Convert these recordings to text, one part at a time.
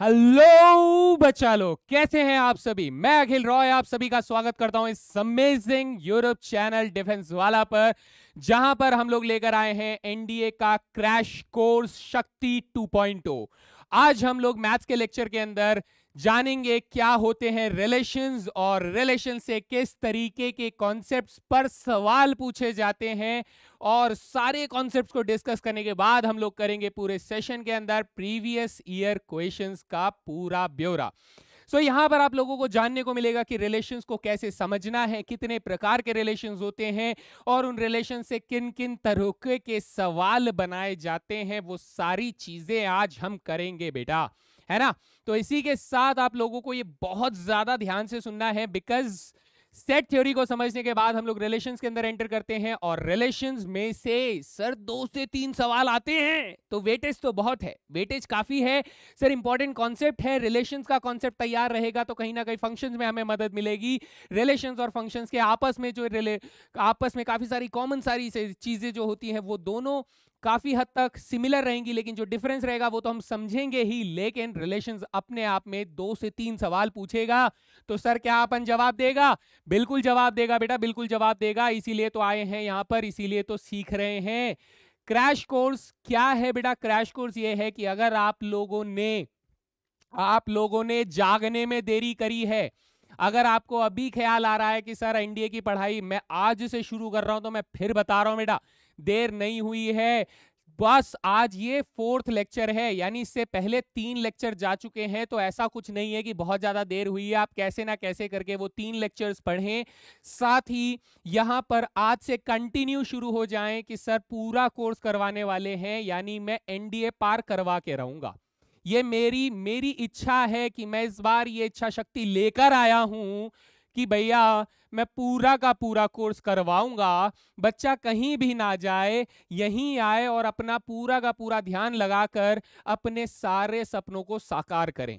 Hello बच्चा लोग कैसे हैं आप सभी मैं अखिल रॉय आप सभी का स्वागत करता हूं इस अमेजिंग यूरोप चैनल डिफेंस वाला पर जहां पर हम लोग लेकर आए हैं एनडीए का क्रैश कोर्स शक्ति 2.0 आज हम लोग मैथ्स के लेक्चर के अंदर जानेंगे क्या होते हैं रिलेशंस और रिलेशन से किस तरीके के कॉन्सेप्ट्स पर सवाल पूछे जाते हैं और सारे कॉन्सेप्ट्स को डिस्कस करने के बाद हम लोग करेंगे पूरे सेशन के अंदर प्रीवियस ईयर क्वेश्चंस का पूरा ब्यौरा सो so, यहाँ पर आप लोगों को जानने को मिलेगा कि रिलेशंस को कैसे समझना है कितने प्रकार के रिलेशंस होते हैं और उन रिलेशन से किन किन तरह के सवाल बनाए जाते हैं वो सारी चीज़ें आज हम करेंगे बेटा है ना तो इसी के साथ आप लोगों को ये बहुत ज्यादा ध्यान से सुनना है बिकॉज सेट थ्योरी को समझने के बाद हम लोग रिलेशंस के अंदर एंटर करते हैं और रिलेशंस में से सर दो से तीन सवाल आते हैं तो वेटेज तो बहुत है वेटेज काफी है सर इंपॉर्टेंट कॉन्सेप्ट है रिलेशंस का कॉन्सेप्ट तैयार रहेगा तो कहीं ना कहीं फंक्शंस में हमें मदद मिलेगी रिलेशंस और फंक्शंस के आपस में जो रिले आपस में काफी सारी कॉमन सारी चीजें जो होती हैं वो दोनों काफी हद तक सिमिलर रहेंगी लेकिन जो डिफरेंस रहेगा वो तो हम समझेंगे ही लेकिन रिलेशंस अपने आप में दो से तीन सवाल पूछेगा तो सर क्या अपन जवाब देगा बिल्कुल जवाब देगा बेटा बिल्कुल जवाब देगा इसीलिए तो आए हैं यहां पर इसीलिए तो सीख रहे हैं क्रैश कोर्स क्या है बेटा क्रैश कोर्स ये है कि अगर आप लोगों ने आप लोगों ने जागने में देरी करी है अगर आपको अभी ख्याल आ रहा है कि सर एनडीए की पढ़ाई मैं आज से शुरू कर रहा हूं तो मैं फिर बता रहा हूं बेटा देर नहीं हुई है बस आज ये फोर्थ लेक्चर है यानी इससे पहले तीन लेक्चर जा चुके हैं तो ऐसा कुछ नहीं है कि बहुत ज़्यादा देर हुई है आप कैसे ना कैसे करके वो तीन लेक्चर्स पढ़ें साथ ही यहाँ पर आज से कंटिन्यू शुरू हो जाएं कि सर पूरा कोर्स करवाने वाले हैं यानी मैं एनडीए पार करवा के रहूँगा ये मेरी मेरी इच्छा है कि मैं इस बार ये इच्छा शक्ति लेकर आया हूँ कि भैया मैं पूरा का पूरा कोर्स करवाऊंगा बच्चा कहीं भी ना जाए यहीं आए और अपना पूरा का पूरा ध्यान लगाकर अपने सारे सपनों को साकार करें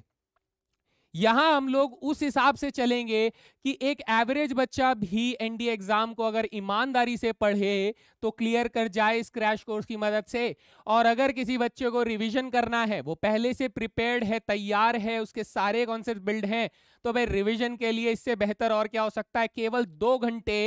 यहां हम लोग उस हिसाब से चलेंगे कि एक एवरेज बच्चा भी एनडीए एग्जाम को अगर ईमानदारी से पढ़े तो क्लियर कर जाए इस क्रैश कोर्स की मदद से और अगर किसी बच्चे को रिवीजन करना है वो पहले से प्रिपेयर्ड है तैयार है उसके सारे कॉन्सेप्ट बिल्ड हैं तो भाई रिविजन के लिए इससे बेहतर और क्या हो सकता है केवल दो घंटे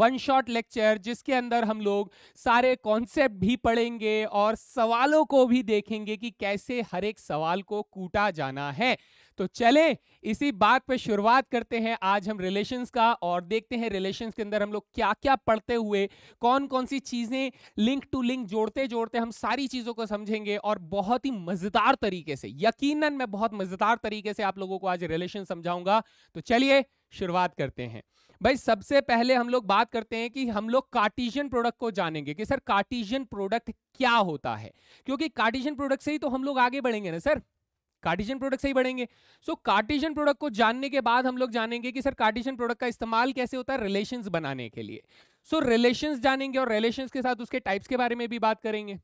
वन शॉट लेक्चर जिसके अंदर हम लोग सारे कॉन्सेप्ट भी पढ़ेंगे और सवालों को भी देखेंगे कि कैसे हर एक सवाल को कूटा जाना है तो चले इसी बात पे शुरुआत करते हैं आज हम रिलेशंस का और देखते हैं रिलेशंस के अंदर हम लोग क्या क्या पढ़ते हुए कौन कौन सी चीज़ें लिंक टू लिंक जोड़ते जोड़ते हम सारी चीज़ों को समझेंगे और बहुत ही मज़ेदार तरीके से यकीनन मैं बहुत मज़ेदार तरीके से आप लोगों को आज रिलेशन समझाऊंगा तो चलिए शुरुआत करते हैं भाई सबसे पहले हम लोग बात करते हैं कि हम लोग कार्टिशियन प्रोडक्ट को जानेंगे कि सर कार्टिजियन प्रोडक्ट क्या होता है क्योंकि कार्टिजियन प्रोडक्ट से ही तो हम लोग आगे बढ़ेंगे ना सर कार्टिजन प्रोडक्ट से ही बढ़ेंगे सो कार्टिजन प्रोडक्ट को जानने के बाद हम लोग जानेंगे कि सर कार्टिजन प्रोडक्ट का इस्तेमाल कैसे होता है रिलेशंस बनाने के लिए सो so, रिलेशंस जानेंगे और रिलेशंस के साथ उसके टाइप्स के बारे में भी बात करेंगे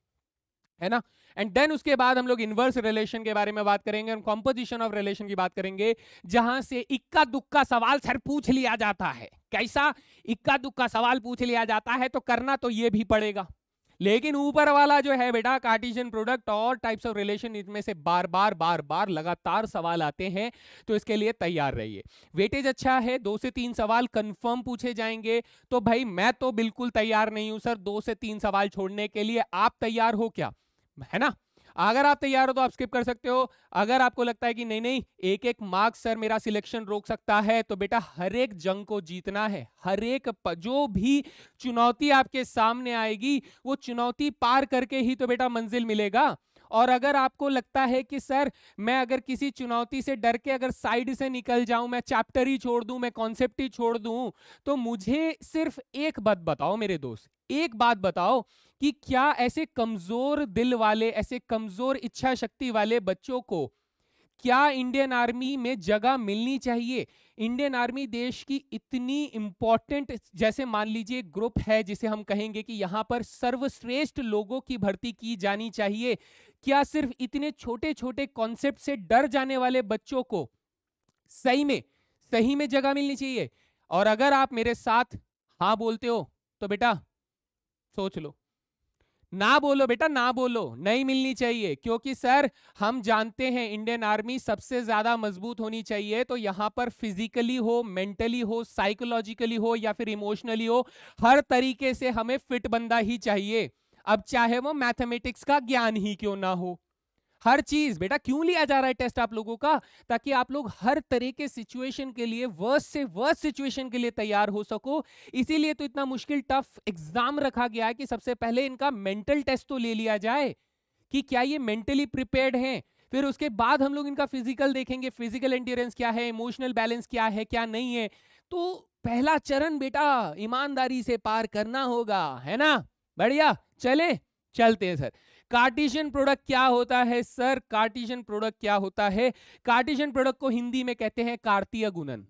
है ना एंड देन उसके बाद हम लोग इनवर्स रिलेशन के बारे में बात करेंगे और कॉम्पोजिशन ऑफ रिलेशन की बात करेंगे जहां से इक्का दुक्का सवाल सर पूछ लिया जाता है कैसा इक्का दुक्का सवाल पूछ लिया जाता है तो करना तो ये भी पड़ेगा लेकिन ऊपर वाला जो है बेटा कार्टिजन प्रोडक्ट और टाइप्स ऑफ रिलेशन इनमें से बार बार बार बार लगातार सवाल आते हैं तो इसके लिए तैयार रहिए वेटेज अच्छा है दो से तीन सवाल कंफर्म पूछे जाएंगे तो भाई मैं तो बिल्कुल तैयार नहीं हूं सर दो से तीन सवाल छोड़ने के लिए आप तैयार हो क्या है ना अगर आप तैयार हो तो आप स्किप कर सकते हो अगर आपको लगता है कि नहीं नहीं एक एक मार्क्स सर मेरा सिलेक्शन रोक सकता है तो बेटा हर एक जंग को जीतना है हर एक जो भी चुनौती आपके सामने आएगी वो चुनौती पार करके ही तो बेटा मंजिल मिलेगा और अगर आपको लगता है कि सर मैं अगर किसी चुनौती से डर के अगर साइड से निकल जाऊं मैं चैप्टर ही छोड़ दूं मैं कॉन्सेप्ट ही छोड़ दूं तो मुझे सिर्फ एक बात बताओ मेरे दोस्त एक बात बताओ कि क्या ऐसे कमजोर दिल वाले ऐसे कमजोर इच्छा शक्ति वाले बच्चों को क्या इंडियन आर्मी में जगह मिलनी चाहिए इंडियन आर्मी देश की इतनी इंपॉर्टेंट जैसे मान लीजिए ग्रुप है जिसे हम कहेंगे कि यहां पर सर्वश्रेष्ठ लोगों की भर्ती की जानी चाहिए क्या सिर्फ इतने छोटे छोटे कॉन्सेप्ट से डर जाने वाले बच्चों को सही में सही में जगह मिलनी चाहिए और अगर आप मेरे साथ हाँ बोलते हो तो बेटा सोच लो ना बोलो बेटा ना बोलो नहीं मिलनी चाहिए क्योंकि सर हम जानते हैं इंडियन आर्मी सबसे ज्यादा मजबूत होनी चाहिए तो यहां पर फिजिकली हो मेंटली हो साइकोलॉजिकली हो या फिर इमोशनली हो हर तरीके से हमें फिट बंदा ही चाहिए अब चाहे वो मैथमेटिक्स का ज्ञान ही क्यों ना हो हर चीज बेटा क्यों लिया जा रहा है टेस्ट आप लोगों का ताकि आप लोग हर तरह के सिचुएशन के लिए वर्स से वर्स सिचुएशन के लिए तैयार हो सको इसीलिए तो इतना मुश्किल टफ एग्जाम रखा गया है कि सबसे पहले इनका मेंटल टेस्ट तो ले लिया जाए कि क्या ये मेंटली प्रिपेयर्ड है फिर उसके बाद हम लोग इनका फिजिकल देखेंगे फिजिकल एंड्योरेंस क्या है इमोशनल बैलेंस क्या है क्या नहीं है तो पहला चरण बेटा ईमानदारी से पार करना होगा है ना बढ़िया चले चलते हैं सर कार्टिशियन प्रोडक्ट क्या होता है सर कार्टिशियन प्रोडक्ट क्या होता है कार्टिशियन प्रोडक्ट को हिंदी में कहते हैं कार्तीय गुणन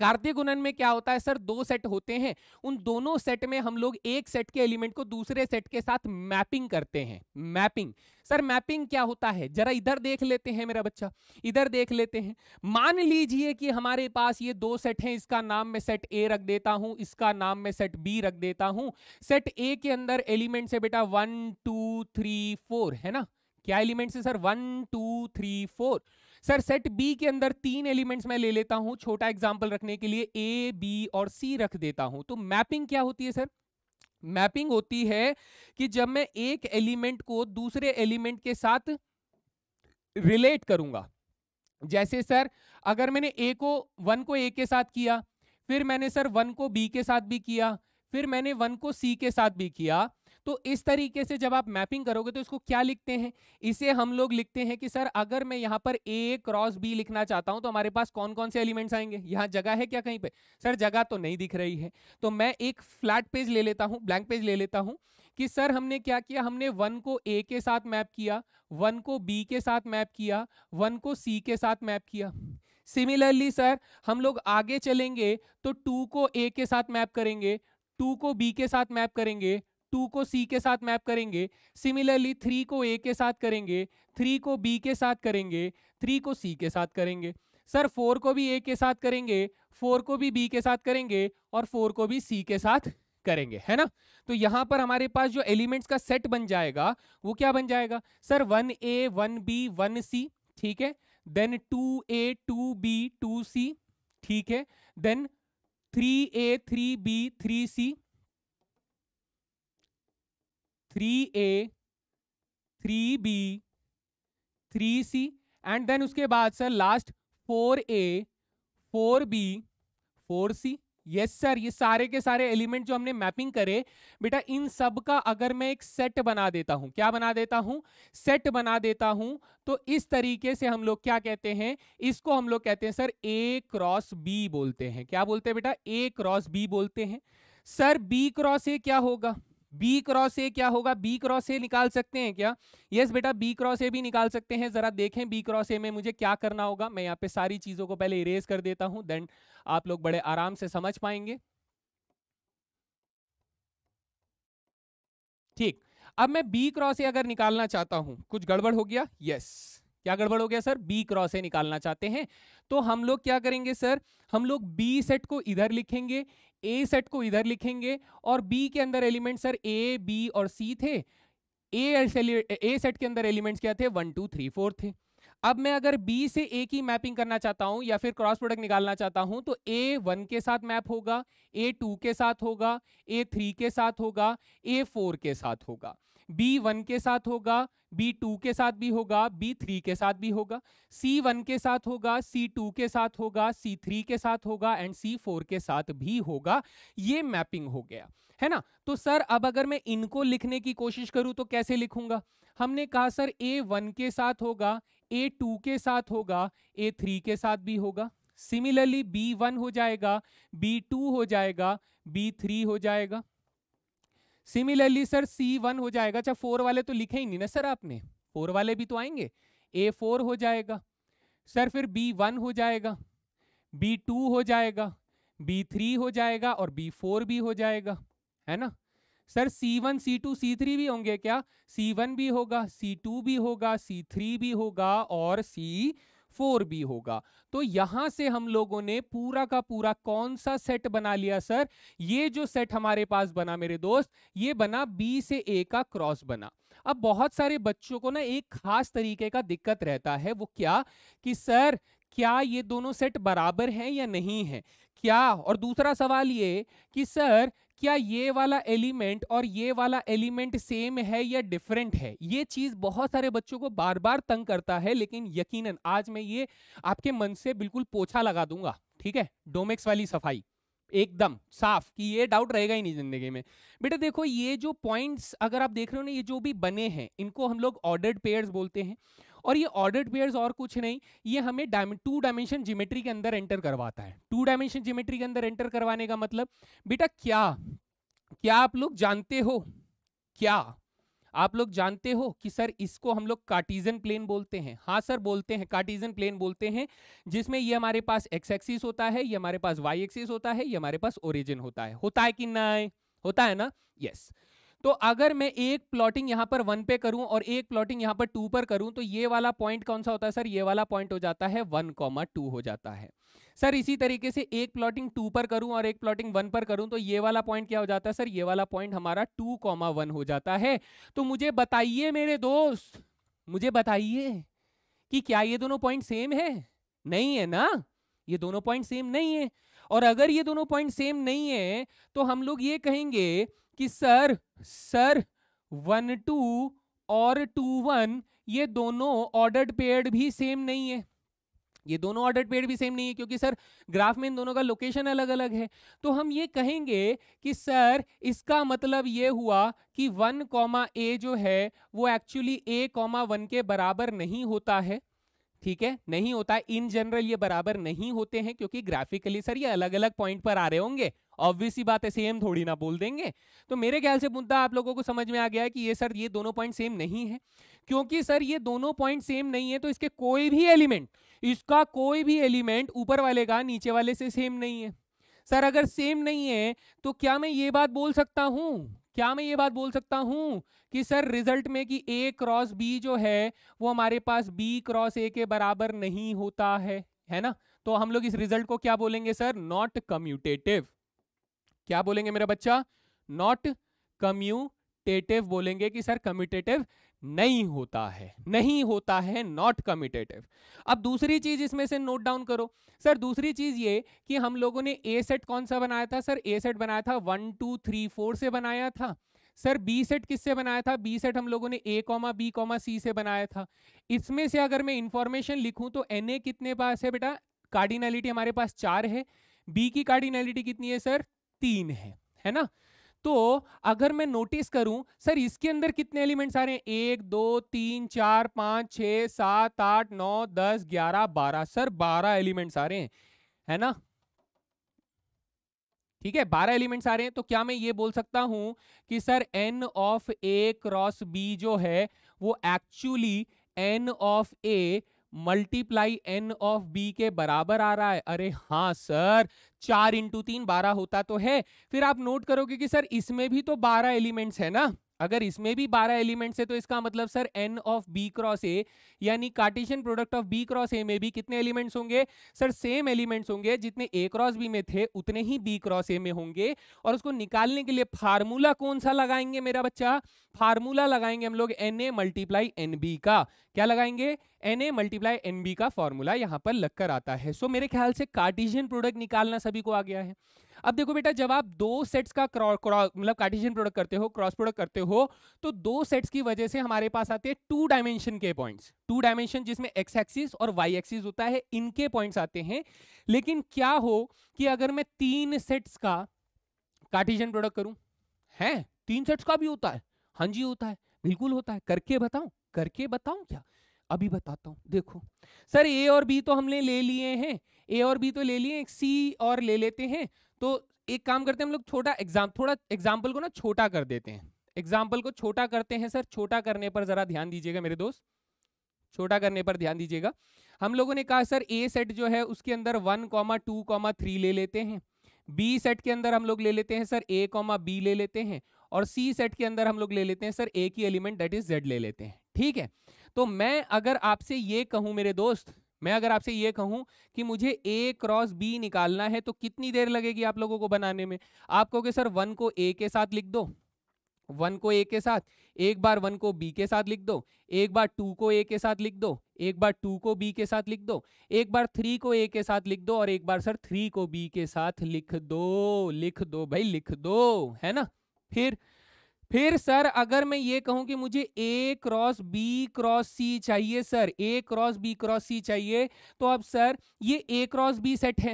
कार्तीय गुणन में क्या होता है सर दो सेट होते हैं उन दोनों सेट में हम लोग एक सेट के एलिमेंट को दूसरे सेट के साथ मैपिंग करते हैं मैपिंग सर मैपिंग क्या होता है जरा इधर देख लेते हैं मेरा बच्चा इधर देख लेते हैं मान लीजिए कि हमारे पास ये दो सेट हैं इसका नाम मैं सेट ए रख देता हूं इसका नाम मैं सेट बी रख देता हूं सेट ए के अंदर एलिमेंट से बेटा वन टू थ्री फोर है ना क्या एलिमेंट है sir one two three four sir set B के अंदर तीन एलिमेंट्स मैं ले लेता हूं छोटा एग्जाम्पल रखने के लिए ए बी और सी रख देता हूं तो मैपिंग क्या होती है सर मैपिंग होती है कि जब मैं एक एलिमेंट को दूसरे एलिमेंट के साथ रिलेट करूंगा जैसे सर अगर मैंने ए को वन को ए के साथ किया फिर मैंने सर वन को बी के साथ भी किया फिर मैंने वन को सी के साथ भी किया तो इस तरीके से जब आप मैपिंग करोगे तो इसको क्या लिखते हैं इसे हम लोग लिखते हैं कि सर अगर मैं यहाँ पर ए क्रॉस बी लिखना चाहता हूँ तो हमारे पास कौन कौन से एलिमेंट्स आएंगे यहाँ जगह है क्या कहीं पे सर जगह तो नहीं दिख रही है तो मैं एक फ्लैट पेज ले लेता हूँ ब्लैंक पेज ले लेता हूँ कि सर हमने क्या किया हमने वन को ए के साथ मैप किया वन को बी के साथ मैप किया वन को सी के साथ मैप किया सिमिलरली सर हम लोग आगे चलेंगे तो टू को ए के साथ मैप करेंगे टू को बी के साथ मैप करेंगे टू को सी के साथ मैप करेंगे सिमिलरली थ्री को ए के साथ करेंगे थ्री को बी के साथ करेंगे थ्री को सी के साथ करेंगे सर फोर को भी ए के साथ करेंगे फोर को भी बी के साथ करेंगे और फोर को भी सी के साथ करेंगे है ना तो यहां पर हमारे पास जो एलिमेंट्स का सेट बन जाएगा वो क्या बन जाएगा sir one A one B one C ठीक है then two A to B two C ठीक है then three A three B three C three A three B three C and then उसके बाद sir last four A four B four C yes sir ये सारे के सारे element जो हमने मैपिंग करे बेटा इन सब का अगर मैं एक सेट बना देता हूं क्या बना देता हूं सेट बना देता हूं तो इस तरीके से हम लोग क्या कहते हैं इसको हम लोग कहते हैं सर ए क्रॉस बी बोलते हैं क्या बोलते हैं बेटा ए क्रॉस बी बोलते हैं सर बी क्रॉस ए क्या होगा बी क्रॉस ए क्या होगा बी क्रॉस ए निकाल सकते हैं क्या यस yes, बेटा बी क्रॉस ए भी निकाल सकते हैं जरा देखें बी क्रॉस ए में मुझे क्या करना होगा मैं यहाँ पे सारी चीजों को पहले इरेज कर देता हूं देन आप लोग बड़े आराम से समझ पाएंगे ठीक अब मैं बी क्रॉस ए अगर निकालना चाहता हूं कुछ गड़बड़ हो गया यस yes. क्या गड़बड़ हो गया सर बी क्रॉस ए निकालना चाहते हैं तो हम लोग क्या करेंगे सर हम लोग बी सेट को इधर लिखेंगे ए सेट को इधर लिखेंगे और बी के अंदर एलिमेंट सर ए बी और सी थे ए ए सेट के अंदर एलिमेंट्स क्या थे वन टू थ्री फोर थे अब मैं अगर बी से ए की मैपिंग करना चाहता हूं या फिर क्रॉस प्रोडक्ट निकालना चाहता हूं तो ए वन के साथ मैप होगा ए टू के साथ होगा ए थ्री के साथ होगा ए फोर के साथ होगा बी वन के साथ होगा बी टू के साथ भी होगा बी थ्री के साथ भी होगा सी वन के साथ होगा सी टू के साथ होगा सी थ्री के साथ होगा एंड सी फोर के साथ भी होगा ये मैपिंग हो गया है ना तो सर अब अगर मैं इनको लिखने की कोशिश करूं तो कैसे लिखूंगा हमने कहा सर ए वन के साथ होगा ए टू के साथ होगा ए थ्री के साथ भी होगा सिमिलरली बी वन हो जाएगा बी टू हो जाएगा बी थ्री हो जाएगा सिमिलरली सर सी वन हो जाएगा अच्छा फोर वाले तो लिखे ही नहीं ना सर आपने फोर वाले भी तो आएंगे ए फोर हो जाएगा सर फिर बी वन हो जाएगा बी टू हो जाएगा बी थ्री हो जाएगा और बी फोर भी हो जाएगा है ना sir C one C two C three भी होंगे क्या सी वन भी होगा सी टू भी होगा सी थ्री भी होगा और सी फोर बी होगा तो यहां से हम लोगों ने पूरा का पूरा कौन सा सेट बना लिया सर ये जो सेट हमारे पास बना मेरे दोस्त ये बना बी से ए का क्रॉस बना अब बहुत सारे बच्चों को ना एक खास तरीके का दिक्कत रहता है वो क्या कि सर क्या ये दोनों सेट बराबर हैं या नहीं है क्या और दूसरा सवाल ये कि सर क्या ये वाला एलिमेंट और ये वाला एलिमेंट सेम है या डिफरेंट है ये चीज बहुत सारे बच्चों को बार बार तंग करता है लेकिन यकीनन आज मैं ये आपके मन से बिल्कुल पोछा लगा दूंगा ठीक है डोमेक्स वाली सफाई एकदम साफ कि ये डाउट रहेगा ही नहीं जिंदगी में बेटा देखो ये जो पॉइंट्स अगर आप देख रहे हो ना ये जो भी बने हैं इनको हम लोग ऑर्डर्ड पेयर्स बोलते हैं और ये ऑर्डर्ड पेयर्स और कुछ नहीं ये हमें टू डायमेंशन जीमेट्री के अंदर एंटर करवाता है टू डायमेंशन जीमेट्री के अंदर एंटर करवाने का मतलब बेटा क्या क्या आप लोग जानते हो क्या आप लोग जानते हो कि सर इसको हम लोग कार्टिजन प्लेन बोलते हैं हाँ सर बोलते हैं कार्टिजन प्लेन बोलते हैं जिसमें ये हमारे पास एक्स एक्सिस होता है ये हमारे पास वाई एक्सिस होता है ये हमारे पास ओरिजिन होता है होता है कि ना होता है ना यस yes. तो अगर मैं एक प्लॉटिंग यहां पर वन पे करूं और एक प्लॉटिंग यहां पर टू पर करूं तो ये वाला पॉइंट कौन सा होता है सर ये वाला पॉइंट हो जाता है वन कॉमा टू हो जाता है सर इसी तरीके से एक प्लॉटिंग टू पर करूं और एक प्लॉटिंग वन पर करूं तो ये वाला पॉइंट क्या हो जाता है सर ये वाला पॉइंट हमारा टू कॉमा वन हो जाता है तो मुझे बताइए मेरे दोस्त मुझे बताइए कि क्या ये दोनों पॉइंट सेम है नहीं है ना ये दोनों पॉइंट सेम नहीं है और अगर ये दोनों पॉइंट सेम नहीं है तो हम लोग ये कहेंगे कि सर सर वन टू और टू वन ये दोनों ऑर्डर्ड पेयर भी सेम नहीं है ये दोनों ऑर्डर्ड पेयर भी सेम नहीं है क्योंकि सर ग्राफ में इन दोनों का लोकेशन अलग अलग है तो हम ये कहेंगे कि सर इसका मतलब ये हुआ कि वन कॉमा ए जो है वो एक्चुअली ए कॉमा वन के बराबर नहीं होता है ठीक है नहीं होता इन जनरल ये बराबर नहीं होते हैं क्योंकि ग्राफिकली सर ये अलग अलग पॉइंट पर आ रहे होंगे ही बात है सेम थोड़ी ना बोल देंगे तो मेरे ख्याल से मुद्दा आप लोगों को समझ में आ गया है कि ये सर ये दोनों पॉइंट सेम नहीं है क्योंकि सर ये दोनों पॉइंट सेम नहीं है तो इसके कोई भी एलिमेंट इसका कोई भी एलिमेंट ऊपर वाले का नीचे वाले से सेम नहीं है सर अगर सेम नहीं है तो क्या मैं ये बात बोल सकता हूँ क्या मैं ये बात बोल सकता हूँ कि सर रिजल्ट में कि ए क्रॉस बी जो है वो हमारे पास बी क्रॉस ए के बराबर नहीं होता है है ना तो हम लोग इस रिजल्ट को क्या बोलेंगे सर नॉट कम्यूटेटिव क्या बोलेंगे मेरा बच्चा नॉट कम्यूटेटिव बोलेंगे कि सर कम्यूटेटिव नहीं होता है नहीं होता है नॉट कम्यूटेटिव अब दूसरी चीज इसमें से नोट डाउन करो सर दूसरी चीज ये कि हम लोगों ने ए सेट कौन सा बनाया था सर ए सेट बनाया था वन टू थ्री फोर से बनाया था सर बी सेट किससे बनाया था बी सेट हम लोगों ने A comma B comma C से बनाया था इसमें से अगर मैं इंफॉर्मेशन लिखूं तो एन ए कितने पास है बेटा कार्डिनलिटी हमारे पास चार है बी की कार्डिनलिटी कितनी है सर तीन है है ना तो अगर मैं नोटिस करूं सर इसके अंदर कितने एलिमेंट्स आ रहे हैं एक दो तीन चार पांच छ सात आठ नौ दस ग्यारह बारह सर बारह एलिमेंट्स आ रहे हैं है ना ठीक है बारह एलिमेंट्स आ रहे हैं तो क्या मैं ये बोल सकता हूं कि sir N of A cross B जो है वो actually N of A multiply N of B के बराबर आ रहा है अरे हाँ सर चार इंटू तीन बारह होता तो है फिर आप नोट करोगे कि सर इसमें भी तो बारह एलिमेंट्स है ना अगर इसमें भी 12 एलिमेंट्स है तो इसका मतलब sir N of B cross A यानी Cartesian product of B cross A में भी कितने एलिमेंट्स होंगे सर सेम एलिमेंट्स होंगे जितने ए क्रॉस बी में थे उतने ही बी क्रॉस ए में होंगे और उसको निकालने के लिए फार्मूला कौन सा लगाएंगे मेरा बच्चा फार्मूला लगाएंगे हम लोग N A multiply N B का क्या लगाएंगे N A multiply N B का फॉर्मूला यहाँ पर लगकर आता है सो मेरे ख्याल से कार्टिशियन प्रोडक्ट निकालना सभी को आ गया है अब देखो बेटा जब आप दो सेट्स का मतलब कार्टिशियन प्रोडक्ट करते हो क्रॉस प्रोडक्ट करते हो तो दो सेट्स की वजह से हमारे पास आते हैं टू डायमेंशन के पॉइंट्स टू डायमेंशन जिसमें एक्स एक्सिस और वाई एक्सिस होता है इनके पॉइंट्स आते हैं लेकिन क्या हो कि अगर मैं तीन सेट्स का कार्टिशियन प्रोडक्ट करूं है तीन सेट्स का भी होता है हाँ जी होता है बिल्कुल होता है करके बताऊं करके बताऊं क्या अभी बताता हूं देखो सर ए और बी तो हमने ले लिए हैं ए और बी तो ले लिए सी और ले लेते हैं तो एक काम करते हैं हम लोग छोटा एग्जाम थोड़ा एग्जाम्पल को ना छोटा कर देते हैं एग्जाम्पल को छोटा करते हैं सर छोटा करने पर ज़रा ध्यान दीजिएगा मेरे दोस्त छोटा करने पर ध्यान दीजिएगा हम लोगों ने कहा सर ए सेट जो है उसके अंदर one comma two comma three ले लेते हैं बी सेट के अंदर हम लोग ले लेते हैं सर ए कॉमा बी ले लेते हैं और सी सेट के अंदर हम लोग ले लेते हैं सर ए की एलिमेंट डेट इज जेड ले लेते हैं ठीक है तो मैं अगर आपसे ये कहूँ मेरे दोस्त मैं अगर आपसे ये कहूं कि मुझे ए क्रॉस बी निकालना है तो कितनी देर लगेगी आप लोगों को बनाने में आप कहोगे सर वन को ए के साथ लिख दो वन को ए के साथ एक बार वन को बी के साथ लिख दो एक बार टू को ए के साथ लिख दो एक बार टू को बी के साथ लिख दो एक बार थ्री को ए के साथ लिख दो और एक बार सर थ्री को बी के साथ लिख दो लिख दो भाई लिख दो है ना फिर फिर सर अगर मैं ये कहूं कि मुझे A cross B cross C चाहिए sir A cross B cross C चाहिए तो अब सर ये ए क्रॉस बी सेट है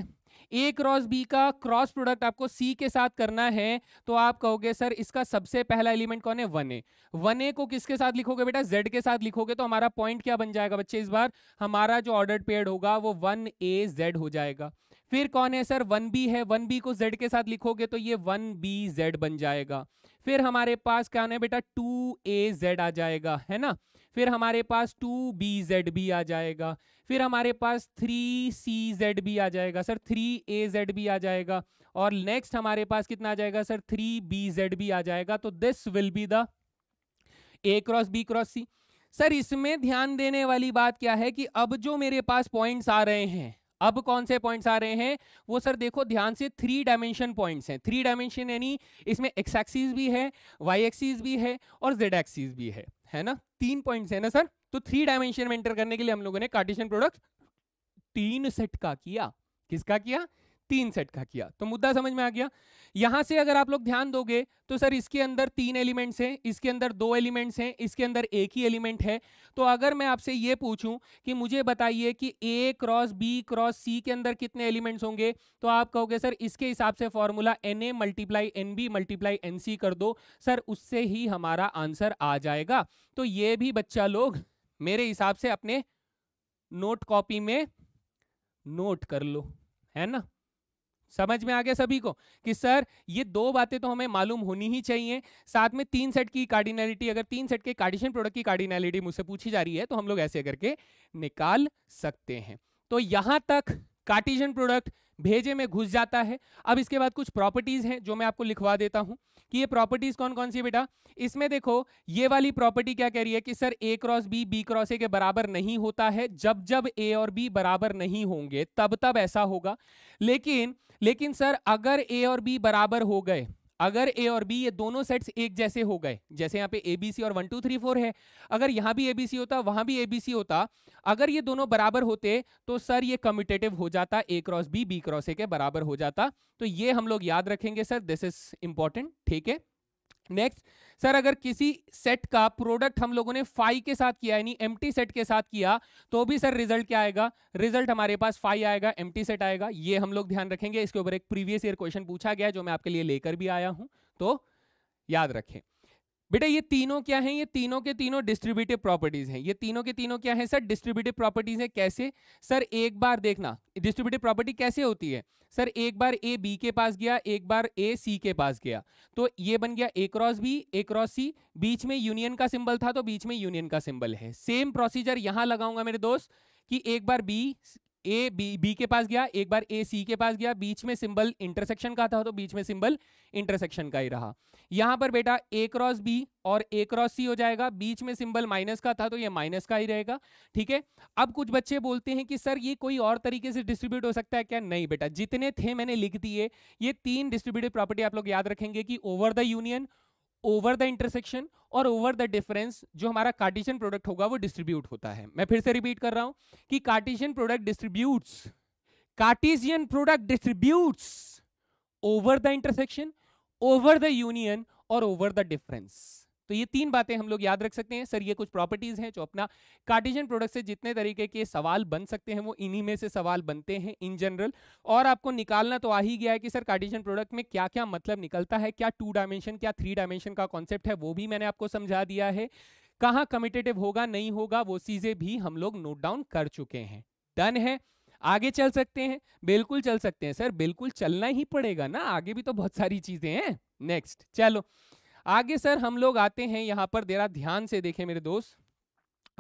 ए क्रॉस बी का क्रॉस प्रोडक्ट आपको सी के साथ करना है तो आप कहोगे सर इसका सबसे पहला एलिमेंट कौन है वन ए वन ए को किसके साथ लिखोगे बेटा जेड के साथ लिखोगे तो हमारा पॉइंट क्या बन जाएगा बच्चे इस बार हमारा जो ऑर्डर पेड होगा वो वन ए जेड हो जाएगा फिर कौन है सर वन बी है वन बी को जेड के साथ लिखोगे तो ये वन बी जेड बन जाएगा फिर हमारे पास क्या है बेटा टू ए जेड आ जाएगा है ना फिर हमारे पास टू बी जेड भी आ जाएगा फिर हमारे पास थ्री सी जेड भी आ जाएगा सर थ्री ए जेड भी आ जाएगा और नेक्स्ट हमारे पास कितना आ जाएगा सर थ्री बी जेड भी आ जाएगा तो this will be the A cross B cross C sir इसमें ध्यान देने वाली बात क्या है कि अब जो मेरे पास पॉइंट्स आ रहे हैं अब कौन से पॉइंट्स आ रहे हैं वो सर देखो ध्यान से थ्री डायमेंशन पॉइंट्स हैं थ्री डायमेंशन यानी इसमें एक्स एक्सिस भी है वाई एक्सिस भी है और जेड एक्सिस भी है है ना तीन पॉइंट्स है ना सर तो थ्री डायमेंशन में एंटर करने के लिए हम लोगों ने कार्टेशियन प्रोडक्ट तीन सेट का किया किसका किया तीन सेट का किया तो मुद्दा समझ में आ गया यहां से अगर आप लोग ध्यान दोगे तो सर इसके अंदर तीन एलिमेंट्स हैं इसके अंदर दो एलिमेंट्स हैं इसके अंदर एक ही एलिमेंट है तो अगर मैं आपसे ये पूछूं कि मुझे बताइए कि A cross B cross C के अंदर कितने एलिमेंट्स होंगे तो आप कहोगे सर इसके हिसाब से formula N A multiply N B multiply N C कर दो सर उससे ही हमारा आंसर आ जाएगा तो ये भी बच्चा लोग मेरे हिसाब से अपने नोट कॉपी में नोट कर लो है ना समझ में आ गया सभी को कि सर ये दो बातें तो हमें मालूम होनी ही चाहिए साथ में तीन सेट की कार्डिनैलिटी अगर तीन सेट के कार्डिशन प्रोडक्ट की कार्डिनैलिटी मुझसे पूछी जा रही है तो हम लोग ऐसे करके निकाल सकते हैं तो यहां तक कार्टिजन प्रोडक्ट भेजे में घुस जाता है अब इसके बाद कुछ प्रॉपर्टीज़ हैं जो मैं आपको लिखवा देता हूं कि ये प्रॉपर्टीज़ कौन कौन सी बेटा इसमें देखो ये वाली प्रॉपर्टी क्या कह रही है कि sir A cross B B cross A के बराबर नहीं होता है जब जब ए और बी बराबर नहीं होंगे तब तब ऐसा होगा लेकिन लेकिन सर अगर ए और बी बराबर हो गए अगर ए और बी ये दोनों सेट्स एक जैसे हो गए जैसे यहाँ पे ए बी सी और वन टू थ्री फोर है अगर यहाँ भी ए बी सी होता वहां भी ए बी सी होता अगर ये दोनों बराबर होते तो सर ये कम्यूटेटिव हो जाता A cross B B cross A के बराबर हो जाता तो ये हम लोग याद रखेंगे सर दिस इज इंपॉर्टेंट ठीक है नेक्स्ट सर अगर किसी सेट का प्रोडक्ट हम लोगों ने फाइव के साथ किया यानी एम सेट के साथ किया तो भी सर रिजल्ट क्या आएगा रिजल्ट हमारे पास फाइव आएगा एम सेट आएगा ये हम लोग ध्यान रखेंगे इसके ऊपर एक प्रीवियस ईयर क्वेश्चन पूछा गया जो मैं आपके लिए लेकर भी आया हूं तो याद रखें बेटा ये तीनों क्या है ये तीनों के तीनों डिस्ट्रीब्यूटिव प्रॉपर्टीज हैं ये तीनों के तीनों क्या है सर डिस्ट्रीब्यूटिव प्रॉपर्टीज है कैसे सर एक बार देखना डिस्ट्रीब्यूटिव प्रॉपर्टी कैसे होती है सर एक बार ए बी के पास गया एक बार ए सी के पास गया तो ये बन गया A cross B A cross C बीच में यूनियन का सिंबल था तो बीच में यूनियन का सिंबल है सेम प्रोसीजर यहां लगाऊंगा मेरे दोस्त कि एक बार बी ए बी बी के पास गया एक बार ए सी के पास गया बीच में सिंबल इंटरसेक्शन का था तो बीच में सिंबल इंटरसेक्शन का ही रहा यहां पर बेटा ए क्रॉस बी और ए क्रॉस सी हो जाएगा बीच में सिंबल माइनस का था तो ये माइनस का ही रहेगा ठीक है अब कुछ बच्चे बोलते हैं कि सर ये कोई और तरीके से डिस्ट्रीब्यूट हो सकता है क्या नहीं बेटा जितने थे मैंने लिख दिए ये तीन डिस्ट्रीब्यूटेड प्रॉपर्टी आप लोग याद रखेंगे कि over the union over the intersection और ओवर द डिफरेंस जो हमारा कार्टिशन प्रोडक्ट होगा वो डिस्ट्रीब्यूट होता है मैं फिर से रिपीट कर रहा हूं कि Cartesian product distribute Cartesian product distribute over the intersection over the union और ओवर द डिफरेंस तो ये तीन बातें हम लोग याद रख सकते हैं सर ये कुछ प्रॉपर्टीज हैं जो अपना कार्टिजन प्रोडक्ट से जितने तरीके के सवाल बन सकते हैं वो इन्हीं में से सवाल बनते हैं इन जनरल और आपको निकालना तो आ ही गया है कि सर कार्टिजन प्रोडक्ट में क्या क्या मतलब निकलता है क्या टू डायमेंशन क्या थ्री डायमेंशन का कॉन्सेप्ट है वो भी मैंने आपको समझा दिया है कहाँ कमिटेटिव होगा नहीं होगा वो चीज़ें भी हम लोग नोट डाउन कर चुके हैं डन है आगे चल सकते हैं बिल्कुल चल सकते हैं सर बिल्कुल चलना ही पड़ेगा ना आगे भी तो बहुत सारी चीजें हैं नेक्स्ट चलो आगे सर हम लोग आते हैं यहाँ पर देरा ध्यान से देखें मेरे दोस्त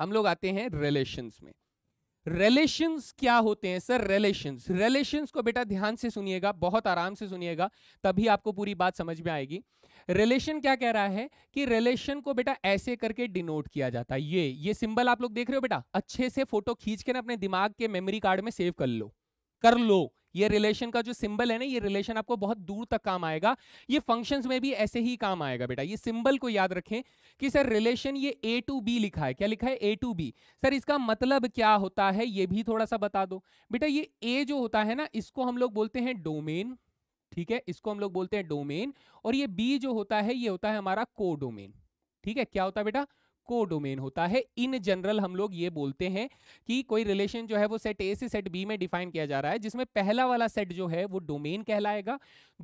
हम लोग आते हैं रिलेशंस में रिलेशंस क्या होते हैं सर रिलेशंस रिलेशंस को बेटा ध्यान से सुनिएगा बहुत आराम से सुनिएगा तभी आपको पूरी बात समझ में आएगी रिलेशन क्या कह रहा है कि रिलेशन को बेटा ऐसे करके डिनोट किया जाता है ये ये सिंबल आप लोग देख रहे हो बेटा अच्छे से फोटो खींच के ना अपने दिमाग के मेमोरी कार्ड में सेव कर लो कर लो ये रिलेशन का जो सिंबल है ना ये रिलेशन आपको बहुत दूर तक काम आएगा ये फंक्शंस में भी ऐसे ही काम आएगा बेटा ये सिंबल को याद रखें कि सर रिलेशन ये ए टू बी लिखा है क्या लिखा है ए टू बी सर इसका मतलब क्या होता है ये भी थोड़ा सा बता दो बेटा ये ए जो होता है ना इसको हम लोग बोलते हैं डोमेन ठीक है इसको हम लोग बोलते हैं डोमेन और ये बी जो होता है ये होता है हमारा को डोमेन ठीक है क्या होता है बेटा को डोमेन होता है इन जनरल हम लोग ये बोलते हैं कि कोई रिलेशन जो है वो सेट ए से सेट बी में डिफाइन किया जा रहा है जिसमें पहला वाला सेट जो है वो डोमेन कहलाएगा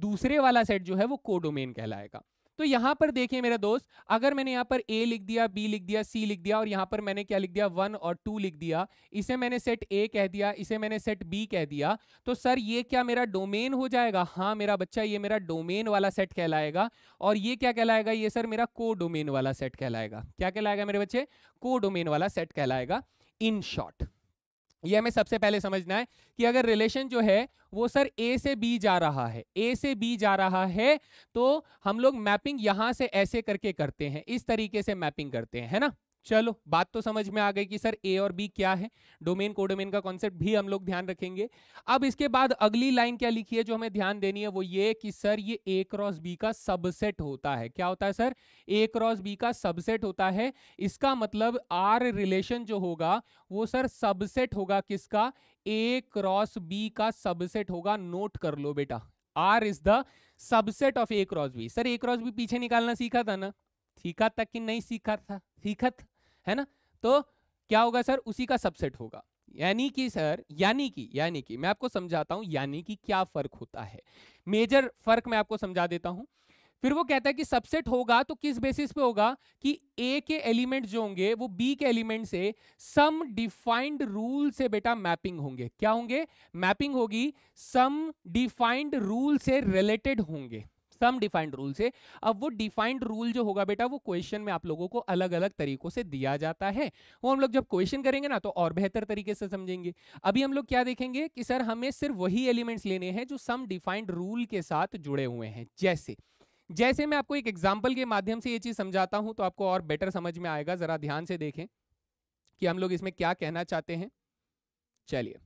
दूसरे वाला सेट जो है वो को डोमेन कहलाएगा तो यहां पर देखिए मेरे दोस्त अगर मैंने यहां पर ए लिख दिया बी लिख दिया सी लिख दिया और यहाँ पर मैंने क्या लिख दिया वन और टू लिख दिया इसे मैंने सेट ए कह दिया इसे मैंने सेट बी कह दिया तो सर ये क्या मेरा डोमेन हो जाएगा हाँ मेरा बच्चा ये मेरा डोमेन वाला सेट कहलाएगा और ये क्या कहलाएगा ये सर मेरा को डोमेन वाला सेट कहलाएगा क्या कहलाएगा मेरे बच्चे को डोमेन वाला सेट कहलाएगा इन शॉर्ट ये हमें सबसे पहले समझना है कि अगर रिलेशन जो है वो सर ए से बी जा रहा है ए से बी जा रहा है तो हम लोग मैपिंग यहां से ऐसे करके करते हैं इस तरीके से मैपिंग करते हैं है ना चलो बात तो समझ में आ गई कि सर ए और बी क्या है डोमेन कोडोमेन का कॉन्सेप्ट भी हम लोग ध्यान रखेंगे अब इसके बाद अगली लाइन क्या लिखी है जो हमें ध्यान देनी है वो ये कि सर ये ए क्रॉस बी का सबसेट होता है क्या होता है सर ए क्रॉस बी का सबसेट होता है इसका मतलब आर रिलेशन जो होगा वो सर सबसेट होगा किसका ए क्रॉस बी का सबसेट होगा नोट कर लो बेटा R is the subset of A cross B sir A cross B पीछे निकालना सीखा था ना सीखा था कि नहीं सीखा था सीखा था है ना तो क्या होगा सर उसी का सबसेट होगा यानी कि सर यानी कि यानी कि मैं आपको समझाता हूं यानी कि क्या फर्क होता है मेजर फर्क मैं आपको समझा देता हूं फिर वो कहता है कि सबसेट होगा तो किस बेसिस पे होगा कि ए के एलिमेंट जो होंगे वो बी के एलिमेंट से सम डिफाइंड रूल से बेटा मैपिंग होंगे क्या होंगे मैपिंग होगी सम डिफाइंड रूल से रिलेटेड होंगे सम डिफाइंड रूल से अब वो डिफाइंड रूल जो होगा बेटा वो क्वेश्चन में आप लोगों को अलग अलग तरीकों से दिया जाता है वो हम लोग जब क्वेश्चन करेंगे ना तो और बेहतर तरीके से समझेंगे अभी हम लोग क्या देखेंगे कि सर हमें सिर्फ वही एलिमेंट्स लेने हैं जो सम डिफाइंड रूल के साथ जुड़े हुए हैं जैसे जैसे मैं आपको एक एग्जाम्पल के माध्यम से ये चीज़ समझाता हूँ तो आपको और बेटर समझ में आएगा ज़रा ध्यान से देखें कि हम लोग इसमें क्या कहना चाहते हैं चलिए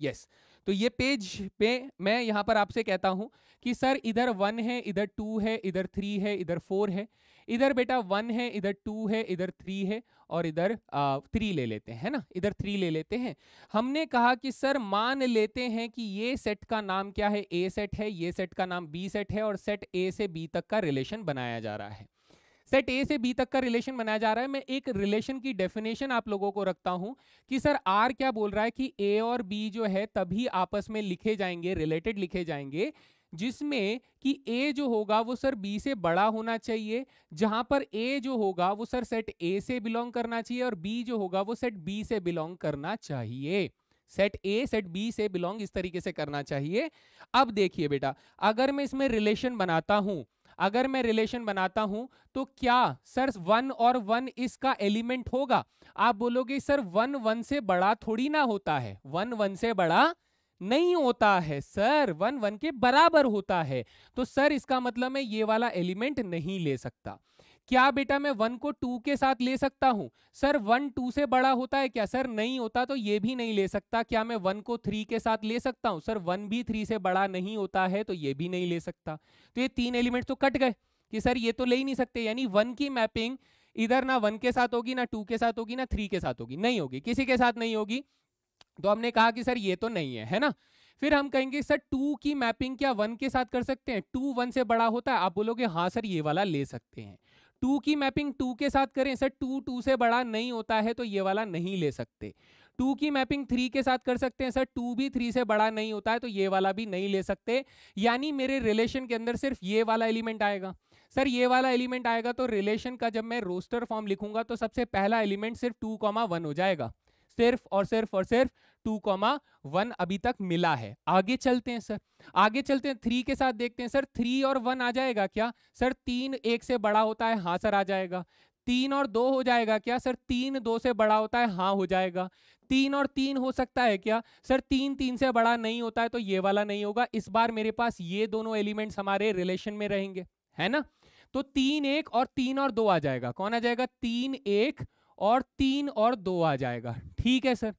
यस yes. तो ये पेज पे मैं यहाँ पर आपसे कहता हूँ कि सर इधर वन है इधर टू है इधर थ्री है इधर फोर है इधर बेटा वन है इधर टू है इधर थ्री है और इधर थ्री ले लेते हैं ना इधर थ्री ले लेते हैं हमने कहा कि सर मान लेते हैं कि ये सेट का नाम क्या है ए सेट है ये सेट का नाम बी सेट है और सेट ए से बी तक का रिलेशन बनाया जा रहा है सेट ए से बी तक का रिलेशन बनाया जा रहा है मैं एक रिलेशन की डेफिनेशन आप लोगों को रखता हूं कि सर आर क्या बोल रहा है कि ए और बी जो है तभी आपस में लिखे जाएंगे रिलेटेड लिखे जाएंगे जिसमें कि ए जो होगा वो सर बी से बड़ा होना चाहिए जहां पर ए जो होगा वो सर सेट ए से बिलोंग करना चाहिए और बी जो होगा वो सेट बी से बिलोंग करना चाहिए सेट ए सेट बी से बिलोंग इस तरीके से करना चाहिए अब देखिए बेटा अगर मैं इसमें रिलेशन बनाता हूं अगर मैं रिलेशन बनाता हूं तो क्या सर वन और वन इसका एलिमेंट होगा आप बोलोगे सर वन वन से बड़ा थोड़ी ना होता है वन वन से बड़ा नहीं होता है सर वन वन के बराबर होता है तो सर इसका मतलब मैं ये वाला एलिमेंट नहीं ले सकता क्या बेटा मैं वन को टू के साथ ले सकता हूं सर वन टू से बड़ा होता है क्या सर नहीं होता तो ये भी नहीं ले सकता क्या मैं वन को थ्री के साथ ले सकता हूं सर वन भी थ्री से बड़ा नहीं होता है तो ये भी नहीं ले सकता तो ये तीन एलिमेंट तो कट गए कि सर ये तो ले ही नहीं सकते यानी वन की मैपिंग इधर ना वन के साथ होगी ना टू के साथ होगी ना थ्री के साथ होगी नहीं होगी किसी के साथ नहीं होगी तो हमने कहा कि सर ये तो नहीं है है ना फिर हम कहेंगे सर टू की मैपिंग क्या वन के साथ कर सकते हैं टू वन से बड़ा होता है आप बोलोगे हाँ सर ये वाला ले सकते हैं टू की मैपिंग टू के साथ करें सर टू टू से बड़ा नहीं होता है तो ये वाला नहीं ले सकते टू की मैपिंग थ्री के साथ कर सकते हैं सर टू भी थ्री से बड़ा नहीं होता है तो ये वाला भी नहीं ले सकते यानी मेरे रिलेशन के अंदर सिर्फ ये वाला एलिमेंट आएगा सर ये वाला एलिमेंट आएगा तो रिलेशन का जब मैं रोस्टर फॉर्म लिखूंगा तो सबसे पहला एलिमेंट सिर्फ टू कॉमा वन हो जाएगा सिर्फ और सिर्फ और सिर्फ टू कॉमा वन अभी तक मिला है आगे चलते हैं सर आगे चलते हैं थ्री के साथ देखते हैं सर थ्री और वन आ जाएगा क्या सर तीन एक से बड़ा होता है हाँ सर आ जाएगा तीन और दो हो जाएगा क्या सर तीन दो से बड़ा होता है हाँ हो जाएगा तीन और तीन हो सकता है क्या सर तीन तीन से बड़ा नहीं होता है तो ये वाला नहीं होगा इस बार मेरे पास ये दोनों एलिमेंट्स हमारे रिलेशन में रहेंगे है ना तो तीन एक और तीन और दो आ जाएगा कौन आ जाएगा तीन एक और तीन और दो आ जाएगा ठीक है सर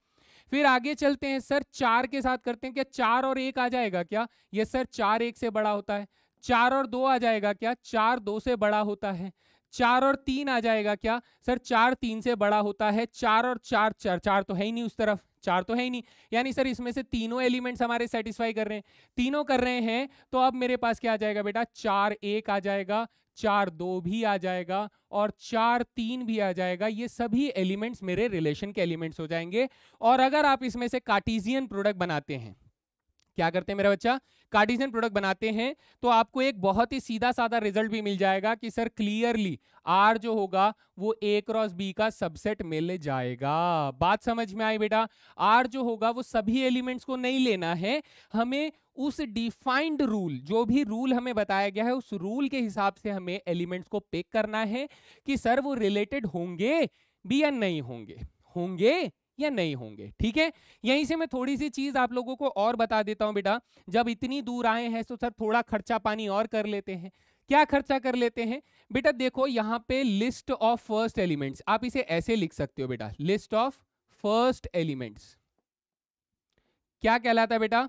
फिर आगे चलते हैं सर चार के साथ करते हैं क्या चार और एक आ जाएगा क्या ये सर चार एक से बड़ा होता है चार और दो आ जाएगा क्या चार दो से बड़ा होता है चार और तीन आ जाएगा क्या सर चार तीन से बड़ा होता है चार और चार चार चार तो है ही नहीं उस तरफ चार तो है ही नहीं यानी सर इसमें से तीनों एलिमेंट्स हमारे सेटिस्फाई कर रहे हैं तीनों कर रहे हैं तो अब मेरे पास क्या आ जाएगा बेटा चार एक आ जाएगा चार दो भी आ जाएगा और चार तीन भी आ जाएगा ये सभी एलिमेंट्स मेरे रिलेशन के एलिमेंट्स हो जाएंगे और अगर आप इसमें से कार्टिजियन प्रोडक्ट बनाते हैं क्या करते हैं मेरा बच्चा कार्टिजियन प्रोडक्ट बनाते हैं तो आपको एक बहुत ही सीधा साधा रिजल्ट भी मिल जाएगा कि सर क्लियरली आर जो होगा वो ए क्रॉस बी का सबसेट मिल जाएगा बात समझ में आई बेटा आर जो होगा वो सभी एलिमेंट्स को नहीं लेना है हमें उस डिफाइंड रूल जो भी रूल हमें बताया गया है उस रूल के हिसाब से हमें एलिमेंट्स को पिक करना है कि सर वो रिलेटेड होंगे भी या नहीं होंगे होंगे या नहीं होंगे ठीक है यहीं से मैं थोड़ी सी चीज आप लोगों को और बता देता हूं बेटा जब इतनी दूर आए हैं तो सर थोड़ा खर्चा पानी और कर लेते हैं क्या खर्चा कर लेते हैं बेटा देखो यहां पे लिस्ट ऑफ फर्स्ट एलिमेंट्स आप इसे ऐसे लिख सकते हो बेटा लिस्ट ऑफ फर्स्ट एलिमेंट्स क्या कहलाता है बेटा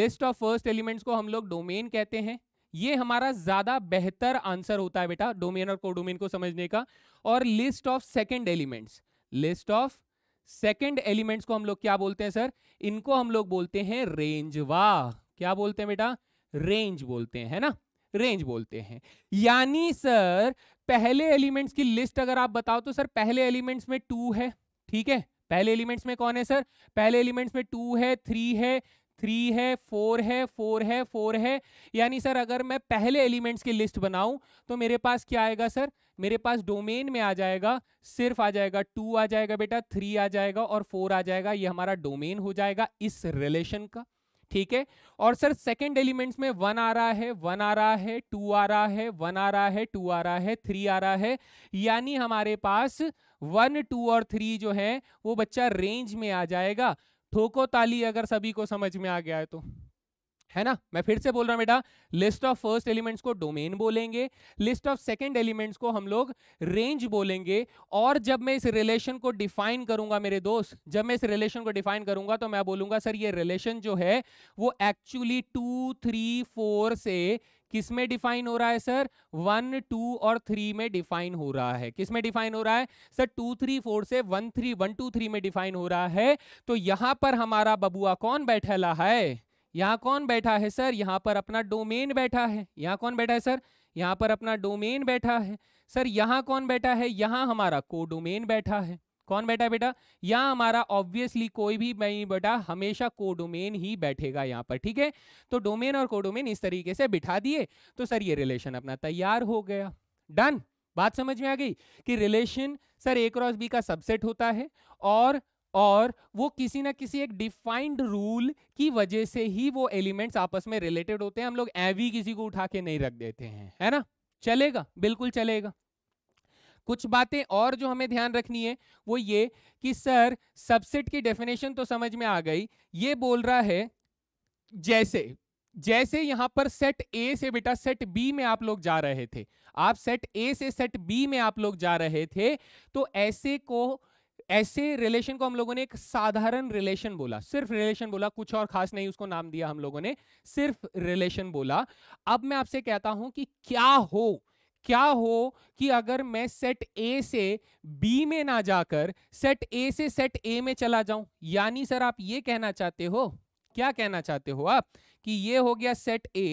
लिस्ट ऑफ फर्स्ट एलिमेंट्स को हम लोग डोमेन कहते हैं ये हमारा ज्यादा बेहतर आंसर होता है बेटा डोमेन और कोडोमेन को समझने का और list of second elements list of second elements को हम लोग क्या बोलते हैं सर इनको हम लोग बोलते हैं रेंज वाह क्या बोलते हैं बेटा रेंज बोलते हैं है ना रेंज बोलते हैं यानी सर पहले एलिमेंट्स की लिस्ट अगर आप बताओ तो सर पहले एलिमेंट्स में टू है ठीक है पहले एलिमेंट्स में कौन है सर पहले एलिमेंट्स में टू है थ्री है थ्री है फोर है फोर है फोर है यानी सर अगर मैं पहले एलिमेंट्स की लिस्ट बनाऊं तो मेरे पास क्या आएगा सर मेरे पास डोमेन में आ जाएगा सिर्फ आ जाएगा टू आ जाएगा बेटा थ्री आ जाएगा और फोर आ जाएगा ये हमारा डोमेन हो जाएगा इस रिलेशन का ठीक है और सर सेकंड एलिमेंट्स में वन आ रहा है वन आ रहा है टू आ रहा है वन आ रहा है टू आ रहा है थ्री आ रहा है यानी हमारे पास वन टू और थ्री जो है वो बच्चा रेंज में आ जाएगा ठोको ताली अगर सभी को समझ में आ गया है तो है ना मैं फिर से बोल रहा हूँ बेटा लिस्ट ऑफ फर्स्ट एलिमेंट्स को डोमेन बोलेंगे लिस्ट ऑफ सेकंड एलिमेंट्स को हम लोग रेंज बोलेंगे और जब मैं इस रिलेशन को डिफाइन करूंगा मेरे दोस्त जब मैं इस रिलेशन को डिफाइन करूंगा तो मैं बोलूंगा सर ये रिलेशन जो है वो एक्चुअली टू थ्री फोर से किस में डिफाइन हो रहा है सर वन टू और थ्री में डिफाइन हो रहा है किस में डिफाइन हो रहा है सर टू थ्री फोर से one three one two three में डिफाइन हो रहा है तो यहां पर हमारा बबुआ कौन बैठेला है यहाँ कौन बैठा है सर यहाँ पर अपना डोमेन बैठा है यहाँ कौन बैठा है सर यहाँ पर अपना डोमेन बैठा है सर यहाँ कौन बैठा है यहाँ हमारा को डोमेन बैठा है कौन बैठा है बेटा यहाँ हमारा ऑब्वियसली कोई भी नहीं बेटा हमेशा कोडोमेन ही बैठेगा यहाँ पर ठीक है तो डोमेन और कोडोमेन इस तरीके से बिठा दिए तो सर ये रिलेशन अपना तैयार हो गया डन बात समझ में आ गई कि relation sir A cross B का सबसेट होता है और और वो किसी ना किसी एक डिफाइंड रूल की वजह से ही वो एलिमेंट्स आपस में रिलेटेड होते हैं हम लोग एवी किसी को उठा के नहीं रख देते हैं है ना चलेगा बिल्कुल चलेगा कुछ बातें और जो हमें ध्यान रखनी है वो ये कि सर सबसेट की डेफिनेशन तो समझ में आ गई ये बोल रहा है जैसे जैसे यहां पर सेट ए से बेटा सेट बी में आप लोग जा रहे थे आप सेट ए से सेट बी में आप लोग जा रहे थे तो ऐसे को ऐसे रिलेशन को हम लोगों ने एक साधारण रिलेशन बोला सिर्फ रिलेशन बोला कुछ और खास नहीं उसको नाम दिया हम लोगों ने सिर्फ रिलेशन बोला अब मैं आपसे कहता हूं कि क्या हो क्या हो कि अगर मैं सेट ए से बी में ना जाकर सेट ए से सेट ए में चला जाऊं यानी सर आप ये कहना चाहते हो क्या कहना चाहते हो आप कि ये हो गया सेट ए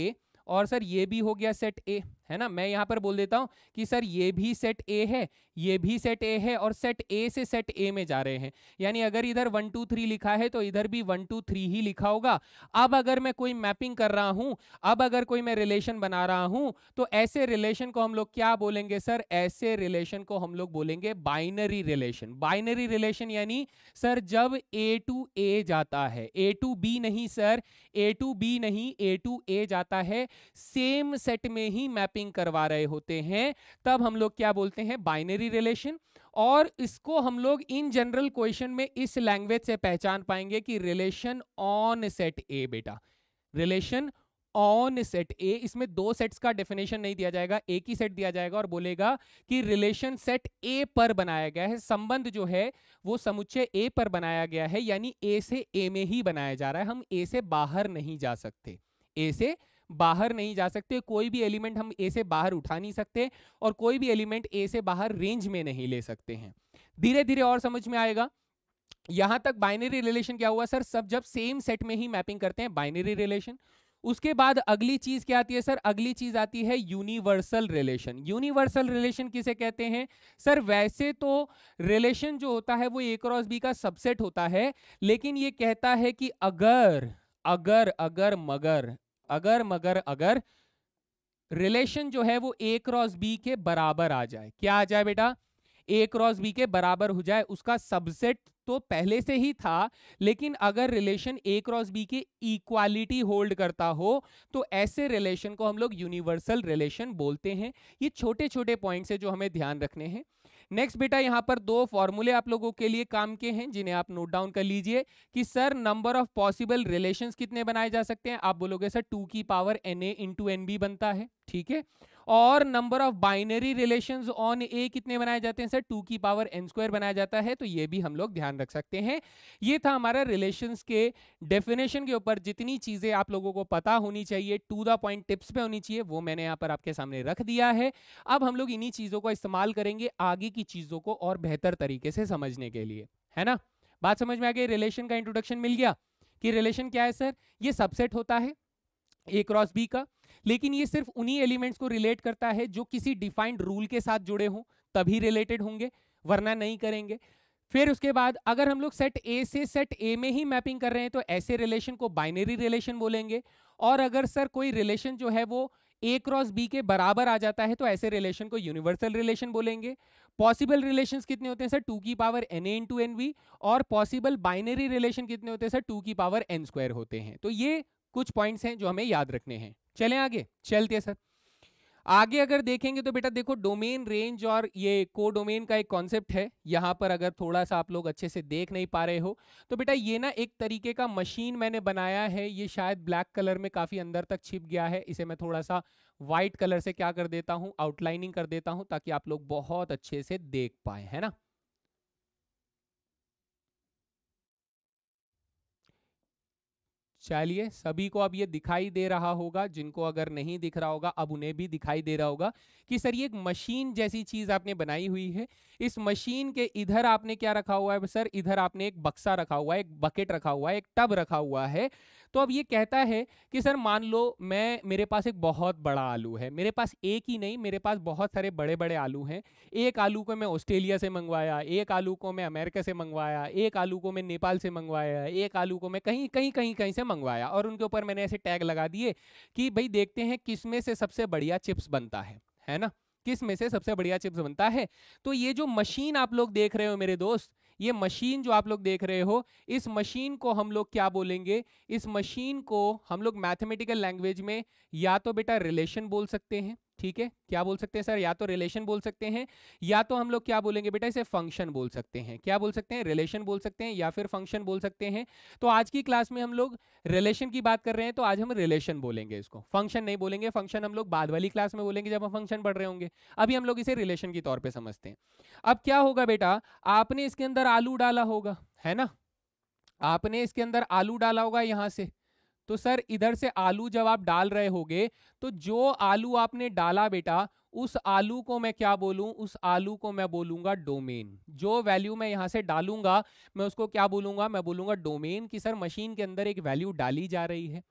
और सर ये भी हो गया सेट ए है ना मैं यहाँ पर बोल देता हूँ कि सर ये भी सेट ए है ये भी सेट ए है और सेट ए से सेट ए में जा रहे हैं यानी अगर इधर वन टू थ्री लिखा है तो इधर भी वन टू थ्री ही लिखा होगा अब अगर मैं कोई मैपिंग कर रहा हूँ अब अगर कोई मैं रिलेशन बना रहा हूँ तो ऐसे रिलेशन को हम लोग क्या बोलेंगे सर ऐसे रिलेशन को हम लोग बोलेंगे बाइनरी रिलेशन बाइनरी रिलेशन यानी सर जब ए टू ए जाता है ए टू बी नहीं सर ए टू बी नहीं ए टू ए जाता है सेम सेट में ही मैपिंग मैपिंग करवा रहे होते हैं तब हम लोग क्या बोलते हैं बाइनरी रिलेशन और इसको हम लोग इन जनरल क्वेश्चन में इस लैंग्वेज से पहचान पाएंगे कि रिलेशन ऑन सेट ए बेटा रिलेशन ऑन सेट ए इसमें दो सेट्स का डेफिनेशन नहीं दिया जाएगा एक ही सेट दिया जाएगा और बोलेगा कि रिलेशन सेट ए पर बनाया गया है संबंध जो है वो समुच्चय ए पर बनाया गया है यानी ए से ए में ही बनाया जा रहा है हम ए से बाहर नहीं जा सकते ए से बाहर नहीं जा सकते कोई भी एलिमेंट हम ए से बाहर उठा नहीं सकते और कोई भी एलिमेंट ए से बाहर रेंज में नहीं ले सकते हैं धीरे धीरे और समझ में आएगा यहां तक बाइनरी रिलेशन क्या हुआ सर सब जब सेम सेट में ही मैपिंग करते हैं बाइनरी रिलेशन उसके बाद अगली चीज क्या आती है सर अगली चीज आती है यूनिवर्सल रिलेशन यूनिवर्सल रिलेशन किसे कहते हैं सर वैसे तो रिलेशन जो होता है वो ए क्रॉस बी का सबसेट होता है लेकिन ये कहता है कि अगर अगर अगर मगर अगर मगर अगर रिलेशन जो है वो ए क्रॉस बी के बराबर आ जाए क्या आ जाए बेटा ए क्रॉस बी के बराबर हो जाए उसका सबसेट तो पहले से ही था लेकिन अगर रिलेशन ए क्रॉस बी के इक्वालिटी होल्ड करता हो तो ऐसे रिलेशन को हम लोग यूनिवर्सल रिलेशन बोलते हैं ये छोटे छोटे पॉइंट्स है जो हमें ध्यान रखने हैं नेक्स्ट बेटा यहाँ पर दो फॉर्मूले आप लोगों के लिए काम के हैं जिन्हें आप नोट डाउन कर लीजिए कि sir number of possible relation कितने बनाए जा सकते हैं आप बोलोगे सर टू की पावर एन ए इंटू बनता है ठीक है और number of binary relation on A कितने बनाए जाते हैं सर टू की पावर एन स्क्वायर बनाया जाता है तो ये भी हम लोग ध्यान रख सकते हैं ये था हमारा रिलेशंस के डेफिनेशन के ऊपर जितनी चीज़ें आप लोगों को पता होनी चाहिए टू द पॉइंट टिप्स पे होनी चाहिए वो मैंने यहाँ पर आपके सामने रख दिया है अब हम लोग इन्हीं चीज़ों का इस्तेमाल करेंगे आगे की चीज़ों को और बेहतर तरीके से समझने के लिए है ना बात समझ में आ गई रिलेशन का इंट्रोडक्शन मिल गया कि रिलेशन क्या है सर ये सबसेट होता है ए क्रॉस बी का लेकिन ये सिर्फ उन्हीं एलिमेंट्स को रिलेट करता है जो किसी डिफाइंड रूल के साथ जुड़े हों तभी रिलेटेड होंगे वरना नहीं करेंगे फिर उसके बाद अगर हम लोग सेट ए से सेट ए में ही मैपिंग कर रहे हैं तो ऐसे रिलेशन को बाइनरी रिलेशन बोलेंगे और अगर सर कोई रिलेशन जो है वो ए क्रॉस बी के बराबर आ जाता है तो ऐसे रिलेशन को यूनिवर्सल रिलेशन बोलेंगे पॉसिबल रिलेशंस कितने होते हैं सर टू की power N A into n B और पॉसिबल बाइनरी रिलेशन कितने होते हैं सर टू की पावर एन स्क्वायर होते हैं तो ये कुछ पॉइंट्स हैं जो हमें याद रखने हैं चले आगे चलते हैं सर आगे अगर देखेंगे तो बेटा देखो डोमेन रेंज और ये को डोमेन का एक कॉन्सेप्ट है यहाँ पर अगर थोड़ा सा आप लोग अच्छे से देख नहीं पा रहे हो तो बेटा ये ना एक तरीके का मशीन मैंने बनाया है ये शायद ब्लैक कलर में काफ़ी अंदर तक छिप गया है इसे मैं थोड़ा सा वाइट कलर से क्या कर देता हूँ आउटलाइनिंग कर देता हूँ ताकि आप लोग बहुत अच्छे से देख पाए है ना चलिए सभी को अब ये दिखाई दे रहा होगा जिनको अगर नहीं दिख रहा होगा अब उन्हें भी दिखाई दे रहा होगा कि सर ये एक मशीन जैसी चीज़ आपने बनाई हुई है इस मशीन के इधर आपने क्या रखा हुआ है सर इधर आपने एक बक्सा रखा हुआ है एक बकेट रखा हुआ है एक टब रखा हुआ है तो अब ये कहता है कि सर मान लो मैं मेरे पास एक बहुत बड़ा आलू है मेरे पास एक ही नहीं मेरे पास बहुत सारे बड़े बड़े आलू हैं एक आलू को मैं ऑस्ट्रेलिया से मंगवाया एक आलू को मैं अमेरिका से मंगवाया एक आलू को मैं नेपाल से मंगवाया एक आलू को मैं कहीं कहीं कहीं कहीं से मंगवाया और उनके ऊपर मैंने ऐसे टैग लगा दिए कि भाई देखते हैं किस में से सबसे बढ़िया चिप्स बनता है है ना किस में से सबसे बढ़िया चिप्स बनता है तो ये जो मशीन आप लोग देख रहे हो मेरे दोस्त ये मशीन जो आप लोग देख रहे हो इस मशीन को हम लोग क्या बोलेंगे इस मशीन को हम लोग मैथमेटिकल लैंग्वेज में या तो बेटा रिलेशन बोल सकते हैं ठीक है क्या बोल सकते हैं सर या तो रिलेशन बोल सकते हैं या तो हम लोग क्या बोलेंगे बेटा इसे फंक्शन बोल सकते हैं क्या बोल सकते हैं रिलेशन बोल सकते हैं या फिर फंक्शन बोल सकते हैं तो आज की क्लास में हम लोग रिलेशन की बात कर रहे हैं तो आज हम रिलेशन बोलेंगे इसको फंक्शन नहीं बोलेंगे फंक्शन हम लोग बाद वाली क्लास में बोलेंगे जब हम फंक्शन पढ़ रहे होंगे अभी हम लोग इसे रिलेशन के तौर पर समझते हैं अब क्या होगा बेटा आपने इसके अंदर आलू डाला होगा है ना आपने इसके अंदर आलू डाला होगा यहाँ से तो सर इधर से आलू जब आप डाल रहे होगे तो जो आलू आपने डाला बेटा उस आलू को मैं क्या बोलूं उस आलू को मैं बोलूंगा डोमेन जो वैल्यू मैं यहां से डालूंगा मैं उसको क्या बोलूंगा मैं बोलूंगा डोमेन कि सर मशीन के अंदर एक वैल्यू डाली जा रही है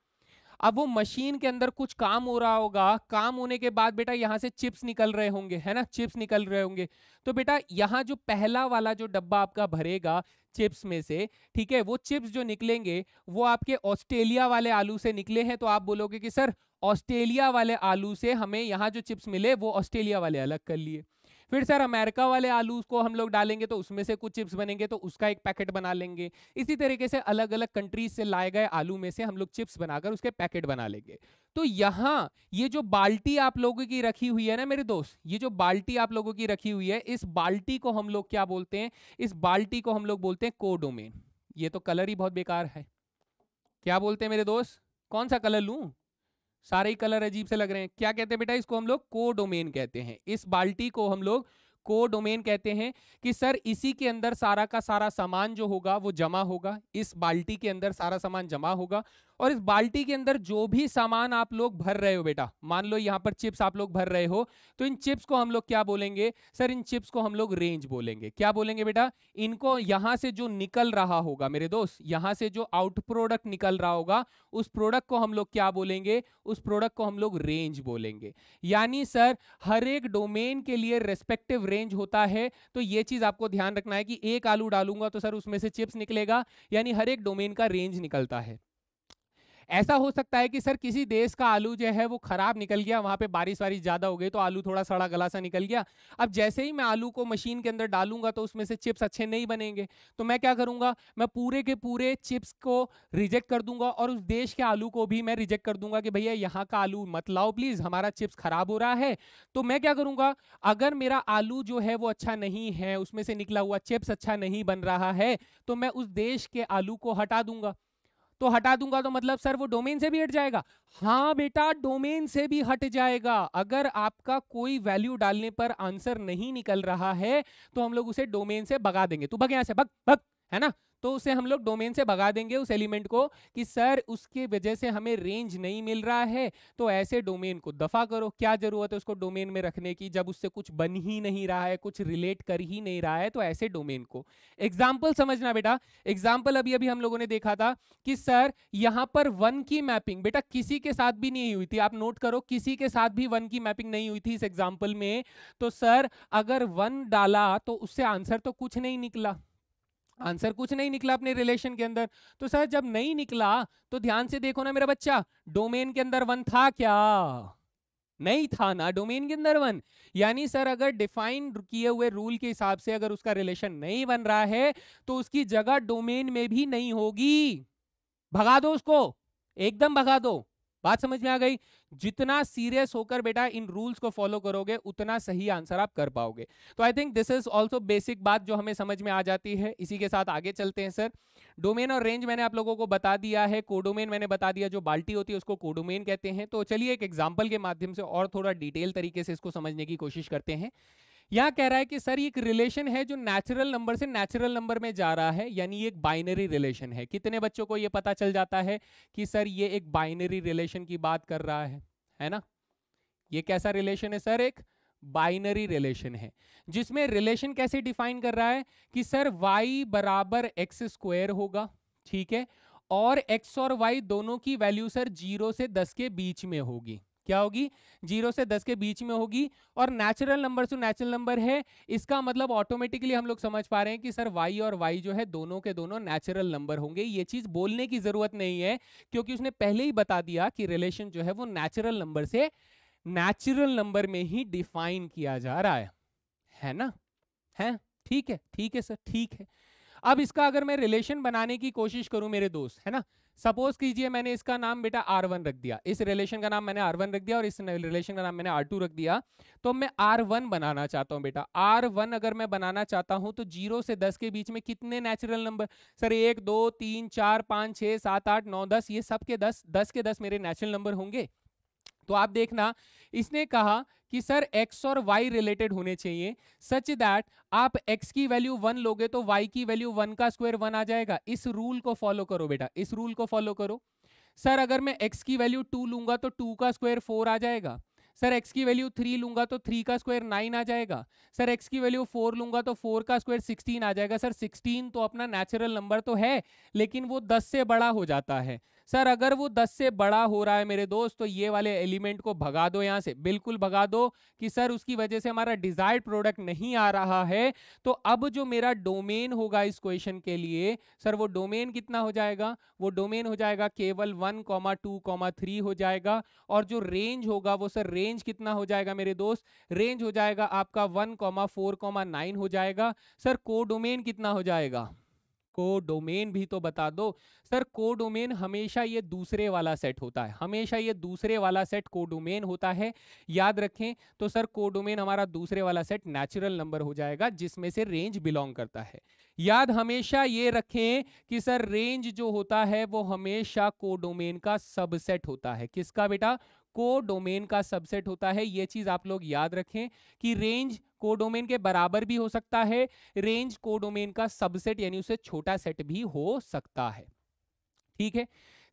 अब वो मशीन के अंदर कुछ काम हो रहा होगा काम होने के बाद बेटा यहाँ से चिप्स निकल रहे होंगे है ना चिप्स निकल रहे होंगे तो बेटा यहाँ जो पहला वाला जो डब्बा आपका भरेगा चिप्स में से ठीक है वो चिप्स जो निकलेंगे वो आपके ऑस्ट्रेलिया वाले आलू से निकले हैं तो आप बोलोगे कि सर ऑस्ट्रेलिया वाले आलू से हमें यहाँ जो चिप्स मिले वो ऑस्ट्रेलिया वाले अलग कर लिए फिर सर अमेरिका वाले आलू को हम लोग डालेंगे तो उसमें से कुछ चिप्स बनेंगे तो उसका एक पैकेट बना लेंगे इसी तरीके से अलग अलग कंट्रीज से लाए गए आलू में से हम लोग चिप्स बनाकर उसके पैकेट बना लेंगे तो यहाँ ये जो बाल्टी आप लोगों की रखी हुई है ना मेरे दोस्त ये जो बाल्टी आप लोगों की रखी हुई है इस बाल्टी को हम लोग क्या बोलते हैं इस बाल्टी को हम लोग बोलते हैं कोडोमेन ये तो कलर ही बहुत बेकार है क्या बोलते हैं मेरे दोस्त कौन सा कलर लूँ सारे ही कलर अजीब से लग रहे हैं क्या कहते हैं बेटा इसको हम लोग को डोमेन कहते हैं इस बाल्टी को हम लोग को डोमेन कहते हैं कि सर इसी के अंदर सारा का सारा सामान जो होगा वो जमा होगा इस बाल्टी के अंदर सारा सामान जमा होगा और इस बाल्टी के अंदर जो भी सामान आप लोग भर रहे हो बेटा मान लो यहाँ पर चिप्स आप लोग भर रहे हो तो इन चिप्स को हम लोग क्या बोलेंगे सर इन चिप्स को हम लोग रेंज बोलेंगे क्या बोलेंगे बेटा इनको यहाँ से जो निकल रहा होगा मेरे दोस्त यहाँ से जो आउट प्रोडक्ट निकल रहा होगा उस प्रोडक्ट को हम लोग क्या बोलेंगे उस प्रोडक्ट को हम लोग रेंज बोलेंगे यानी सर हर एक डोमेन के लिए रेस्पेक्टिव रेंज होता है तो ये चीज आपको ध्यान रखना है कि एक आलू डालूंगा तो सर उसमें से चिप्स निकलेगा यानी हर एक डोमेन का रेंज निकलता है ऐसा हो सकता है कि सर किसी देश का आलू जो है वो खराब निकल गया वहां पे बारिश वारिश ज़्यादा हो गई तो आलू थोड़ा सड़ा गला सा निकल गया अब जैसे ही मैं आलू को मशीन के अंदर डालूंगा तो उसमें से चिप्स अच्छे नहीं बनेंगे तो मैं क्या करूंगा मैं पूरे के पूरे चिप्स को रिजेक्ट कर दूंगा और उस देश के आलू को भी मैं रिजेक्ट कर दूंगा कि भैया यहाँ का आलू मत लाओ प्लीज़ हमारा चिप्स खराब हो रहा है तो मैं क्या करूंगा अगर मेरा आलू जो है वो अच्छा नहीं है उसमें से निकला हुआ चिप्स अच्छा नहीं बन रहा है तो मैं उस देश के आलू को हटा दूंगा तो हटा दूंगा तो मतलब सर वो डोमेन से भी हट जाएगा हाँ बेटा डोमेन से भी हट जाएगा अगर आपका कोई वैल्यू डालने पर आंसर नहीं निकल रहा है तो हम लोग उसे डोमेन से भगा देंगे तू भग यहां से भग भग है ना तो उसे हम लोग डोमेन से भगा देंगे उस एलिमेंट को कि सर उसके वजह से हमें रेंज नहीं मिल रहा है तो ऐसे डोमेन को दफ़ा करो क्या ज़रूरत है उसको डोमेन में रखने की जब उससे कुछ बन ही नहीं रहा है कुछ रिलेट कर ही नहीं रहा है तो ऐसे डोमेन को एग्जाम्पल समझना बेटा एग्जाम्पल अभी अभी हम लोगों ने देखा था कि सर यहाँ पर वन की मैपिंग बेटा किसी के साथ भी नहीं हुई थी आप नोट करो किसी के साथ भी वन की मैपिंग नहीं हुई थी इस एग्जाम्पल में तो सर अगर वन डाला तो उससे आंसर तो कुछ नहीं निकला आंसर कुछ नहीं निकला अपने रिलेशन के अंदर तो सर जब नहीं निकला तो ध्यान से देखो ना मेरा बच्चा डोमेन के अंदर वन था क्या नहीं था ना डोमेन के अंदर वन यानी सर अगर डिफाइन किए हुए रूल के हिसाब से अगर उसका रिलेशन नहीं बन रहा है तो उसकी जगह डोमेन में भी नहीं होगी भगा दो उसको एकदम भगा दो बात समझ में आ गई जितना सीरियस होकर बेटा इन रूल्स को फॉलो करोगे उतना सही आंसर आप कर पाओगे तो I think this is also basic बात जो हमें समझ में आ जाती है इसी के साथ आगे चलते हैं सर डोमेन और रेंज मैंने आप लोगों को बता दिया है कोडोमेन मैंने बता दिया जो बाल्टी होती है उसको कोडोमेन कहते हैं तो चलिए एक एग्जाम्पल के माध्यम से और थोड़ा डिटेल तरीके से इसको समझने की कोशिश करते हैं यह कह रहा है कि सर एक रिलेशन है जो नेचुरल नंबर से नेचुरल नंबर में जा रहा है यानी एक बाइनरी रिलेशन है कितने बच्चों को यह पता चल जाता है कि सर ये एक बाइनरी रिलेशन की बात कर रहा है है ना ये कैसा रिलेशन है सर एक बाइनरी रिलेशन है जिसमें रिलेशन कैसे डिफाइन कर रहा है कि सर वाई बराबर एक्स स्क्वायर होगा ठीक है और एक्स और वाई दोनों की वैल्यू सर जीरो से दस के बीच में होगी क्या होगी जीरो से दस के बीच में होगी और नेचुरल नंबर जो नेचुरल नंबर है इसका मतलब ऑटोमेटिकली हम लोग समझ पा रहे हैं कि सर वाई और वाई जो है दोनों के दोनों नेचुरल नंबर होंगे ये चीज बोलने की जरूरत नहीं है क्योंकि उसने पहले ही बता दिया कि रिलेशन जो है वो नेचुरल नंबर से नेचुरल नंबर में ही डिफाइन किया जा रहा है है ना है ठीक है ठीक है सर ठीक है अब इसका अगर मैं रिलेशन बनाने की कोशिश करूं मेरे दोस्त है ना सपोज कीजिए मैंने इसका नाम बेटा आर वन रख दिया इस रिलेशन का नाम मैंने आर वन रख दिया और इस रिलेशन का नाम मैंने आर टू रख दिया तो मैं आर वन बनाना चाहता हूँ बेटा आर वन अगर मैं बनाना चाहता हूँ तो जीरो से दस के बीच में कितने नेचुरल नंबर सर एक दो तीन चार पाँच छः सात आठ नौ दस ये सब के दस दस के दस मेरे नेचुरल नंबर होंगे तो आप देखना इसने कहा कि सर x और y रिलेटेड होने चाहिए सच दैट आप x की वैल्यू वन लोगे तो y की वैल्यू वन का स्क्वायर वन आ जाएगा इस रूल को फॉलो करो बेटा इस रूल को फॉलो करो सर अगर मैं x की वैल्यू टू लूंगा तो टू का स्क्वायर फोर आ जाएगा सर x की वैल्यू थ्री लूंगा तो थ्री का स्क्वायर नाइन आ जाएगा सर x की वैल्यू फोर लूंगा तो फोर का स्क्वायर सिक्सटीन आ जाएगा सर सिक्सटीन तो अपना नेचुरल नंबर तो है लेकिन वो दस से बड़ा हो जाता है सर अगर वो दस से बड़ा हो रहा है मेरे दोस्त तो ये वाले एलिमेंट को भगा दो यहाँ से बिल्कुल भगा दो कि सर उसकी वजह से हमारा डिजायर्ड प्रोडक्ट नहीं आ रहा है तो अब जो मेरा डोमेन होगा इस क्वेश्चन के लिए सर वो डोमेन कितना हो जाएगा वो डोमेन हो जाएगा केवल one comma two comma three हो जाएगा और जो रेंज होगा वो सर रेंज कितना हो जाएगा मेरे दोस्त रेंज हो जाएगा आपका one comma four comma nine हो जाएगा सर को डोमेन कितना हो जाएगा को डोमेन भी तो बता दो सर को डोमेन हमेशा ये दूसरे वाला सेट होता है हमेशा ये दूसरे वाला सेट को डोमेन होता है याद रखें तो सर को डोमेन हमारा दूसरे वाला सेट नेचुरल नंबर हो जाएगा जिसमें से रेंज बिलोंग करता है याद हमेशा ये रखें कि सर रेंज जो होता है वो हमेशा को डोमेन का सबसेट होता है किसका बेटा को डोमेन का सबसेट होता है ये चीज आप लोग याद रखें कि रेंज को डोमेन के बराबर भी हो सकता है रेंज को डोमेन का सबसेट यानी उसे छोटा सेट भी हो सकता है ठीक है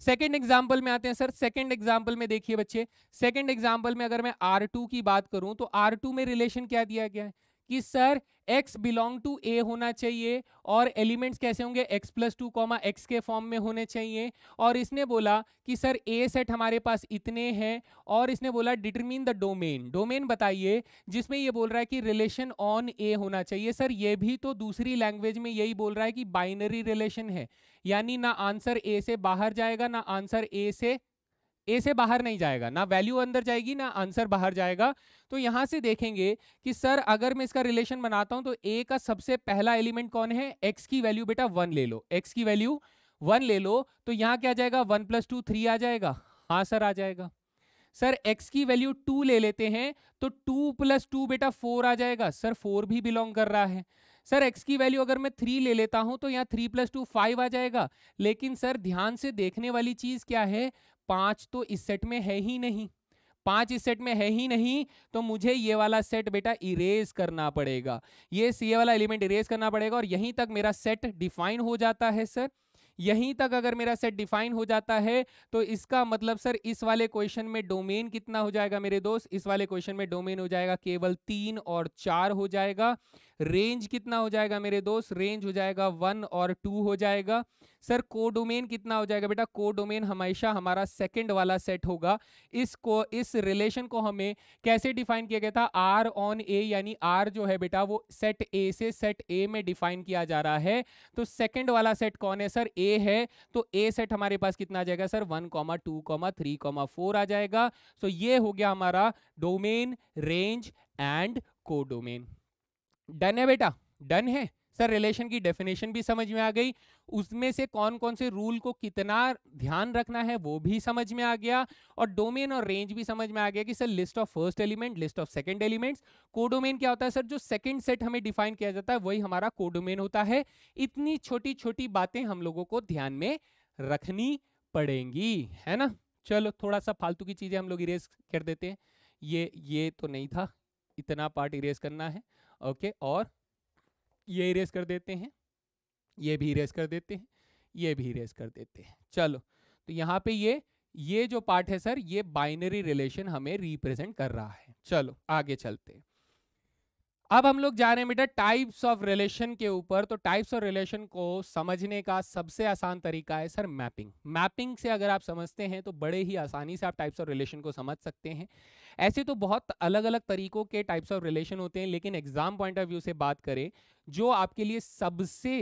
सेकेंड एग्जाम्पल में आते हैं सर सेकेंड एग्जाम्पल में देखिए बच्चे सेकेंड एग्जाम्पल में अगर मैं आर टू की बात करूं तो आर टू में रिलेशन क्या दिया गया है कि sir x belong to a होना चाहिए और एलिमेंट्स कैसे होंगे x plus two comma x के फॉर्म में होने चाहिए और इसने बोला कि सर a सेट हमारे पास इतने हैं और इसने बोला डिटरमिन द डोमेन डोमेन बताइए जिसमें ये बोल रहा है कि रिलेशन ऑन a होना चाहिए सर ये भी तो दूसरी लैंग्वेज में यही बोल रहा है कि बाइनरी रिलेशन है यानी ना आंसर ए से बाहर जाएगा ना आंसर ए से ए से बाहर नहीं जाएगा ना वैल्यू अंदर जाएगी ना आंसर बाहर जाएगा तो यहां से देखेंगे कि सर अगर मैं इसका रिलेशन बनाता हूं तो ए का सबसे पहला एलिमेंट कौन है एक्स की वैल्यू बेटा वन ले लो एक्स की वैल्यू वन ले लो तो यहां क्या जाएगा वन प्लस टू थ्री आ जाएगा हाँ सर आ जाएगा सर एक्स की वैल्यू टू ले लेते हैं तो टू प्लस टू बेटा फोर आ जाएगा सर फोर भी बिलोंग कर रहा है सर एक्स की वैल्यू अगर मैं थ्री ले लेता हूं तो यहाँ थ्री प्लस टू फाइव आ जाएगा लेकिन सर ध्यान से देखने वाली चीज क्या है पांच तो इस सेट में है ही नहीं पांच इस सेट में है ही नहीं तो मुझे ये वाला सेट बेटा इरेज करना पड़ेगा ये ये वाला एलिमेंट इरेज करना पड़ेगा और यहीं तक मेरा सेट डिफाइन हो जाता है सर यहीं तक अगर मेरा सेट डिफाइन हो जाता है तो इसका मतलब सर इस वाले क्वेश्चन में डोमेन कितना हो जाएगा मेरे दोस्त इस वाले क्वेश्चन में डोमेन हो जाएगा केवल तीन और चार हो जाएगा रेंज कितना हो जाएगा मेरे दोस्त रेंज हो जाएगा वन और टू हो जाएगा सर कोडोमेन कितना हो जाएगा बेटा कोडोमेन हमेशा हमारा सेकंड वाला सेट होगा इसको इस रिलेशन को हमें कैसे डिफाइन किया गया था आर ऑन ए यानी आर जो है बेटा वो सेट ए से सेट ए में डिफाइन किया जा रहा है तो सेकेंड वाला सेट कौन है सर ए है तो ए सेट हमारे पास कितना आ जाएगा sir one comma two comma three comma four आ जाएगा सो so ये हो गया हमारा domain range and codomain done है बेटा डन है सर रिलेशन की डेफिनेशन भी समझ में आ गई उसमें से कौन कौन से रूल को कितना ध्यान रखना है वो भी समझ में आ गया और डोमेन और रेंज भी समझ में आ गया कि sir list of first element list of second elements codomain क्या होता है सर जो सेकंड सेट हमें डिफाइन किया जाता है वही हमारा कोडोमेन होता है इतनी छोटी छोटी बातें हम लोगों को ध्यान में रखनी पड़ेंगी है ना चलो थोड़ा सा फालतू की चीज़ें हम लोग इरेज कर देते हैं ये ये तो नहीं था इतना पार्ट इरेज करना है ओके और ये इरेज कर देते हैं ये भी इरेज कर देते हैं ये भी इरेज कर देते हैं चलो तो यहाँ पे ये ये जो पार्ट है सर ये बाइनरी रिलेशन हमें रिप्रेजेंट कर रहा है चलो आगे चलते हैं अब हम लोग जा रहे हैं बेटा टाइप्स ऑफ रिलेशन के ऊपर तो टाइप्स ऑफ रिलेशन को समझने का सबसे आसान तरीका है सर मैपिंग मैपिंग से अगर आप समझते हैं तो बड़े ही आसानी से आप टाइप्स ऑफ रिलेशन को समझ सकते हैं ऐसे तो बहुत अलग अलग तरीकों के टाइप्स ऑफ रिलेशन होते हैं लेकिन एग्जाम पॉइंट ऑफ व्यू से बात करें जो आपके लिए सबसे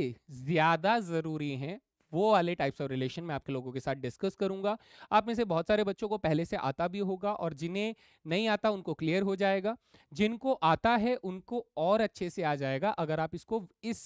ज़्यादा ज़रूरी हैं वो वाले टाइप्स ऑफ रिलेशन मैं आपके लोगों के साथ डिस्कस करूंगा आप में से बहुत सारे बच्चों को पहले से आता भी होगा और जिन्हें नहीं आता उनको क्लियर हो जाएगा जिनको आता है उनको और अच्छे से आ जाएगा अगर आप इसको इस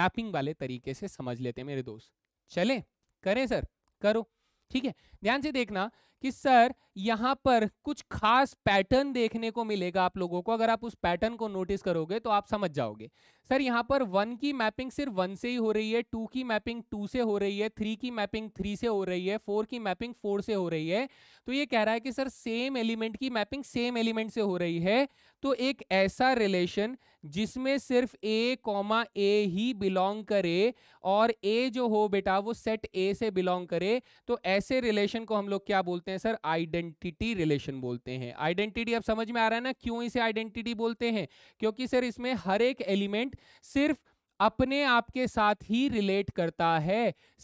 मैपिंग वाले तरीके से समझ लेते मेरे दोस्त चले करें सर करो ठीक है ध्यान से देखना कि सर यहाँ पर कुछ खास पैटर्न देखने को मिलेगा आप लोगों को अगर आप उस पैटर्न को नोटिस करोगे तो आप समझ जाओगे सर यहाँ पर वन की मैपिंग सिर्फ वन से ही हो रही है टू की मैपिंग टू से हो रही है थ्री की मैपिंग थ्री से हो रही है फोर की मैपिंग फोर से हो रही है तो ये कह रहा है कि सर सेम एलिमेंट की मैपिंग सेम एलिमेंट से हो रही है तो एक ऐसा रिलेशन जिसमें सिर्फ ए कॉमा ए ही बिलोंग करे और ए जो हो बेटा वो सेट ए से बिलोंग करे तो ऐसे रिलेशन को हम लोग क्या बोलते हैं हैं सर आइडेंटिटी रिलेशन बोलते हैं आइडेंटिटी अब समझ में आ रहा है ना क्यों इसे आइडेंटिटी बोलते हैं क्योंकि सर इसमें हर एक एलिमेंट सिर्फ अपने आप के साथ ही रिलेट करता है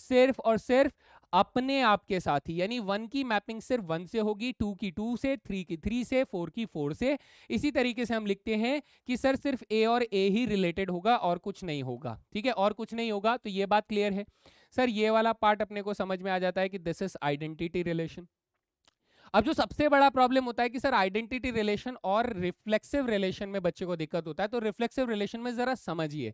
सिर्फ और सिर्फ अपने आप के साथ ही यानी वन की मैपिंग सिर्फ वन से होगी टू की टू से थ्री की थ्री से फोर की फोर से इसी तरीके से हम लिखते हैं कि सर सिर्फ ए और ए ही रिलेटेड होगा और कुछ नहीं होगा ठीक है और कुछ नहीं होगा तो ये बात क्लियर है सर ये वाला पार्ट अपने को समझ में आ जाता है कि दिस इज आइडेंटिटी रिलेशन अब जो सबसे बड़ा प्रॉब्लम होता है कि सर आइडेंटिटी रिलेशन और रिफ्लेक्सिव रिलेशन में बच्चे को दिक्कत होता है तो रिफ्लेक्सिव रिलेशन में जरा समझिए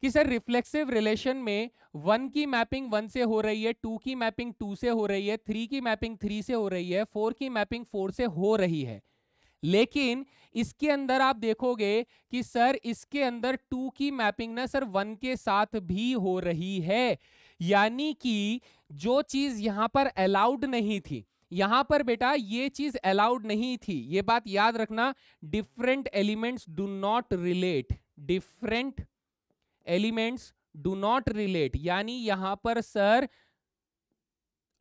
कि सर रिफ्लेक्सिव रिलेशन में वन की मैपिंग वन से हो रही है टू की मैपिंग टू से हो रही है थ्री की मैपिंग थ्री से हो रही है फोर की मैपिंग फोर से हो रही है लेकिन इसके अंदर आप देखोगे कि सर इसके अंदर टू की मैपिंग ना सर वन के साथ भी हो रही है यानी कि जो चीज यहां पर अलाउड नहीं थी यहां पर बेटा ये चीज अलाउड नहीं थी ये बात याद रखना different elements do not relate different elements do not relate यानी यहां पर सर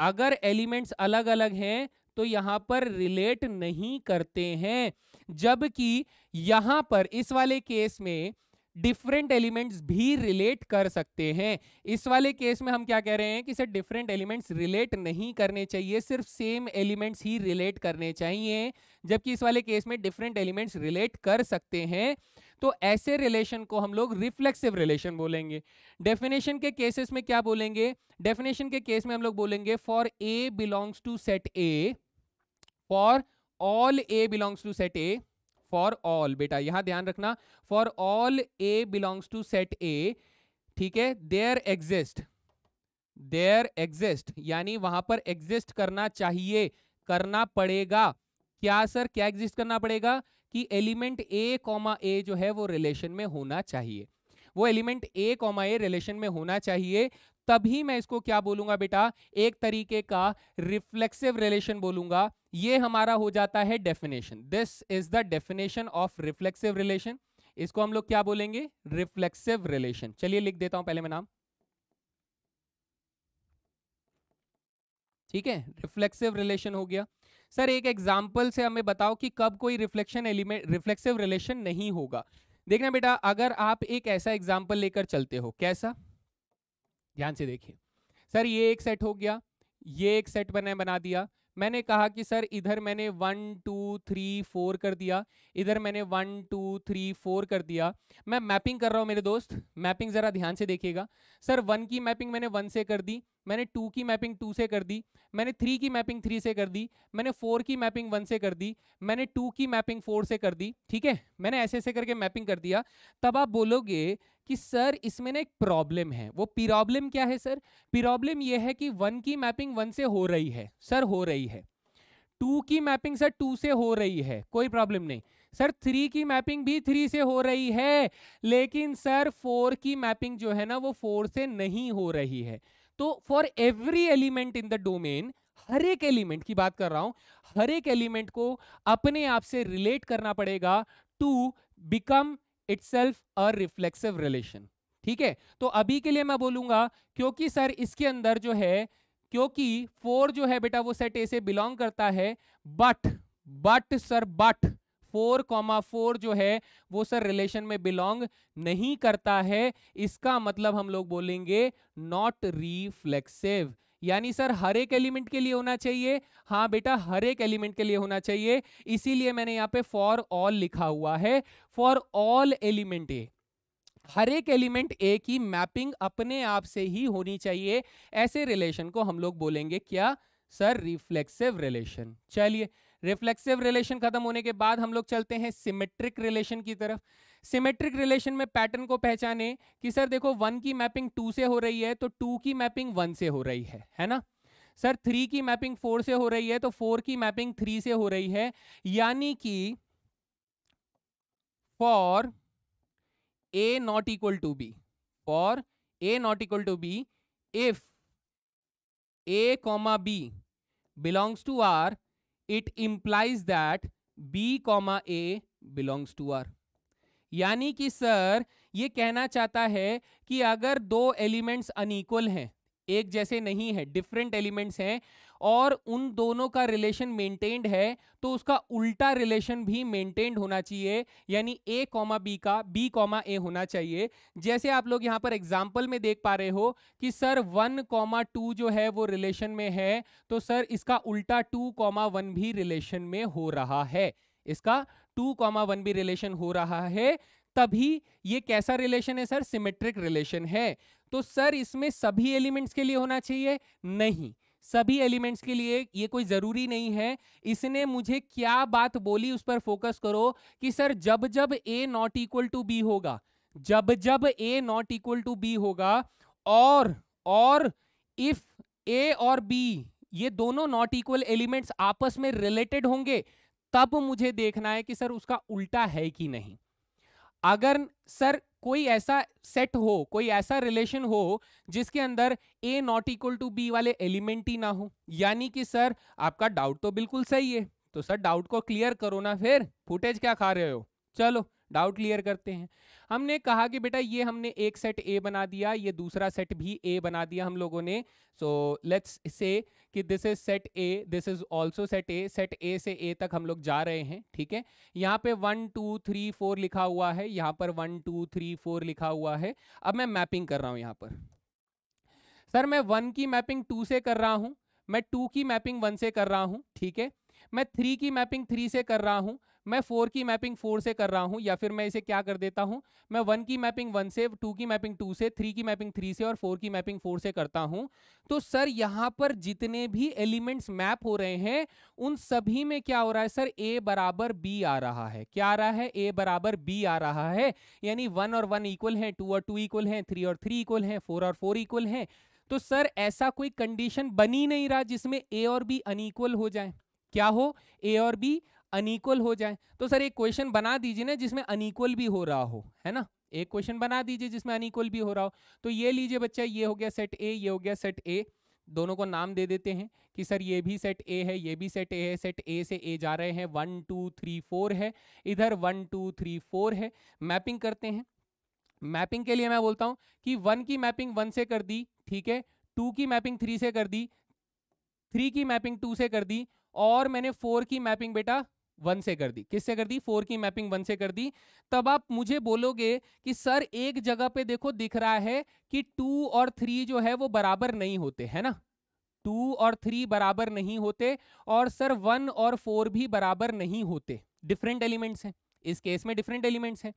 अगर एलिमेंट्स अलग अलग हैं तो यहां पर रिलेट नहीं करते हैं जबकि यहां पर इस वाले केस में डिफरेंट एलिमेंट्स भी रिलेट कर सकते हैं इस वाले केस में हम क्या कह रहे हैं कि सर डिफरेंट एलिमेंट्स रिलेट नहीं करने चाहिए सिर्फ सेम एलिमेंट्स ही रिलेट करने चाहिए जबकि इस वाले केस में डिफरेंट एलिमेंट्स रिलेट कर सकते हैं तो ऐसे रिलेशन को हम लोग रिफ्लेक्सिव रिलेशन बोलेंगे डेफिनेशन के केसेस में क्या बोलेंगे डेफिनेशन के केस में हम लोग बोलेंगे for A belongs to set A for all A belongs to set A for all बेटा यहां ध्यान रखना for all A belongs to set A ठीक है देयर एग्जिस्ट देयर एग्जिस्ट यानी वहां पर एग्जिस्ट करना चाहिए करना पड़ेगा क्या सर क्या एग्जिस्ट करना पड़ेगा कि एलिमेंट ए कॉमा ए जो है वो रिलेशन में होना चाहिए वो element A comma A relation में होना चाहिए तभी मैं इसको क्या बोलूंगा बेटा एक तरीके का रिफ्लेक्सिव रिलेशन बोलूंगा ये हमारा हो जाता है definition this is the definition of reflexive relation इसको हम लोग क्या बोलेंगे रिफ्लेक्सिव रिलेशन चलिए लिख देता हूं पहले मैं नाम ठीक है रिफ्लेक्सिव रिलेशन हो गया सर एक एग्जाम्पल से हमें बताओ कि कब कोई रिफ्लेक्शन एलिमेंट रिफ्लेक्सिव रिलेशन नहीं होगा देखना बेटा अगर आप एक ऐसा एग्जाम्पल लेकर चलते हो कैसा ध्यान से देखिए सर ये एक सेट हो गया ये एक सेट मैंने बना दिया मैंने कहा कि सर इधर मैंने वन टू थ्री फोर कर दिया इधर मैंने वन टू थ्री फोर कर दिया मैं मैपिंग कर रहा हूँ मेरे दोस्त मैपिंग ज़रा ध्यान से देखिएगा सर वन की मैपिंग मैंने वन से कर दी मैंने टू की मैपिंग टू से कर दी मैंने थ्री की मैपिंग थ्री से कर दी मैंने फोर की मैपिंग वन से कर दी मैंने टू की मैपिंग फोर से कर दी ठीक है मैंने ऐसे ऐसे करके मैपिंग कर दिया तब आप बोलोगे कि सर इसमें ना एक प्रॉब्लम है वो प्रॉब्लम क्या है सर प्रॉब्लम ये है कि वन की मैपिंग वन से हो रही है सर हो रही है टू की मैपिंग सर टू से हो रही है कोई प्रॉब्लम नहीं सर थ्री की मैपिंग भी थ्री से हो रही है लेकिन सर फोर की मैपिंग जो है ना वो फोर से नहीं हो रही है तो for every element in the domain हर एक एलिमेंट की बात कर रहा हूं हर एक एलिमेंट को अपने आप से रिलेट करना पड़ेगा to become self a reflexive relation ठीक है तो अभी के लिए मैं बोलूंगा क्योंकि सर इसके अंदर जो है क्योंकि फोर जो है बेटा वो सेट ए से बिलोंग करता है but but sir but four comma four जो है वो सर रिलेशन में बिलोंग नहीं करता है इसका मतलब हम लोग बोलेंगे नॉट रिफ्लेक्सिव यानी सर हर एक एलिमेंट के लिए होना चाहिए हाँ बेटा हर एक एलिमेंट के लिए होना चाहिए इसीलिए मैंने यहाँ पे फॉर ऑल लिखा हुआ है फॉर ऑल एलिमेंट ए हर एक एलिमेंट ए की मैपिंग अपने आप से ही होनी चाहिए ऐसे रिलेशन को हम लोग बोलेंगे क्या सर रिफ्लेक्सिव रिलेशन चलिए रिफ्लेक्सिव रिलेशन खत्म होने के बाद हम लोग चलते हैं सिमेट्रिक रिलेशन की तरफ सिमेट्रिक रिलेशन में पैटर्न को पहचाने कि सर देखो वन की मैपिंग टू से हो रही है तो टू की मैपिंग वन से हो रही है है ना सर थ्री की मैपिंग फोर से हो रही है तो फोर की मैपिंग थ्री से हो रही है यानी कि for A not equal to B for A not equal to B if A comma B belongs to R it implies that B comma A belongs to R यानी कि sir ये कहना चाहता है कि अगर दो एलिमेंट्स अनईक्वल हैं एक जैसे नहीं है डिफरेंट एलिमेंट्स हैं और उन दोनों का रिलेशन मेंटेन्ड है तो उसका उल्टा रिलेशन भी मेंटेन्ड होना चाहिए यानी ए कॉमा बी का बी कॉमा ए होना चाहिए जैसे आप लोग यहाँ पर एग्जाम्पल में देख पा रहे हो कि सर वन कॉमा टू जो है वो रिलेशन में है तो सर इसका उल्टा टू कॉमा वन भी रिलेशन में हो रहा है इसका टू कॉमा वन भी रिलेशन हो रहा है तभी ये कैसा रिलेशन है सर सिमेट्रिक रिलेशन है तो सर इसमें सभी एलिमेंट्स के लिए होना चाहिए नहीं सभी एलिमेंट्स के लिए ये कोई ज़रूरी नहीं है इसने मुझे क्या बात बोली उस पर फोकस करो कि सर जब जब A not equal to B होगा जब जब A not equal to B होगा और और इफ ए और बी ये दोनों नॉट इक्वल एलिमेंट्स आपस में रिलेटेड होंगे तब मुझे देखना है कि सर उसका उल्टा है कि नहीं अगर सर कोई ऐसा सेट हो कोई ऐसा रिलेशन हो जिसके अंदर A not equal to B वाले एलिमेंट ही ना हो यानी कि सर आपका डाउट तो बिल्कुल सही है तो सर डाउट को क्लियर करो ना फिर फुटेज क्या खा रहे हो चलो डाउट क्लियर करते हैं हमने कहा कि बेटा ये हमने एक सेट ए बना दिया ये दूसरा सेट भी ए बना दिया हम लोगों ने सो let's say that this is set A this is also set A set A से ए तक हम लोग जा रहे हैं ठीक है यहाँ पे वन टू थ्री फोर लिखा हुआ है यहाँ पर वन टू थ्री फोर लिखा हुआ है अब मैं मैपिंग कर रहा हूँ यहाँ पर सर मैं वन की मैपिंग टू से कर रहा हूँ मैं टू की मैपिंग वन से कर रहा हूँ ठीक है मैं थ्री की मैपिंग थ्री से कर रहा हूँ मैं फोर की मैपिंग फोर से कर रहा हूँ या फिर मैं इसे क्या कर देता हूँ मैं वन की मैपिंग वन से टू की मैपिंग टू से थ्री की मैपिंग थ्री से और फोर की मैपिंग फोर से करता हूँ तो सर यहाँ पर जितने भी एलिमेंट्स मैप हो रहे हैं उन सभी में क्या हो रहा है सर ए बराबर बी आ रहा है क्या आ रहा है ए बराबर बी आ रहा है यानी वन और वन इक्वल है टू और टू इक्वल है थ्री और थ्री इक्वल है फोर और फोर इक्वल है तो सर ऐसा कोई कंडीशन बनी नहीं रहा जिसमें ए और बी अनईक्वल हो जाए क्या हो ए और बी अनिक्वल हो जाए तो सर एक क्वेश्चन बना दीजिए ना जिसमें अनिक्वल भी हो रहा हो है ना एक क्वेश्चन बना दीजिए जिसमें अनिक्वल भी हो रहा हो तो ये लीजिए बच्चा ये हो गया सेट ए ये हो गया सेट ए दोनों को नाम दे देते हैं कि सर ये भी सेट ए है ये भी सेट ए है सेट ए से ए जा रहे हैं वन टू थ्री फोर है इधर वन टू थ्री फोर है मैपिंग करते हैं मैपिंग के लिए मैं बोलता हूँ कि वन की मैपिंग वन से कर दी ठीक है टू की मैपिंग थ्री से कर दी थ्री की मैपिंग टू से कर दी और मैंने फोर की मैपिंग बेटा वन से कर दी किससे कर दी फोर की मैपिंग वन से कर दी तब आप मुझे बोलोगे कि सर एक जगह पे देखो दिख रहा है कि टू और थ्री जो है वो बराबर नहीं होते है ना टू और थ्री बराबर नहीं होते और सर वन और फोर भी बराबर नहीं होते डिफरेंट एलिमेंट्स हैं इस केस में डिफरेंट एलिमेंट्स हैं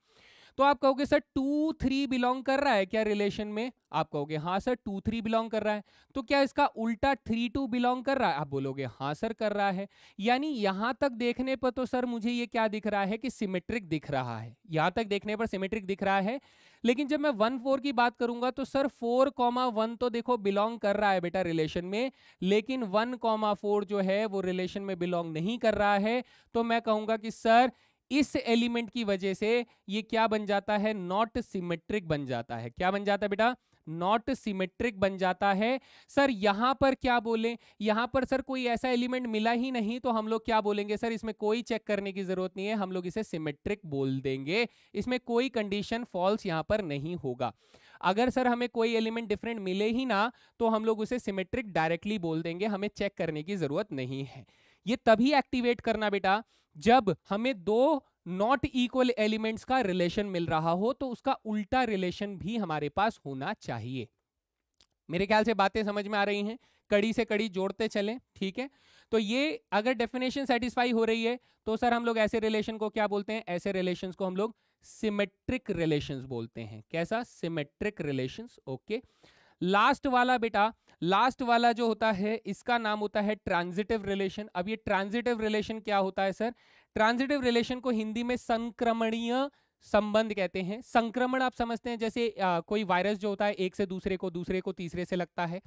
तो आप कहोगे सर टू थ्री बिलोंग कर रहा है क्या रिलेशन में आप कहोगे हाँ सर टू थ्री बिलोंग कर रहा है तो क्या इसका उल्टा थ्री टू बिलोंग कर रहा है आप बोलोगे हाँ सर कर रहा है यानी यहां तक देखने पर तो सर मुझे ये क्या दिख रहा है कि सिमेट्रिक दिख रहा है यहां तक देखने पर सिमेट्रिक दिख रहा है लेकिन जब मैं वन फोर की बात करूंगा तो सर फोर कॉमा वन तो देखो बिलोंग कर रहा है बेटा रिलेशन में लेकिन वन कॉमा फोर जो है वो रिलेशन में बिलोंग नहीं कर रहा है तो मैं कहूंगा कि सर इस एलिमेंट की वजह से ये क्या बन जाता है नॉट सिमेट्रिक बन जाता है क्या बन जाता है बेटा नॉट सिमेट्रिक बन जाता है सर यहां पर क्या बोले यहां पर सर कोई ऐसा एलिमेंट मिला ही नहीं तो हम लोग क्या बोलेंगे सर इसमें कोई चेक करने की जरूरत नहीं है हम लोग इसे सिमेट्रिक बोल देंगे इसमें कोई कंडीशन फॉल्स यहां पर नहीं होगा अगर सर हमें कोई एलिमेंट डिफरेंट मिले ही ना तो हम लोग उसे सिमेट्रिक डायरेक्टली बोल देंगे हमें चेक करने की जरूरत नहीं है ये तभी एक्टिवेट करना बेटा जब हमें दो नॉट इक्वल एलिमेंट्स का रिलेशन मिल रहा हो तो उसका उल्टा रिलेशन भी हमारे पास होना चाहिए मेरे ख्याल से बातें समझ में आ रही हैं कड़ी से कड़ी जोड़ते चलें ठीक है तो ये अगर डेफिनेशन सेटिस्फाई हो रही है तो सर हम लोग ऐसे रिलेशन को क्या बोलते हैं ऐसे रिलेशन को हम लोग सिमेट्रिक रिलेशन बोलते हैं कैसा सिमेट्रिक रिलेशन ओके लास्ट वाला बेटा लास्ट वाला जो होता है इसका नाम होता है ट्रांजिटिव रिलेशन अब ये ट्रांजिटिव रिलेशन क्या होता है सर ट्रांजिटिव रिलेशन को हिंदी में संक्रमणीय संबंध कहते हैं संक्रमण आप समझते हैं जैसे आ, कोई वायरस जो होता है एक से दूसरे को दूसरे को तीसरे से लगता है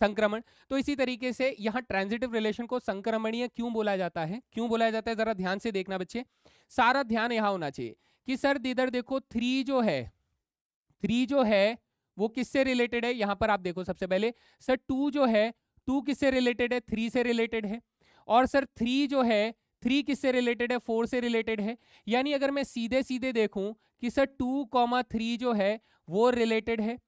संक्रमण तो इसी तरीके से यहाँ ट्रांजिटिव रिलेशन को संक्रमणीय क्यों बोला जाता है क्यों बोला जाता है जरा ध्यान से देखना बच्चे सारा ध्यान यहाँ होना चाहिए कि सर इधर देखो थ्री जो है थ्री जो है वो किससे रिलेटेड है यहाँ पर आप देखो सबसे पहले सर टू जो है टू किससे रिलेटेड है थ्री से रिलेटेड है और सर थ्री जो है थ्री किससे रिलेटेड है फोर से रिलेटेड है यानी अगर मैं सीधे सीधे देखूं कि सर टू कॉमा थ्री जो है वो रिलेटेड है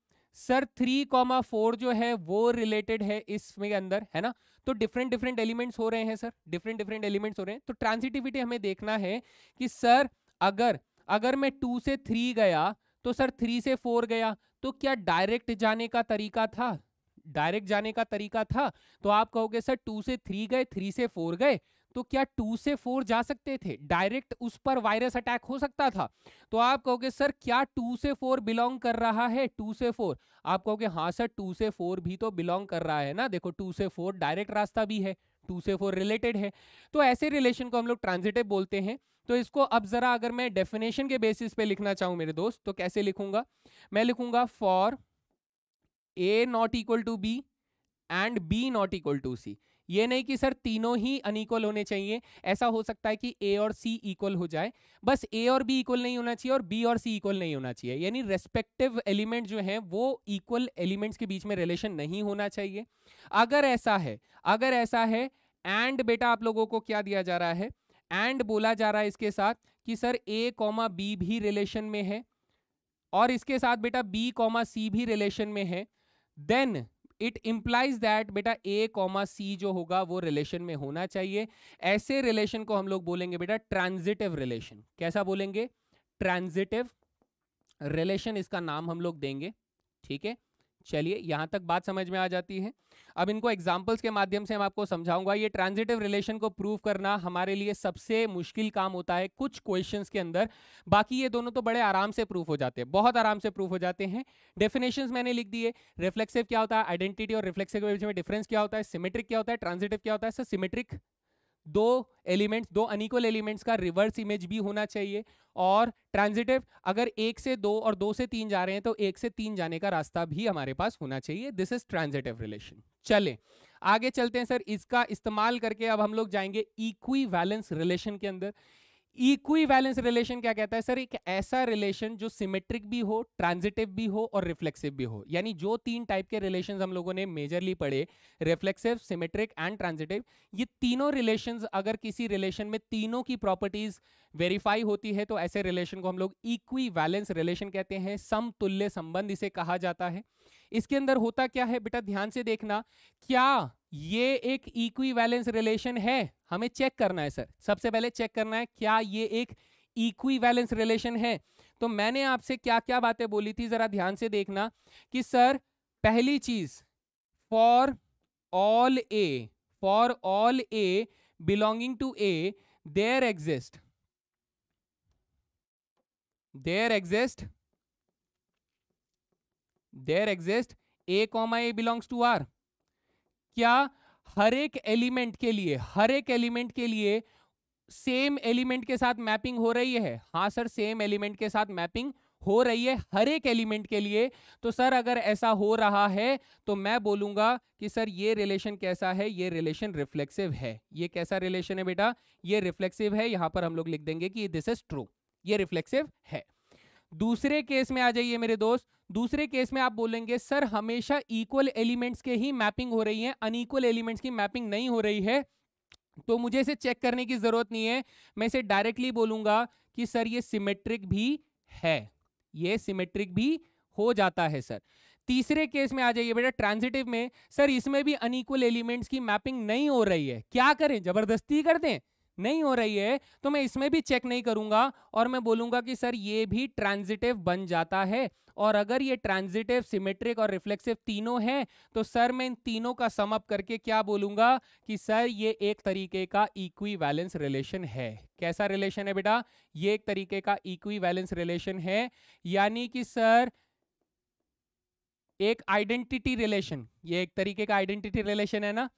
सर थ्री कॉमा फोर जो है वो रिलेटेड है इसमें अंदर है ना तो डिफरेंट डिफरेंट एलिमेंट्स हो रहे हैं सर डिफरेंट डिफरेंट एलिमेंट्स हो रहे हैं तो ट्रांसिटिविटी हमें देखना है कि सर अगर अगर मैं टू से थ्री गया तो सर थ्री से फोर गया तो क्या डायरेक्ट जाने का तरीका था डायरेक्ट जाने का तरीका था तो आप कहोगे सर टू से थ्री गए थ्री से फोर गए तो क्या टू से फोर जा सकते थे डायरेक्ट उस पर वायरस अटैक हो सकता था तो आप कहोगे सर क्या टू से फोर बिलोंग कर रहा है टू से फोर आप कहोगे हाँ सर टू से फोर भी तो बिलोंग कर रहा है ना देखो टू से फोर डायरेक्ट रास्ता भी है टू से फोर रिलेटेड है तो ऐसे रिलेशन को हम लोग ट्रांजिटिव बोलते हैं तो इसको अब ज़रा अगर मैं डेफिनेशन के बेसिस पे लिखना चाहूँ मेरे दोस्त तो कैसे लिखूंगा मैं लिखूंगा for A not equal to B and B not equal to C ये नहीं कि सर तीनों ही अनइक्वल होने चाहिए ऐसा हो सकता है कि ए और सी इक्वल हो जाए बस ए और बी इक्वल नहीं होना चाहिए और बी और सी इक्वल नहीं होना चाहिए यानी रेस्पेक्टिव एलिमेंट जो है वो इक्वल एलिमेंट्स के बीच में रिलेशन नहीं होना चाहिए अगर ऐसा है अगर ऐसा है एंड बेटा आप लोगों को क्या दिया जा रहा है एंड बोला जा रहा है इसके साथ कि सर ए कॉमा बी भी रिलेशन में है और इसके साथ बेटा बी कॉमा सी भी रिलेशन में है देन इट इम्प्लाइज दैट बेटा ए कॉमा सी जो होगा वो रिलेशन में होना चाहिए ऐसे रिलेशन को हम लोग बोलेंगे बेटा ट्रांजिटिव रिलेशन कैसा बोलेंगे ट्रांजिटिव रिलेशन इसका नाम हम लोग देंगे ठीक है चलिए यहाँ तक बात समझ में आ जाती है अब इनको एग्जाम्पल्स के माध्यम से हम आपको समझाऊंगा ये ट्रांजिटिव रिलेशन को प्रूव करना हमारे लिए सबसे मुश्किल काम होता है कुछ क्वेश्चंस के अंदर बाकी ये दोनों तो बड़े आराम से प्रूफ हो जाते हैं बहुत आराम से प्रूफ हो जाते हैं डेफिनेशन मैंने लिख दिए रिफ्लेक्सिव क्या होता है आइडेंटिटी और रिफ्लेक्सिव के बीच में डिफरेंस क्या होता है सिमेट्रिक क्या होता है ट्रांजिटिव क्या होता है सर सिमेट्रिक दो एलिमेंट्स दो अनइक्वल एलिमेंट्स का रिवर्स इमेज भी होना चाहिए और ट्रांजिटिव अगर एक से दो और दो से तीन जा रहे हैं तो एक से तीन जाने का रास्ता भी हमारे पास होना चाहिए दिस इज ट्रांजिटिव रिलेशन चले आगे चलते हैं सर इसका इस्तेमाल करके अब हम लोग जाएंगे इक्वी रिलेशन के अंदर इक्वी बैलेंस रिलेशन क्या कहता है सर एक ऐसा रिलेशन जो सिमेट्रिक भी हो ट्रांजिटिव भी हो और रिफ्लेक्सिव भी हो यानी जो तीन टाइप के रिलेशन हम लोगों ने मेजरली पढ़े रिफ्लेक्सिव सिमेट्रिक एंड ट्रांजिटिव ये तीनों रिलेशन अगर किसी रिलेशन में तीनों की प्रॉपर्टीज वेरीफाई होती है तो ऐसे रिलेशन को हम लोग इक्वी बैलेंस रिलेशन कहते हैं समतुल्य संबंध इसे कहा जाता है इसके अंदर होता क्या है बेटा ध्यान से देखना क्या ये एक इक्वी बैलेंस रिलेशन है हमें चेक करना है सर सबसे पहले चेक करना है क्या ये एक इक्वी बैलेंस रिलेशन है तो मैंने आपसे क्या क्या बातें बोली थी जरा ध्यान से देखना कि सर पहली चीज for all A for all A belonging to A there exist there exist there exist A comma A belongs to R क्या हर एक एलिमेंट के लिए हर एक एलिमेंट के लिए सेम एलिमेंट के साथ मैपिंग हो रही है हाँ सर सेम एलिमेंट के साथ मैपिंग हो रही है हर एक एलिमेंट के लिए तो सर अगर ऐसा हो रहा है तो मैं बोलूंगा कि सर ये रिलेशन कैसा है ये रिलेशन रिफ्लेक्सिव है ये कैसा रिलेशन है बेटा ये रिफ्लेक्सिव है यहां पर हम लोग लिख देंगे कि दिस इज ट्रू ये रिफ्लेक्सिव है दूसरे केस में आ जाइए मेरे दोस्त दूसरे केस में आप बोलेंगे सर हमेशा इक्वल एलिमेंट्स के ही मैपिंग हो रही है अनईक्वल एलिमेंट्स की मैपिंग नहीं हो रही है तो मुझे इसे चेक करने की जरूरत नहीं है मैं इसे डायरेक्टली बोलूंगा कि सर ये सिमेट्रिक भी है ये सिमेट्रिक भी हो जाता है सर तीसरे केस में आ जाइए बेटा ट्रांजिटिव में सर इसमें भी अनईक्वल एलिमेंट्स की मैपिंग नहीं हो रही है क्या करें जबरदस्ती कर दें नहीं हो रही है तो मैं इसमें भी चेक नहीं करूंगा और मैं बोलूंगा कि सर ये भी ट्रांजिटिव बन जाता है और अगर ये ट्रांजिटिव सिमेट्रिक और रिफ्लेक्सिव तीनों हैं तो सर मैं इन तीनों का सम अप करके क्या बोलूंगा कि सर ये एक तरीके का इक्वी वैलेंस रिलेशन है कैसा रिलेशन है बेटा ये एक तरीके का इक्वी वैलेंस रिलेशन है यानी कि सर एक आइडेंटिटी रिलेशन ये एक तरीके का आइडेंटिटी रिलेशन है ना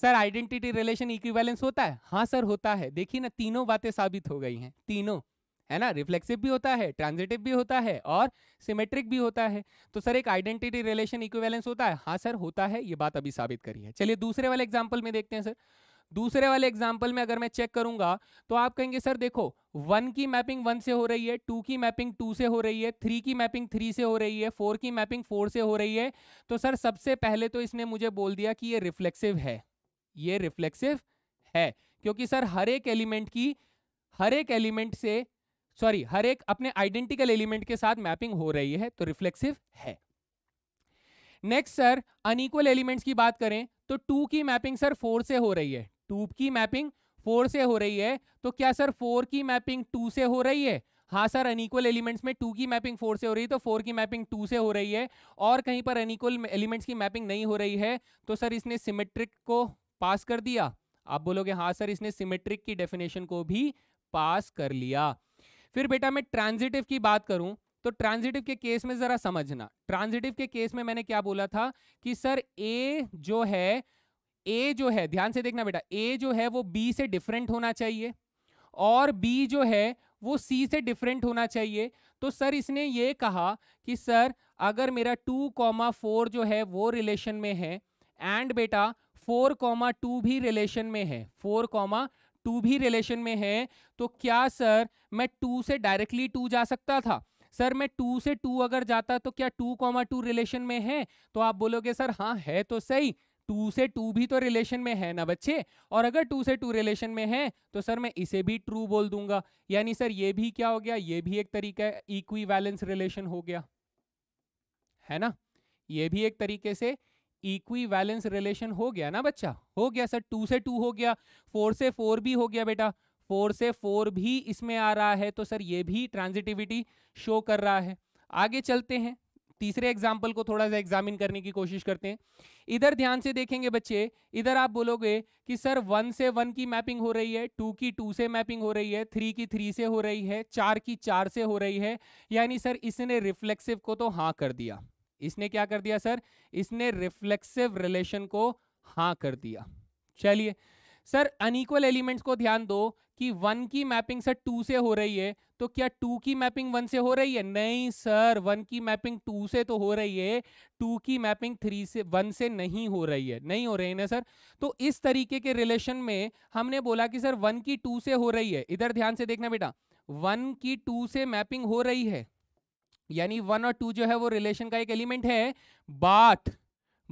सर आइडेंटिटी रिलेशन इक्विवेलेंस होता है हाँ सर होता है देखिए ना तीनों बातें साबित हो गई हैं तीनों है ना रिफ्लेक्सिव भी होता है ट्रांजिटिव भी होता है और सिमेट्रिक भी होता है तो सर एक आइडेंटिटी रिलेशन इक्विवेलेंस होता है हाँ सर होता है ये बात अभी साबित करी है चलिए दूसरे वाले एग्जाम्पल में देखते हैं सर दूसरे वाले एग्जाम्पल में अगर मैं चेक करूंगा तो आप कहेंगे सर देखो वन की मैपिंग वन से हो रही है टू की मैपिंग टू से हो रही है थ्री की मैपिंग थ्री से हो रही है फोर की मैपिंग फोर से हो रही है तो सर सबसे पहले तो इसने मुझे बोल दिया कि ये रिफ्लेक्सिव है ये रिफ्लेक्सिव है क्योंकि सर हर एक एलिमेंट की हर एक एलिमेंट से सॉरी हर एक अपने आइडेंटिकल एलिमेंट के साथ मैपिंग हो रही है तो रिफ्लेक्सिव है नेक्स्ट सर अनइक्वल एलिमेंट्स की बात करें तो टू की मैपिंग सर फोर से हो रही है टू की मैपिंग फोर से हो रही है तो क्या सर फोर की मैपिंग टू से हो रही है हाँ सर अनइक्वल एलिमेंट्स में टू की मैपिंग फोर से हो रही है तो फोर की मैपिंग टू से हो रही है और कहीं पर अनइक्वल एलिमेंट्स की मैपिंग नहीं हो रही है तो सर इसने सिमेट्रिक को पास कर दिया आप बोलोगे हाँ सर इसने सिमेट्रिक की डेफिनेशन को भी पास कर लिया फिर बेटा मैं ट्रांजिटिव की बात करूं तो ट्रांजिटिव के केस में जरा समझना ट्रांजिटिव के केस में मैंने क्या बोला था कि सर ए जो है ए जो है ध्यान से देखना बेटा ए जो है वो बी से डिफरेंट होना चाहिए और बी जो है वो सी से डिफरेंट होना चाहिए तो सर इसने ये कहा कि सर अगर मेरा टू कॉमा फोर जो है वो रिलेशन में है एंड बेटा फोर कॉमा टू भी रिलेशन में है फोर कॉमा टू भी रिलेशन में है तो क्या सर मैं टू से डायरेक्टली टू जा सकता था सर मैं टू से टू अगर जाता तो क्या टू कॉमा टू रिलेशन में है तो आप बोलोगे सर हाँ है तो सही टू से टू भी तो रिलेशन में है ना बच्चे और अगर टू से टू रिलेशन में है तो सर मैं इसे भी ट्रू बोल दूंगा यानी सर ये भी क्या हो गया ये भी एक तरीका है इक्वी रिलेशन हो गया है ना ये भी एक तरीके से इक्वीवैलेंस रिलेशन हो गया ना बच्चा हो गया सर टू से टू हो गया फोर से फोर भी हो गया बेटा फोर से फोर भी इसमें आ रहा है तो सर ये भी ट्रांजिटिविटी शो कर रहा है आगे चलते हैं तीसरे एग्जाम्पल को थोड़ा सा एग्जामिन करने की कोशिश करते हैं इधर ध्यान से देखेंगे बच्चे इधर आप बोलोगे कि सर वन से वन की मैपिंग हो रही है टू की टू से मैपिंग हो रही है थ्री की थ्री से हो रही है चार की चार से हो रही है यानी सर इसने रिफ्लेक्सिव को तो हाँ कर दिया इसने क्या कर दिया सर इसने रिफ्लेक्सिव रिलेशन को हाँ कर दिया चलिए सर अनइक्वल एलिमेंट्स को ध्यान दो कि वन की मैपिंग सर टू से हो रही है तो क्या टू की मैपिंग वन से हो रही है नहीं सर वन की मैपिंग टू से तो हो रही है टू की मैपिंग थ्री से वन से नहीं हो रही है नहीं हो रही है ना सर तो इस तरीके के रिलेशन में हमने बोला कि सर वन की टू से हो रही है इधर ध्यान से देखना बेटा वन की टू से मैपिंग हो रही है यानी वन और टू जो है वो रिलेशन का एक एलिमेंट है but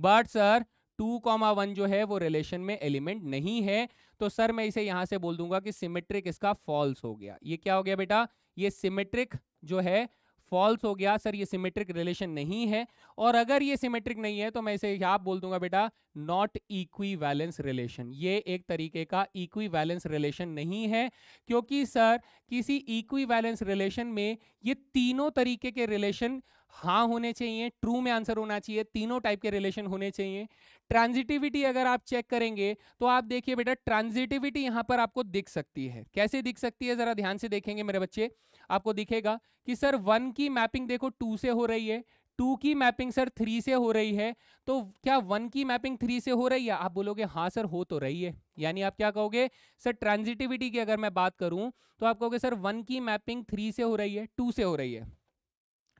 but sir two comma one जो है वो रिलेशन में एलिमेंट नहीं है तो सर मैं इसे यहां से बोल दूंगा कि सिमेट्रिक इसका फॉल्स हो गया ये क्या हो गया बेटा ये सिमेट्रिक जो है फॉल्स हो गया सर ये सिमेट्रिक रिलेशन नहीं है और अगर ये सिमेट्रिक नहीं है तो मैं इसे आप बोल दूंगा बेटा नॉट इक्वी वैलेंस रिलेशन ये एक तरीके का इक्वी वैलेंस रिलेशन नहीं है क्योंकि सर किसी इक्वी वैलेंस रिलेशन में ये तीनों तरीके के रिलेशन हाँ होने चाहिए ट्रू में आंसर होना चाहिए तीनों टाइप के रिलेशन होने चाहिए ट्रांजिटिविटी अगर आप चेक करेंगे तो आप देखिए बेटा ट्रांजिटिविटी यहाँ पर आपको दिख सकती है कैसे दिख सकती है ज़रा ध्यान से देखेंगे मेरे बच्चे आपको दिखेगा कि सर वन की मैपिंग देखो टू से हो रही है टू की मैपिंग सर थ्री से हो रही है तो क्या वन की मैपिंग थ्री से हो रही है आप बोलोगे हाँ सर हो तो रही है यानी आप क्या कहोगे सर ट्रांजिटिविटी की अगर मैं बात करूं तो आप कहोगे सर वन की मैपिंग थ्री से हो रही है टू से हो रही है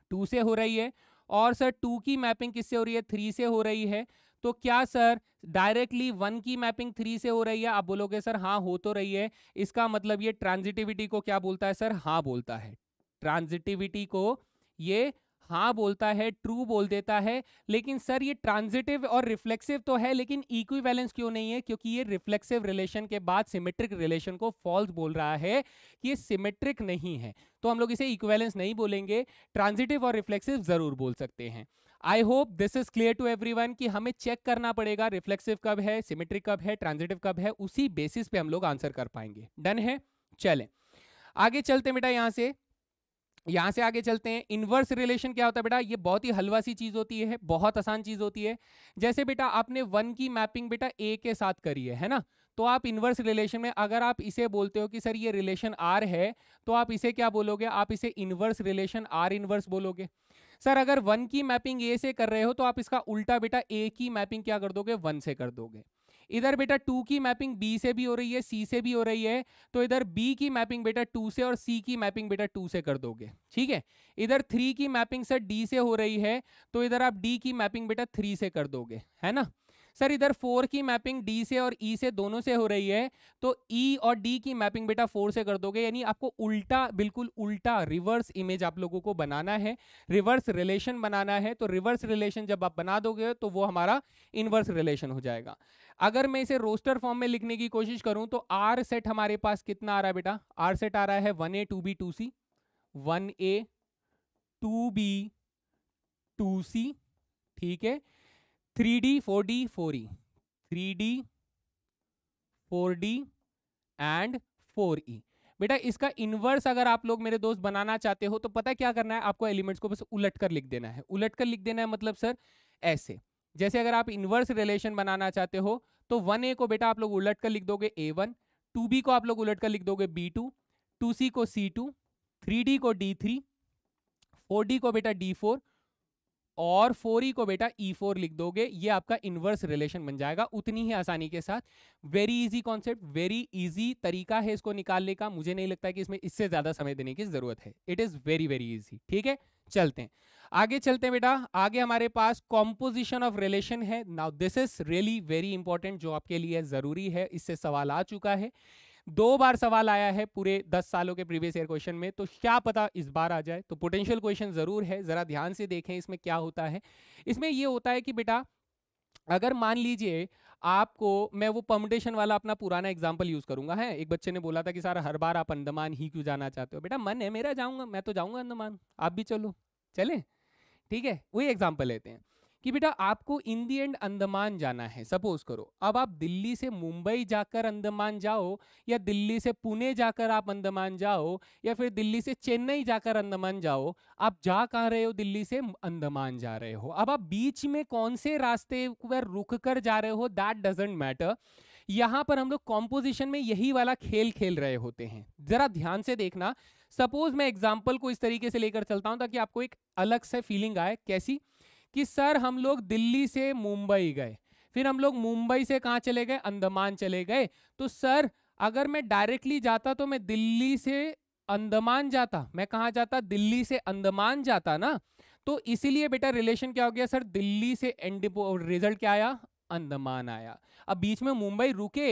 टू से हो रही है और सर टू की मैपिंग किससे हो रही है थ्री से हो रही है तो क्या सर डायरेक्टली वन की मैपिंग थ्री से हो रही है आप बोलोगे सर हाँ हो तो रही है इसका मतलब ये ट्रांजिटिविटी को क्या बोलता है सर हाँ बोलता है ट्रांजिटिविटी को ये हाँ बोलता है ट्रू बोल देता है लेकिन सर ये ट्रांजिटिव और रिफ्लेक्सिव तो है लेकिन इक्विवेलेंस क्यों नहीं है क्योंकि ये रिफ्लेक्सिव रिलेशन के बाद सिमेट्रिक रिलेशन को फॉल्स बोल रहा है कि ये सिमेट्रिक नहीं है तो हम लोग इसे इक्विवेलेंस नहीं बोलेंगे ट्रांजिटिव और रिफ्लेक्सिव ज़रूर बोल सकते हैं I hope this is clear to everyone की हमें चेक करना पड़ेगा रिफ्लेक्सिव कब है सिमेट्रिक कब है ट्रांजिटिव कब है उसी बेसिस पे हम लोग आंसर कर पाएंगे डन है चलें आगे चलते बेटा यहाँ से यहाँ से आगे चलते हैं इनवर्स रिलेशन क्या होता है बेटा ये बहुत ही हलवा सी चीज़ होती है बहुत आसान चीज़ होती है जैसे बेटा आपने वन की मैपिंग बेटा ए के साथ करी है है ना तो आप इनवर्स रिलेशन में अगर आप इसे बोलते हो कि सर ये रिलेशन आर है तो आप इसे क्या बोलोगे आप इसे इनवर्स रिलेशन आर इनवर्स बोलोगे सर अगर वन की मैपिंग ए से कर रहे हो तो आप इसका उल्टा बेटा ए की मैपिंग क्या कर दोगे वन से कर दोगे इधर बेटा टू की मैपिंग बी से भी हो रही है सी से भी हो रही है तो इधर बी की मैपिंग बेटा टू से और सी की मैपिंग बेटा टू से कर दोगे ठीक है इधर थ्री की मैपिंग सर डी से हो रही है तो इधर आप डी की मैपिंग बेटा थ्री से कर दोगे है ना सर इधर फोर की मैपिंग डी से और ई e से दोनों से हो रही है तो ई e और डी की मैपिंग बेटा फोर से कर दोगे यानी आपको उल्टा बिल्कुल उल्टा रिवर्स इमेज आप लोगों को बनाना है रिवर्स रिलेशन बनाना है तो रिवर्स रिलेशन जब आप बना दोगे तो वो हमारा इनवर्स रिलेशन हो जाएगा अगर मैं इसे रोस्टर फॉर्म में लिखने की कोशिश करूं तो आर सेट हमारे पास कितना आ रहा है बेटा आर सेट आ रहा है one A to B two C one A to B two C ठीक है three D four D four E three D four D and four E बेटा इसका इन्वर्स अगर आप लोग मेरे दोस्त बनाना चाहते हो तो पता क्या करना है आपको एलिमेंट्स को बस उलट कर लिख देना है उलट कर लिख देना है मतलब सर ऐसे जैसे अगर आप इन्वर्स रिलेशन बनाना चाहते हो तो वन ए को बेटा आप लोग उलट कर लिख दोगे ए वन टू बी को आप लोग उलट कर लिख दोगे बी टू टू सी को सी टू थ्री डी को डी थ्री फोर डी को बेटा डी फोर और फोर ई को बेटा ई e फोर लिख दोगे ये आपका इन्वर्स रिलेशन बन जाएगा उतनी ही आसानी के साथ very easy concept very easy तरीका है इसको निकालने का मुझे नहीं लगता कि इसमें इससे ज़्यादा समय देने की ज़रूरत है it is very very easy ठीक है चलते हैं आगे चलते हैं बेटा आगे हमारे पास कॉम्पोजिशन ऑफ रिलेशन है now this is really very important जो आपके लिए ज़रूरी है इससे सवाल आ चुका है दो बार सवाल आया है पूरे दस सालों के प्रीवियस ईयर क्वेश्चन में तो क्या पता इस बार आ जाए तो पोटेंशियल क्वेश्चन ज़रूर है ज़रा ध्यान से देखें इसमें क्या होता है इसमें यह होता है कि बेटा अगर मान लीजिए आपको मैं वो परमुटेशन वाला अपना पुराना एग्जाम्पल यूज़ करूंगा है एक बच्चे ने बोला था कि सर हर बार आप अंडमान ही क्यों जाना चाहते हो बेटा मन है मेरा जाऊंगा मैं तो जाऊंगा अंडमान आप भी चलो चले ठीक है वही एग्जाम्पल लेते हैं कि बेटा आपको इन दी एंड अंदमान जाना है सपोज करो अब आप दिल्ली से मुंबई जाकर अंदमान जाओ या दिल्ली से पुणे जाकर आप अंदमान जाओ या फिर दिल्ली से चेन्नई जाकर अंदमान जाओ आप जा कहाँ रहे हो दिल्ली से अंदमान जा रहे हो अब आप बीच में कौन से रास्ते पर रुक कर जा रहे हो दैट डजेंट मैटर यहाँ पर हम लोग कॉम्पोजिशन में यही वाला खेल खेल रहे होते हैं जरा ध्यान से देखना सपोज मैं एग्जाम्पल को इस तरीके से लेकर चलता हूँ ताकि आपको एक अलग से फीलिंग आए कैसी कि सर हम लोग दिल्ली से मुंबई गए फिर हम लोग मुंबई से कहाँ चले गए अंदमान चले गए तो सर अगर मैं डायरेक्टली जाता तो मैं दिल्ली से अंदमान जाता मैं कहाँ जाता दिल्ली से अंदमान जाता ना तो इसीलिए बेटा रिलेशन क्या हो गया सर दिल्ली से एंड रिजल्ट क्या आया अंदमान आया अब बीच में मुंबई रुके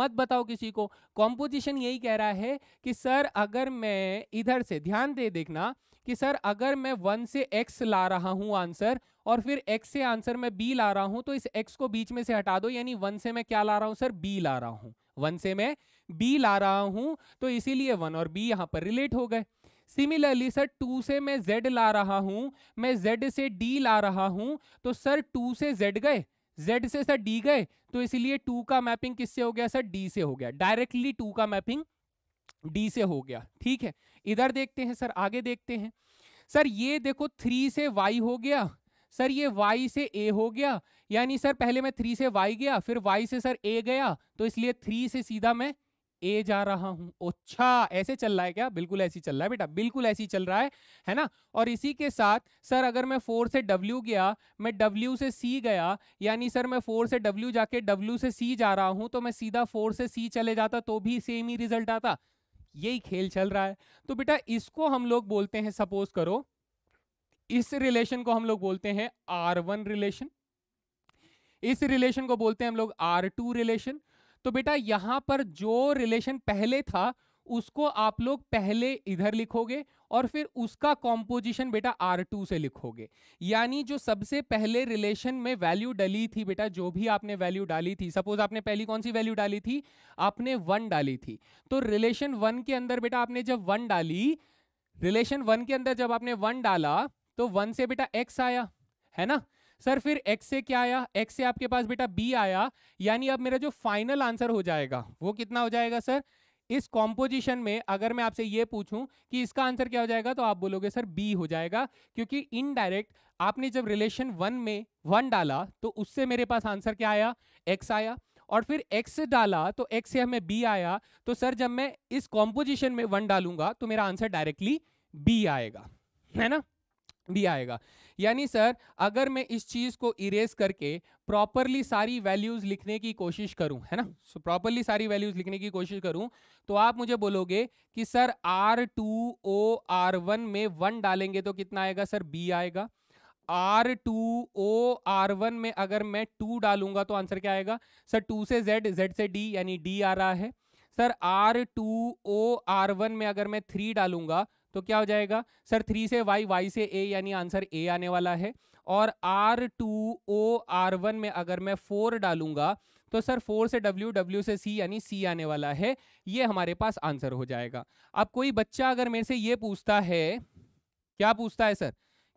मत बताओ किसी को कॉम्पोजिशन यही कह रहा है कि सर अगर मैं इधर से ध्यान दे देखना कि सर अगर मैं वन से एक्स ला रहा हूं आंसर और फिर एक्स से आंसर मैं बी ला रहा हूं तो इस एक्स को बीच में से हटा दो यानी वन से मैं क्या ला रहा हूं सर बी ला रहा हूं वन से मैं बी ला रहा हूँ तो इसीलिए वन और बी यहाँ पर रिलेट हो गए सिमिलरली सर टू से मैं जेड ला रहा हूं मैं जेड से डी ला रहा हूँ तो सर टू से जेड गए जेड से सर डी गए तो इसलिए टू का मैपिंग किससे हो गया सर डी से हो गया डायरेक्टली टू का मैपिंग डी से हो गया ठीक है इधर देखते हैं सर आगे देखते हैं सर ये देखो थ्री से वाई हो गया सर ये y से a हो गया यानी सर पहले मैं थ्री से y गया फिर y से सर a गया तो इसलिए थ्री से सीधा मैं ए जा रहा हूं अच्छा ऐसे चल रहा है क्या बिल्कुल ऐसी चल रहा है बेटा बिल्कुल ऐसी चल रहा है है ना और इसी के साथ सर अगर मैं फोर से डब्ल्यू गया मैं डब्ल्यू से सी गया यानी सर मैं फोर से डब्ल्यू जाके डब्ल्यू से सी जा रहा हूं तो मैं सीधा फोर से सी चले जाता तो भी सेम ही रिजल्ट आता यही खेल चल रहा है तो बेटा इसको हम लोग बोलते हैं सपोज करो इस रिलेशन को हम लोग बोलते हैं आर वन रिलेशन इस रिलेशन को बोलते हैं हम लोग आर टू रिलेशन तो बेटा यहां पर जो रिलेशन पहले था उसको आप लोग पहले इधर लिखोगे और फिर उसका कॉम्पोजिशन बेटा R2 से लिखोगे यानी जो सबसे पहले रिलेशन में वैल्यू डली थी बेटा जो भी आपने वैल्यू डाली थी सपोज आपने पहली कौन सी वैल्यू डाली थी आपने वन डाली थी तो रिलेशन वन के अंदर बेटा आपने जब वन डाली रिलेशन वन के अंदर जब आपने वन डाला तो वन से बेटा एक्स आया है ना सर फिर एक्स से क्या आया एक्स से आपके पास बेटा बी आया यानी अब मेरा जो फाइनल आंसर हो जाएगा वो कितना हो जाएगा सर इस कॉम्पोजिशन में अगर मैं आपसे ये पूछूं कि इसका आंसर क्या हो जाएगा तो आप बोलोगे सर बी हो जाएगा क्योंकि इनडायरेक्ट आपने जब रिलेशन वन में वन डाला तो उससे मेरे पास आंसर क्या आया एक्स आया और फिर एक्स डाला तो एक्स से हमें बी आया तो सर जब मैं इस कॉम्पोजिशन में वन डालूंगा तो मेरा आंसर डायरेक्टली बी आएगा है ना बी आएगा यानी सर अगर मैं इस चीज़ को इरेज करके प्रॉपरली सारी वैल्यूज़ लिखने की कोशिश करूं है ना सो so, प्रॉपरली सारी वैल्यूज़ लिखने की कोशिश करूं तो आप मुझे बोलोगे कि sir R two O R one में वन डालेंगे तो कितना आएगा सर बी आएगा R two O R one में अगर मैं टू डालूंगा तो आंसर क्या आएगा सर टू से जेड जेड से डी यानी डी आ रहा है sir R two O R one में अगर मैं थ्री डालूंगा तो क्या हो जाएगा सर थ्री से वाई वाई से ए यानी आंसर ए आने वाला है और R two O R one में अगर मैं फोर डालूंगा तो सर फोर से डब्ल्यू डब्ल्यू से सी यानी सी आने वाला है ये हमारे पास आंसर हो जाएगा अब कोई बच्चा अगर मेरे से ये पूछता है क्या पूछता है सर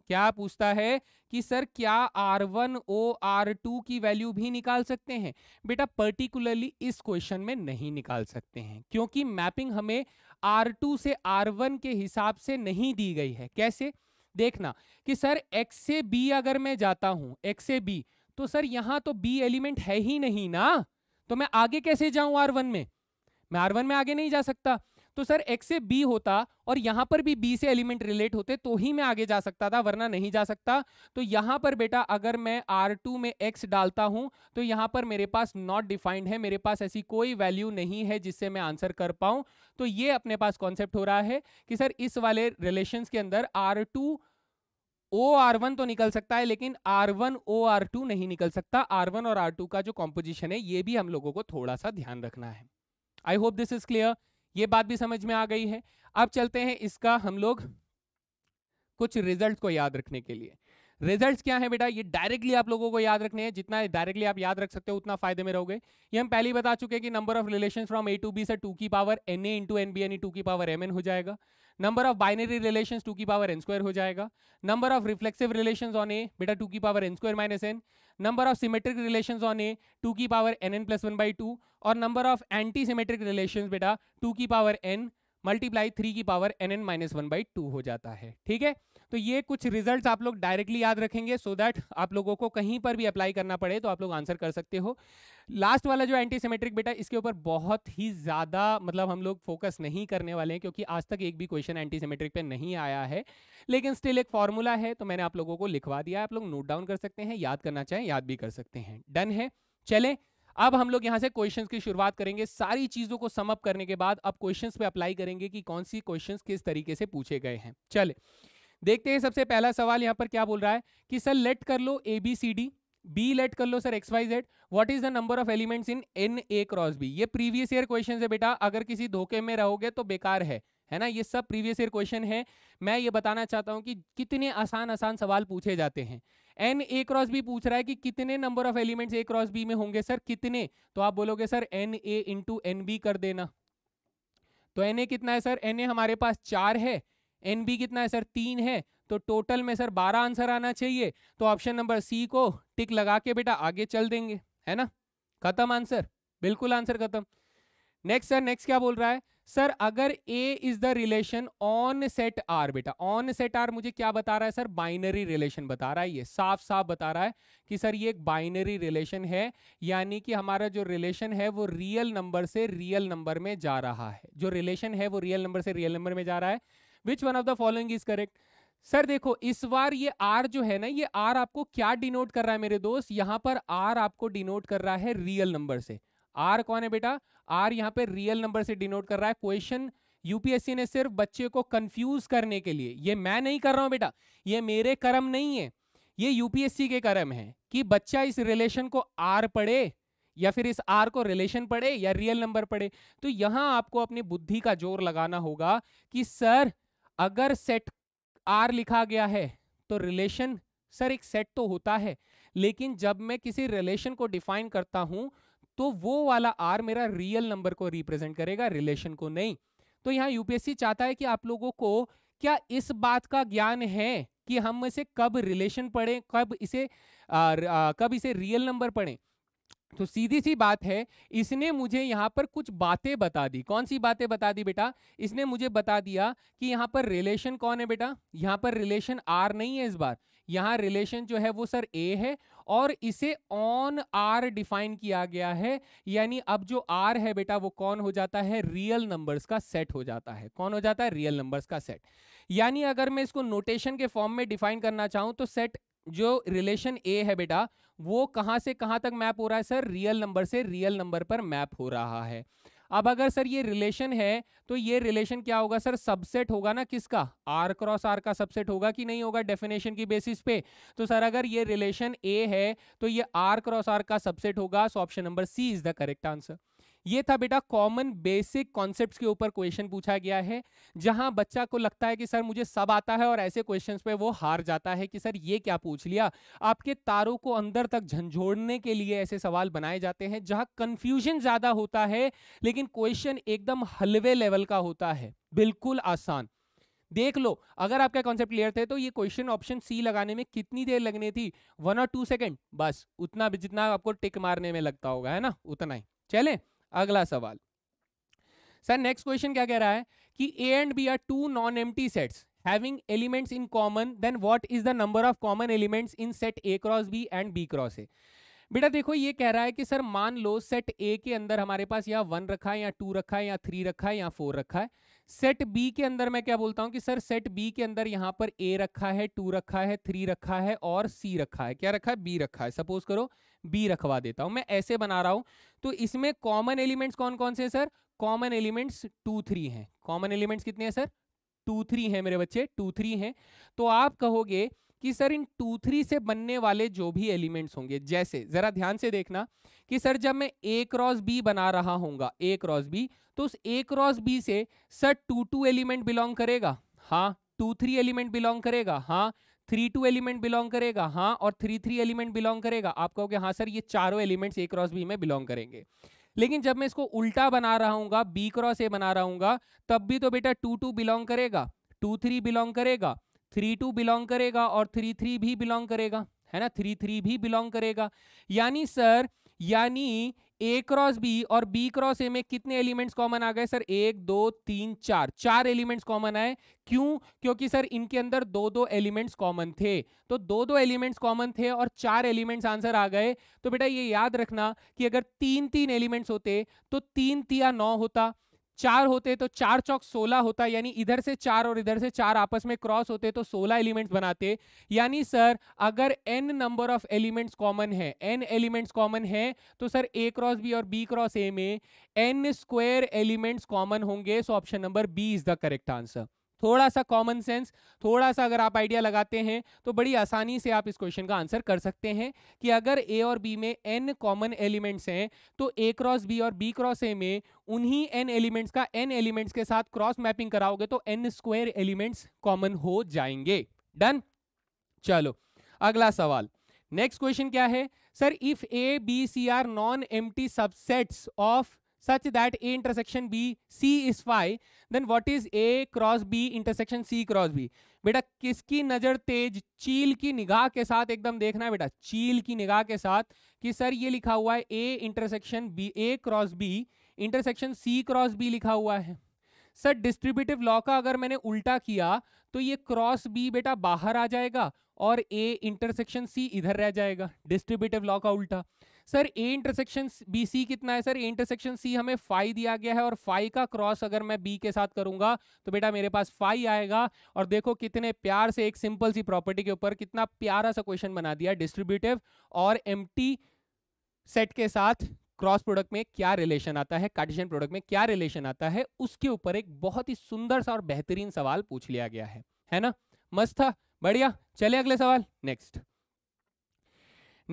क्या पूछता है कि सर क्या R one O R two की वैल्यू भी निकाल सकते हैं बेटा पर्टिकुलरली इस क्वेश्चन में नहीं निकाल सकते हैं क्योंकि मैपिंग हमें आर टू से आर वन के हिसाब से नहीं दी गई है कैसे देखना कि सर एक्स से बी अगर मैं जाता हूं एक्स से बी तो सर यहां तो बी एलिमेंट है ही नहीं ना तो मैं आगे कैसे जाऊं आर वन में मैं आर वन में आगे नहीं जा सकता तो सर एक्स से बी होता और यहां पर भी बी से एलिमेंट रिलेट होते तो ही मैं आगे जा सकता था वरना नहीं जा सकता तो यहां पर बेटा अगर मैं आर टू में एक्स डालता हूं तो यहां पर मेरे पास नॉट डिफाइंड है मेरे पास ऐसी कोई वैल्यू नहीं है जिससे मैं आंसर कर पाऊं तो ये अपने पास कॉन्सेप्ट हो रहा है कि सर इस वाले रिलेशन के अंदर R two O R one तो निकल सकता है लेकिन R one O R two नहीं निकल सकता आर वन और आर टू का जो कॉम्पोजिशन है ये भी हम लोगों को थोड़ा सा ध्यान रखना है I hope this is clear ये बात भी समझ में आ गई है अब चलते हैं इसका हम लोग कुछ रिजल्ट को याद रखने के लिए रिजल्ट्स क्या है बेटा ये डायरेक्टली आप लोगों को याद रखने हैं जितना डायरेक्टली आप याद रख सकते हो उतना फायदे में रहोगे ये हम पहले बता चुके हैं कि number of relation from A to B से टू की power N A into N B यानी टू की पावर एम एन हो जाएगा number of binary relation two की पावर एन स्क्वायर हो जाएगा number of reflexive relation on A बेटा टू की power N square minus N number of symmetric relation on A two की power N N plus one by two और number of anti symmetric relation बेटा two की power N multiply three की power N N minus one by two हो जाता है ठीक है तो ये कुछ रिजल्ट आप लोग डायरेक्टली याद रखेंगे सो so दैट आप लोगों को कहीं पर भी अप्लाई करना पड़े तो आप लोग आंसर कर सकते हो लास्ट वाला जो एंटीसीमेट्रिक बेटा इसके ऊपर बहुत ही ज़्यादा मतलब हम लोग फोकस नहीं करने वाले हैं क्योंकि आज तक एक भी क्वेश्चन एंटीसीमेट्रिक पे नहीं आया है लेकिन स्टिल एक फॉर्मूला है तो मैंने आप लोगों को लिखवा दिया आप लोग नोट डाउन कर सकते हैं याद करना चाहें याद भी कर सकते हैं डन है चले अब हम लोग यहां से क्वेश्चंस की शुरुआत करेंगे सारी चीज़ों को समअप करने के बाद अब क्वेश्चंस पे अप्लाई करेंगे कि कौन सी क्वेश्चंस किस तरीके से पूछे गए हैं चले देखते हैं सबसे पहला सवाल यहाँ पर क्या बोल रहा है कि सर लेट कर लो A B C D B let कर लो sir X Y Z what is the number of elements in N A cross B ये प्रीवियस ईयर क्वेश्चन है बेटा अगर किसी धोखे में रहोगे तो बेकार है है ना ये सब प्रीवियस ईयर क्वेश्चन है मैं ये बताना चाहता हूँ कि कितने आसान आसान सवाल पूछे जाते हैं एन ए क्रॉस बी पूछ रहा है कि कितने number of elements A cross B में होंगे सर कितने तो आप बोलोगे sir N A into N B कर देना तो एन ए कितना है सर एन ए हमारे पास चार है एन बी कितना है सर तीन है तो टोटल में सर बारह आंसर आना चाहिए तो ऑप्शन नंबर सी को टिक लगा के बेटा आगे चल देंगे है ना खत्म आंसर बिल्कुल आंसर खत्म नेक्स्ट सर नेक्स्ट क्या बोल रहा है सर अगर A is the relation on set R बेटा ऑन सेट आर मुझे क्या बता रहा है सर बाइनरी रिलेशन बता रहा है ये साफ साफ बता रहा है कि सर ये एक बाइनरी रिलेशन है यानी कि हमारा जो रिलेशन है वो रियल नंबर से रियल नंबर में जा रहा है जो रिलेशन है वो रियल नंबर से रियल नंबर में जा रहा है which one of the following is correct sir देखो इस बार ये आर जो है ना ये आर आपको क्या डिनोट कर रहा है मेरे दोस्त यहाँ पर आर आपको डिनोट कर रहा है रियल नंबर से आर कौन है बेटा आर यहाँ पे रियल नंबर से डिनोट कर रहा है क्वेश्चन यूपीएससी ने सिर्फ बच्चे को कंफ्यूज करने के लिए ये मैं नहीं कर रहा हूँ बेटा ये मेरे कर्म नहीं है ये यूपीएससी के कर्म है कि बच्चा इस रिलेशन को आर पढ़े या फिर इस आर को रिलेशन पढ़े या रियल नंबर पढ़े तो यहाँ आपको अपनी बुद्धि का जोर लगाना होगा कि सर अगर सेट आर लिखा गया है तो रिलेशन सर एक सेट तो होता है लेकिन जब मैं किसी रिलेशन को डिफाइन करता हूं तो वो वाला आर मेरा रियल नंबर को रिप्रेजेंट करेगा रिलेशन को नहीं तो यहाँ यूपीएससी चाहता है कि आप लोगों को क्या इस बात का ज्ञान है कि हम इसे कब रिलेशन पढ़ें कब इसे आ, आ, कब इसे रियल नंबर पढ़ें तो सीधी सी बात है इसने मुझे यहाँ पर कुछ बातें बता दी कौन सी बातें बता दी बेटा इसने मुझे बता दिया कि यहाँ पर रिलेशन कौन है बेटा यहाँ पर रिलेशन आर नहीं है इस बार यहाँ रिलेशन जो है वो सर ए है और इसे ऑन आर डिफाइन किया गया है यानी अब जो आर है बेटा वो कौन हो जाता है रियल नंबर्स का सेट हो जाता है कौन हो जाता है रियल नंबर्स का सेट यानी अगर मैं इसको नोटेशन के फॉर्म में डिफाइन करना चाहूँ तो सेट जो रिलेशन ए है बेटा वो कहाँ से कहाँ तक मैप हो रहा है सर रियल नंबर से रियल नंबर पर मैप हो रहा है अब अगर सर ये रिलेशन है तो ये रिलेशन क्या होगा सर सबसेट होगा ना किसका आर क्रॉस आर का सबसेट होगा कि नहीं होगा डेफिनेशन की बेसिस पे तो सर अगर ये रिलेशन ए है तो ये आर क्रॉस आर का सबसेट होगा so option number C is the correct answer ये था बेटा कॉमन बेसिक कॉन्सेप्ट के ऊपर क्वेश्चन पूछा गया है जहां बच्चा को लगता है कि सर मुझे सब आता है और ऐसे क्वेश्चन पे वो हार जाता है कि सर ये क्या पूछ लिया आपके तारों को अंदर तक झंझोड़ने के लिए ऐसे सवाल बनाए जाते हैं जहां कंफ्यूजन ज्यादा होता है लेकिन क्वेश्चन एकदम हलवे लेवल का होता है बिल्कुल आसान देख लो अगर आपका कॉन्सेप्ट क्लियर थे तो ये क्वेश्चन ऑप्शन सी लगाने में कितनी देर लगनी थी वन और टू सेकेंड बस उतना जितना आपको टिक मारने में लगता होगा है ना उतना ही चले अगला सवाल सर नेक्स्ट क्वेश्चन क्या कह रहा है कि A and B are two non एम set having elements in common then what is the number of common elements in set A cross B and B cross A बेटा देखो ये कह रहा है कि सर मान लो सेट ए के अंदर हमारे पास यहाँ वन रखा है या टू रखा है या थ्री रखा है या फोर रखा है सेट बी के अंदर मैं क्या बोलता हूँ कि सर सेट बी के अंदर यहाँ पर ए रखा है टू रखा है थ्री रखा है और सी रखा है क्या रखा है बी रखा है सपोज करो बी रखवा देता हूँ मैं ऐसे बना रहा हूँ तो इसमें कॉमन एलिमेंट्स कौन कौन से sir common elements two three हैं कॉमन एलिमेंट्स कितने हैं सर टू थ्री हैं मेरे बच्चे टू थ्री हैं तो आप कहोगे कि सर इन टू थ्री से बनने वाले जो भी एलिमेंट्स होंगे जैसे ज़रा ध्यान से देखना कि सर जब मैं ए क्रॉस बी बना रहा होगा ए क्रॉस बी तो उस ए क्रॉस बी से sir two two element belong करेगा हाँ टू थ्री एलिमेंट बिलोंग करेगा हाँ थ्री टू एलिमेंट बिलोंग करेगा हाँ और थ्री थ्री एलिमेंट बिलोंग करेगा आप कहोगे हाँ सर ये चारों एलिमेंट्स ए क्रॉस बी में बिलोंग करेंगे लेकिन जब मैं इसको उल्टा बना रहा हूँ बी क्रॉस ए बना रहा हूँ तब भी तो बेटा टू टू बिलोंग करेगा टू थ्री बिलोंग करेगा थ्री टू बिलोंग करेगा और थ्री थ्री भी बिलोंग करेगा है ना थ्री थ्री भी बिलोंग करेगा यानी सर यानी ए क्रॉस बी और बी क्रॉस ए में कितने एलिमेंट्स कॉमन आ गए सर एक दो तीन चार चार एलिमेंट्स कॉमन आए क्यों क्योंकि सर इनके अंदर दो दो एलिमेंट्स कॉमन थे तो दो दो एलिमेंट्स कॉमन थे और चार एलिमेंट्स आंसर आ गए तो बेटा ये याद रखना कि अगर तीन तीन एलिमेंट्स होते तो तीन तिया नौ होता चार होते तो चार चौक सोलह होता यानी इधर से चार और इधर से चार आपस में क्रॉस होते तो सोलह एलिमेंट्स बनाते यानी सर अगर N number of elements common है एन एलिमेंट्स कॉमन है तो सर ए क्रॉस बी और बी क्रॉस ए में एन स्क्वायर एलिमेंट्स कॉमन होंगे so option number B is the correct answer थोड़ा सा कॉमन सेंस थोड़ा सा अगर आप आइडिया लगाते हैं तो बड़ी आसानी से आप इस क्वेश्चन का आंसर कर सकते हैं कि अगर ए और बी में एन कॉमन एलिमेंट्स हैं तो ए क्रॉस बी और बी क्रॉस ए में उन्हीं एन एलिमेंट्स का एन एलिमेंट्स के साथ क्रॉस मैपिंग कराओगे तो एन स्क्वायर एलिमेंट्स कॉमन हो जाएंगे डन चलो अगला सवाल नेक्स्ट क्वेश्चन क्या है sir if A B C are non empty subsets of such that A intersection B, C is phi, then what is A cross B intersection C cross B? बेटा किसकी नज़र तेज चील की निगाह के साथ एकदम देखना है बेटा चील की निगाह के साथ कि सर ये लिखा हुआ है A intersection B A cross B intersection C cross B लिखा हुआ है सर डिस्ट्रीब्यूटिव लॉ का अगर मैंने उल्टा किया तो ये क्रॉस बी बेटा बाहर आ जाएगा और ए इंटरसेक्शन सी इधर रह जाएगा डिस्ट्रीब्यूटिव लॉ का उल्टा sir A intersection B C कितना है सर ए इंटरसेक्शन सी हमें फाइव दिया गया है और फाइव का क्रॉस अगर मैं बी के साथ करूंगा तो बेटा मेरे पास फाइव आएगा और देखो कितने प्यार से एक सिंपल सी प्रॉपर्टी के ऊपर कितना प्यारा सा क्वेश्चन बना दिया डिस्ट्रीब्यूटिव और एम सेट के साथ क्रॉस प्रोडक्ट में क्या रिलेशन आता है कार्टिशन प्रोडक्ट में क्या रिलेशन आता है उसके ऊपर एक बहुत ही सुंदर सा और बेहतरीन सवाल पूछ लिया गया है है ना मस्त था बढ़िया चले अगले सवाल नेक्स्ट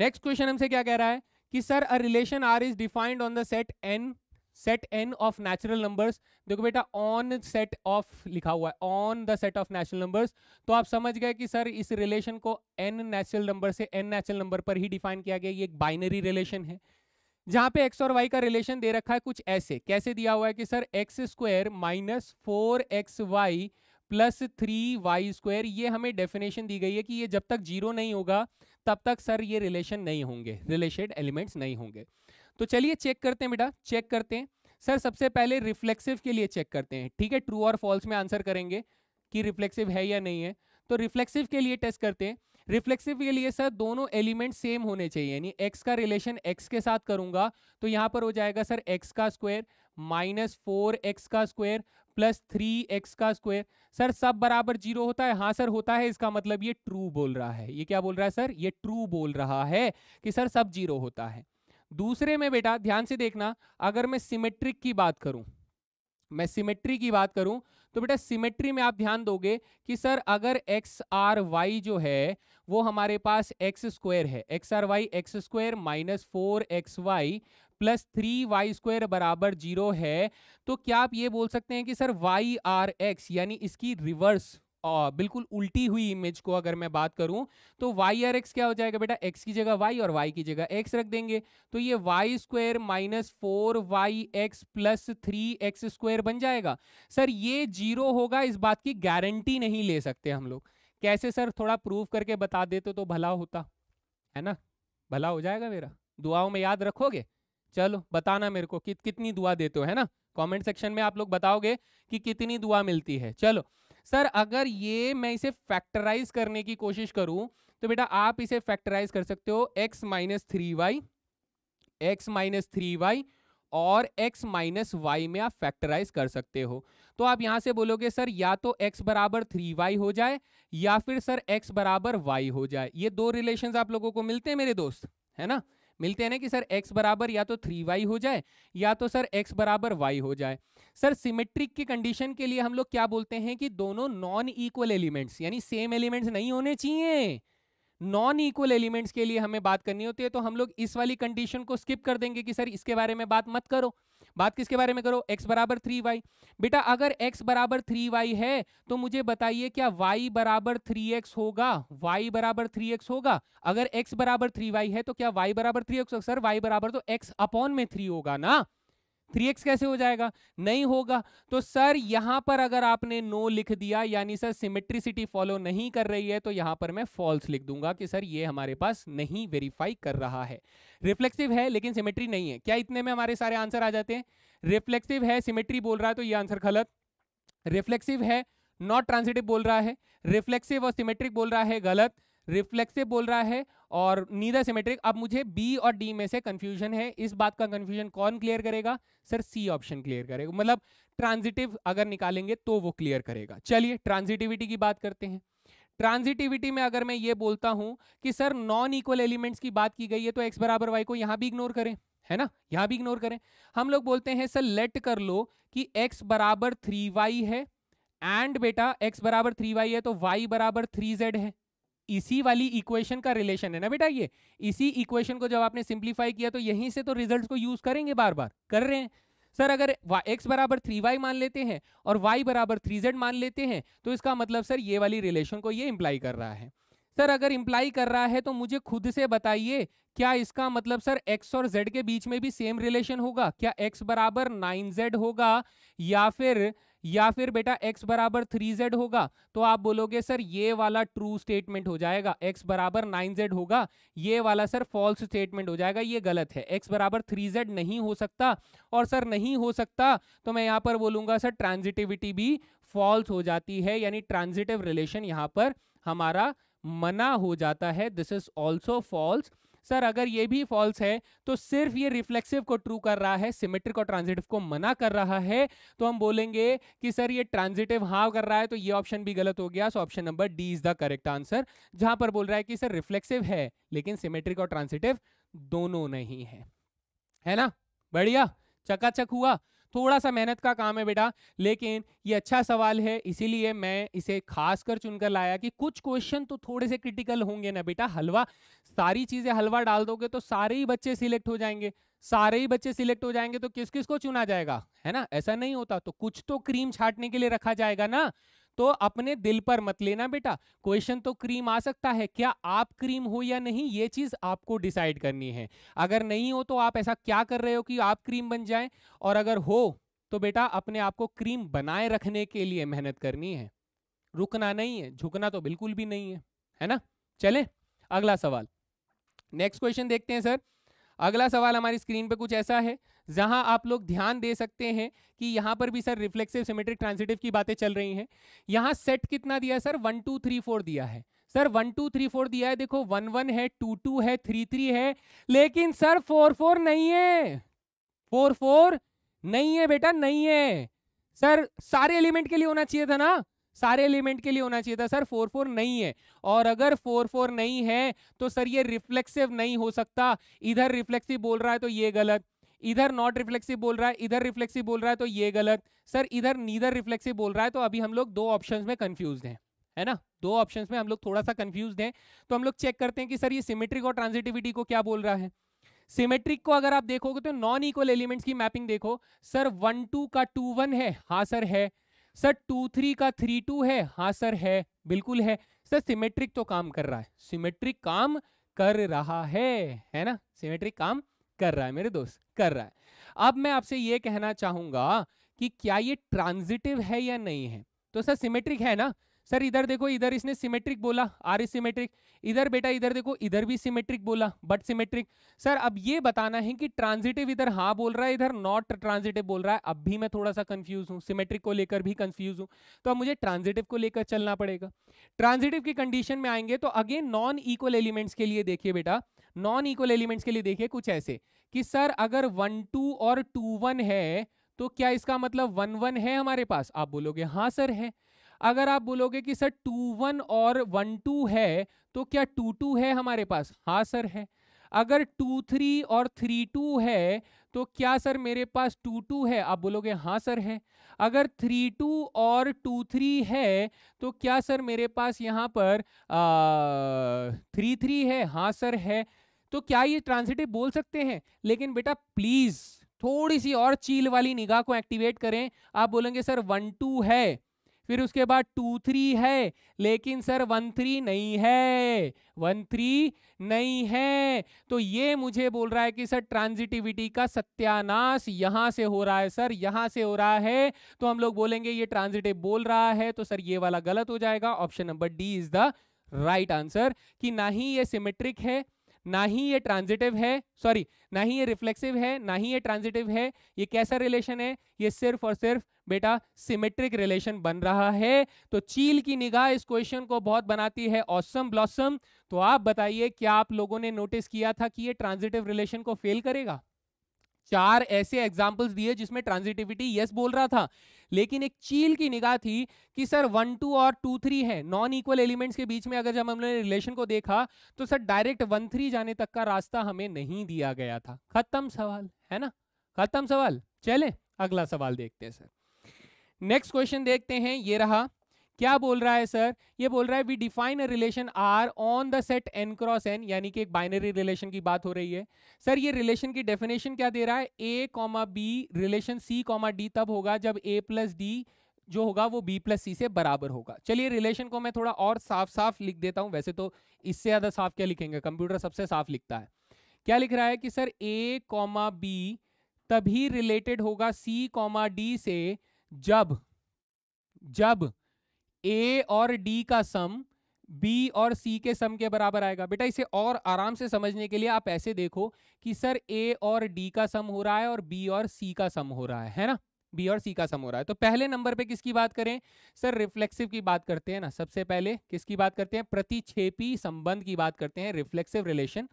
नेक्स्ट क्वेश्चन हमसे क्या कह रहा है कि sir a relation R is defined on the set N set N of natural numbers देखो बेटा ऑन सेट ऑफ लिखा हुआ है on the set of natural numbers तो आप समझ गए कि सर इस रिलेशन को एन नेचुरल नंबर से एन नेचुरल नंबर पर ही डिफाइन किया गया ये एक बाइनरी रिलेशन है जहाँ पे एक्स और वाई का रिलेशन दे रखा है कुछ ऐसे कैसे दिया हुआ है कि sir x square minus four X Y plus three Y square ये हमें डेफिनेशन दी गई है कि ये जब तक जीरो नहीं होगा तब तक सर ये रिलेशन नहीं होंगे रिलेटेड एलिमेंट्स नहीं होंगे तो चलिए चेक करते हैं बेटा चेक करते हैं सर सबसे पहले रिफ्लेक्सिव के लिए चेक करते हैं ठीक है ट्रू और फॉल्स में आंसर करेंगे कि रिफ्लेक्सिव है या नहीं है तो रिफ्लेक्सिव के लिए टेस्ट करते हैं रिफ्लेक्सिव के लिए सर दोनों एलिमेंट सेम होने चाहिए यानी एक्स का रिलेशन एक्स के साथ करूंगा तो यहाँ पर हो जाएगा सर एक्स का स्क्वायर माइनस फोर एक्स का स्क्वायर प्लस थ्री एक्स का स्क्वायर सर सब बराबर जीरो होता है हाँ सर होता है इसका मतलब ये ट्रू बोल रहा है ये क्या बोल रहा है सर ये ट्रू बोल रहा है कि सर सब जीरो होता है दूसरे में बेटा ध्यान से देखना अगर मैं सिमेट्रिक की बात करूं मैं सिमेट्री की बात करूं तो बेटा सिमेट्री में आप ध्यान दोगे कि सर अगर एक्स आर वाई जो है वो हमारे पास एक्स स्क्वायर है X R Y X square minus four X Y plus three Y square बराबर जीरो है तो क्या आप ये बोल सकते हैं कि सर वाई आर एक्स यानी इसकी रिवर्स और बिल्कुल उल्टी हुई इमेज को अगर मैं बात करूं तो वाई आर एक्स क्या हो जाएगा बेटा एक्स की जगह वाई और वाई की जगह एक्स रख देंगे तो ये Y square minus four Y X plus three X square बन जाएगा सर ये जीरो होगा इस बात की गारंटी नहीं ले सकते हम लोग कैसे सर थोड़ा प्रूव करके बता देते तो भला होता है ना भला हो जाएगा मेरा दुआओं में याद रखोगे चलो बताना मेरे को कि कितनी दुआ देते हो है ना कमेंट सेक्शन में आप लोग बताओगे कि कितनी दुआ मिलती है चलो सर अगर ये मैं इसे फैक्टराइज करने की कोशिश करूं तो बेटा आप इसे फैक्टराइज कर सकते हो X minus three Y X minus three Y और x माइनस वाई में आप फैक्टराइज कर सकते हो तो आप यहां से बोलोगे सर या तो x बराबर थ्री वाई हो जाए या फिर सर x बराबर वाई हो जाए ये दो रिलेशन आप लोगों को मिलते हैं मेरे दोस्त है ना मिलते हैं ना कि सर x बराबर या तो थ्री वाई हो जाए या तो सर x बराबर वाई हो जाए सर सिमेट्रिक की कंडीशन के लिए हम लोग क्या बोलते हैं कि दोनों नॉन इक्वल एलिमेंट्स यानी सेम एलिमेंट्स नहीं होने चाहिए नॉन इक्वल एलिमेंट्स के लिए हमें बात करनी होती है तो हम लोग इस वाली कंडीशन को स्किप कर देंगे कि सर इसके बारे में बात मत करो बात किसके बारे में करो x बराबर थ्री वाई बेटा अगर x बराबर थ्री वाई है तो मुझे बताइए क्या y बराबर थ्री एक्स होगा y बराबर थ्री एक्स होगा अगर x बराबर थ्री वाई है तो क्या y बराबर थ्री एक्स सर y बराबर तो x अपॉन में थ्री होगा ना थ्री एक्स कैसे हो जाएगा नहीं होगा तो सर यहां पर अगर आपने नो लिख दिया यानी सर सिमेट्रिसिटी फॉलो नहीं कर रही है तो यहां पर मैं फॉल्स लिख दूंगा कि सर ये हमारे पास नहीं वेरीफाई कर रहा है रिफ्लेक्सिव है लेकिन सिमेट्री नहीं है क्या इतने में हमारे सारे आंसर आ जाते हैं रिफ्लेक्सिव है सिमेट्री बोल रहा है तो ये आंसर गलत रिफ्लेक्सिव है नॉट ट्रांसिटिव बोल रहा है रिफ्लेक्सिव और सिमेट्रिक बोल रहा है गलत रिफ्लेक्सिव बोल रहा है और नीदर सिमेट्रिक अब मुझे बी और डी में से कन्फ्यूजन है इस बात का कन्फ्यूजन कौन क्लियर करेगा सर सी ऑप्शन क्लियर करेगा मतलब ट्रांजिटिव अगर निकालेंगे तो वो क्लियर करेगा चलिए ट्रांजिटिविटी की बात करते हैं ट्रांजिटिविटी में अगर मैं ये बोलता हूँ कि सर नॉन इक्वल एलिमेंट्स की बात की गई है तो एक्स बराबर वाई को यहाँ भी इग्नोर करें है ना यहाँ भी इग्नोर करें हम लोग बोलते हैं सर लेट कर लो कि एक्स बराबर थ्री वाई है एंड बेटा एक्स बराबर थ्री वाई है तो वाई बराबर थ्री जेड है इसी वाली इक्वेशन का रिलेशन है ना बेटा ये इसी इक्वेशन को जब आपने सिंप्लीफाई किया तो यहीं से तो रिजल्ट्स को यूज करेंगे बार बार कर रहे हैं सर अगर x बराबर थ्री वाई मान लेते हैं और y बराबर थ्री जेड मान लेते हैं तो इसका मतलब सर ये वाली रिलेशन को ये इंप्लाई कर रहा है सर अगर इंप्लाई कर रहा है तो मुझे खुद से बताइए क्या इसका मतलब सर x और z के बीच में भी सेम रिलेशन होगा क्या x बराबर नाइन जेड होगा या फिर या फिर बेटा x बराबर थ्री जेड होगा तो आप बोलोगे सर ये वाला ट्रू स्टेटमेंट हो जाएगा x बराबर नाइन जेड होगा ये वाला सर फॉल्स स्टेटमेंट हो जाएगा ये गलत है x बराबर थ्री जेड नहीं हो सकता और सर नहीं हो सकता तो मैं यहाँ पर बोलूँगा सर ट्रांजिटिविटी भी फॉल्स हो जाती है यानी ट्रांजिटिव रिलेशन यहाँ पर हमारा मना हो जाता है this is also false sir अगर ये भी फॉल्स है तो सिर्फ ये रिफ्लेक्सिव को ट्रू कर रहा है सिमेट्रिक और ट्रांजिटिव को मना कर रहा है तो हम बोलेंगे कि सर ये ट्रांजिटिव हाँ कर रहा है तो ये ऑप्शन भी गलत हो गया so option number D is the correct answer जहां पर बोल रहा है कि सर रिफ्लेक्सिव है लेकिन सिमेट्रिक और ट्रांसिटिव दोनों नहीं है है ना बढ़िया चकाचक हुआ थोड़ा सा मेहनत का काम है बेटा लेकिन ये अच्छा सवाल है इसीलिए मैं इसे खास कर चुनकर लाया कि कुछ क्वेश्चन तो थोड़े से क्रिटिकल होंगे ना बेटा हलवा सारी चीज़ें हलवा डाल दोगे तो सारे ही बच्चे सिलेक्ट हो जाएंगे सारे ही बच्चे सिलेक्ट हो जाएंगे तो किस किस को चुना जाएगा है ना ऐसा नहीं होता तो कुछ तो क्रीम छाटने के लिए रखा जाएगा ना तो अपने दिल पर मत लेना बेटा क्वेश्चन तो क्रीम आ सकता है क्या आप क्रीम हो या नहीं ये चीज आपको डिसाइड करनी है अगर नहीं हो तो आप ऐसा क्या कर रहे हो कि आप क्रीम बन जाए और अगर हो तो बेटा अपने आप को क्रीम बनाए रखने के लिए मेहनत करनी है रुकना नहीं है झुकना तो बिल्कुल भी नहीं है है ना चले अगला सवाल नेक्स्ट क्वेश्चन देखते हैं सर अगला सवाल हमारी स्क्रीन पे कुछ ऐसा है जहां आप लोग ध्यान दे सकते हैं कि यहां पर भी सर रिफ्लेक्सिव सिमेट्रिक ट्रांसिटिव की बातें चल रही हैं यहां सेट कितना दिया sir one two three four दिया है sir one two three four दिया है देखो वन वन है टू टू है थ्री थ्री है लेकिन सर फोर फोर नहीं है फोर फोर नहीं है बेटा नहीं है सर सारे एलिमेंट के लिए होना चाहिए था ना सारे एलिमेंट के लिए होना चाहिए था सर फोर फोर नहीं है और अगर फोर फोर नहीं है तो सर ये रिफ्लेक्सिव नहीं हो सकता इधर रिफ्लेक्सिव बोल रहा है तो ये गलत इधर नॉट रिफ्लेक्सिव बोल रहा है इधर रिफ्लेक्सिव बोल रहा है तो ये गलत सर इधर नीदर रिफ्लेक्सिव बोल रहा है तो अभी हम लोग दो ऑप्शन में कंफ्यूज हैं है ना दो ऑप्शन में हम लोग थोड़ा सा कंफ्यूज हैं तो हम लोग चेक करते हैं कि सर ये सिमेट्रिक और ट्रांजिटिविटी को क्या बोल रहा है सिमेट्रिक को अगर आप देखोगे तो नॉन इक्वल एलिमेंट्स की मैपिंग देखो सर वन टू का टू वन है हाँ सर है सर टू थ्री का थ्री टू है हाँ सर है बिल्कुल है सर सिमेट्रिक तो काम कर रहा है सिमेट्रिक काम कर रहा है है ना सिमेट्रिक काम कर रहा है मेरे दोस्त कर रहा है अब मैं आपसे ये कहना चाहूंगा कि क्या ये ट्रांजिटिव है या नहीं है तो सर सिमेट्रिक है ना सर इधर देखो इधर इसने सिमेट्रिक बोला आर इज सिमेट्रिक इधर बेटा इधर देखो इधर भी सिमेट्रिक बोला बट सिमेट्रिक सर अब ये बताना है कि ट्रांजिटिव इधर हाँ बोल रहा है इधर नॉट ट्रांजिटिव बोल रहा है अब भी मैं थोड़ा सा कंफ्यूज हूँ सिमेट्रिक को लेकर भी कंफ्यूज हूँ तो अब मुझे ट्रांजिटिव को लेकर चलना पड़ेगा ट्रांजिटिव की कंडीशन में आएंगे तो अगेन नॉन इक्वल एलिमेंट्स के लिए देखिए बेटा नॉन इक्वल एलिमेंट्स के लिए देखिए कुछ ऐसे कि सर अगर वन टू और टू वन है तो क्या इसका मतलब वन वन है हमारे पास आप बोलोगे हाँ सर है अगर आप बोलोगे कि सर टू वन और वन टू है तो क्या टू टू है हमारे पास हाँ सर है अगर टू थ्री और थ्री टू है तो क्या सर मेरे पास टू टू है आप बोलोगे हाँ सर है अगर थ्री टू और टू थ्री है तो क्या सर मेरे पास यहाँ पर थ्री थ्री है हाँ सर है तो क्या ये ट्रांसिटिव बोल सकते हैं लेकिन बेटा प्लीज़ थोड़ी सी और चील वाली निगाह को एक्टिवेट करें आप बोलेंगे सर वन टू है फिर उसके बाद टू थ्री है लेकिन सर वन थ्री नहीं है वन थ्री नहीं है तो ये मुझे बोल रहा है कि सर ट्रांजिटिविटी का सत्यानाश यहां से हो रहा है सर यहां से हो रहा है तो हम लोग बोलेंगे ये ट्रांजिटिव बोल रहा है तो सर ये वाला गलत हो जाएगा option number D is the right answer कि ना ही ये सिमेट्रिक है ना ही ये ट्रांजिटिव है सॉरी ना ही ये रिफ्लेक्सिव है ना ही ये ट्रांजिटिव है ये कैसा रिलेशन है ये सिर्फ और सिर्फ बेटा सिमेट्रिक रिलेशन बन रहा है तो चील की निगाह इस क्वेश्चन को बहुत बनाती है ऑसम ब्लॉसम तो आप बताइए क्या आप लोगों ने नोटिस किया था कि ये ट्रांजिटिव रिलेशन को फेल करेगा चार ऐसे एग्जाम्पल्स दिए जिसमें ट्रांजिटिविटी यस बोल रहा था लेकिन एक चील की निगाह थी कि सर वन टू और टू थ्री है नॉन इक्वल एलिमेंट्स के बीच में अगर जब हमने रिलेशन को देखा तो सर डायरेक्ट वन थ्री जाने तक का रास्ता हमें नहीं दिया गया था खत्म सवाल है ना खत्म सवाल चले अगला सवाल देखते हैं सर नेक्स्ट क्वेश्चन देखते हैं ये रहा क्या बोल रहा है सर ये बोल रहा है we define a relation R on the set N cross N यानी कि एक बाइनरी रिलेशन की बात हो रही है सर ये रिलेशन की डेफिनेशन क्या दे रहा है A comma B relation C comma D तब होगा जब ए प्लस डी जो होगा वो बी प्लस सी से बराबर होगा चलिए रिलेशन को मैं थोड़ा और साफ साफ लिख देता हूँ वैसे तो इससे ज़्यादा साफ क्या लिखेंगे कंप्यूटर सबसे साफ लिखता है क्या लिख रहा है कि सर ए कॉमा बी तभी रिलेटेड होगा सी कॉमा डी से जब जब ए और डी का सम बी और सी के सम के बराबर आएगा बेटा इसे और आराम से समझने के लिए आप ऐसे देखो कि सर ए और डी का सम हो रहा है और बी और सी का सम हो रहा है है ना बी और सी का सम हो रहा है तो पहले नंबर पे किसकी बात करें सर रिफ्लेक्सिव की बात करते हैं ना सबसे पहले किसकी बात करते हैं प्रतिक्षेपी संबंध की बात करते हैं रिफ्लेक्सिव रिलेशन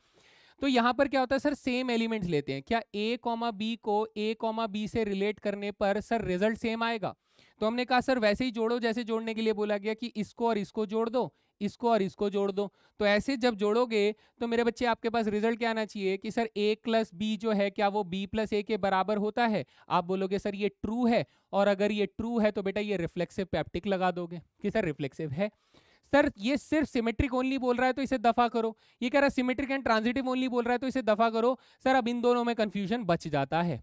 तो यहाँ पर क्या होता है सर सेम एलिमेंट्स लेते हैं क्या ए कॉमा बी को ए कॉमा बी से रिलेट करने पर सर रिजल्ट सेम आएगा तो हमने कहा सर वैसे ही जोड़ो जैसे जोड़ने के लिए बोला गया कि इसको और इसको जोड़ दो इसको और इसको जोड़ दो तो ऐसे जब जोड़ोगे तो मेरे बच्चे आपके पास रिजल्ट क्या आना चाहिए कि सर ए प्लस बी जो है क्या वो बी प्लस ए के बराबर होता है आप बोलोगे सर ये ट्रू है और अगर ये ट्रू है तो बेटा ये रिफ्लेक्सिव पैप्टिक लगा दोगे कि सर रिफ्लेक्सिव है सर ये सिर्फ सिमेट्रिक ओनली बोल रहा है तो इसे दफा करो ये कह रहा है सिमेट्रिक एंड ट्रांजिटिव ओनली बोल रहा है तो इसे दफा करो सर अब इन दोनों में कंफ्यूजन बच जाता है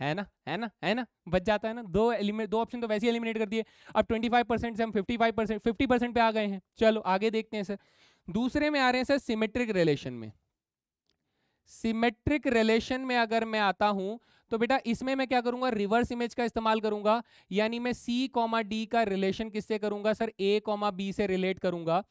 है ना है ना है ना बच जाता है ना दो एलिमेंट दो ऑप्शन तो वैसे ही एलिमिनेट कर दिए अब 25 परसेंट से हम 55 परसेंट फिफ्टी परसेंट पर आ गए हैं चलो आगे देखते हैं सर दूसरे में आ रहे हैं सर सिमेट्रिक रिलेशन में सिमेट्रिक रिलेशन में अगर मैं आता हूं तो बेटा इसमें मैं क्या करूंगा रिवर्स इमेज का इस्तेमाल करूंगा यानी मैं सी कॉमा डी का रिलेशन किससे करूंगा सर ए कॉमा बी से रिलेट करूंगा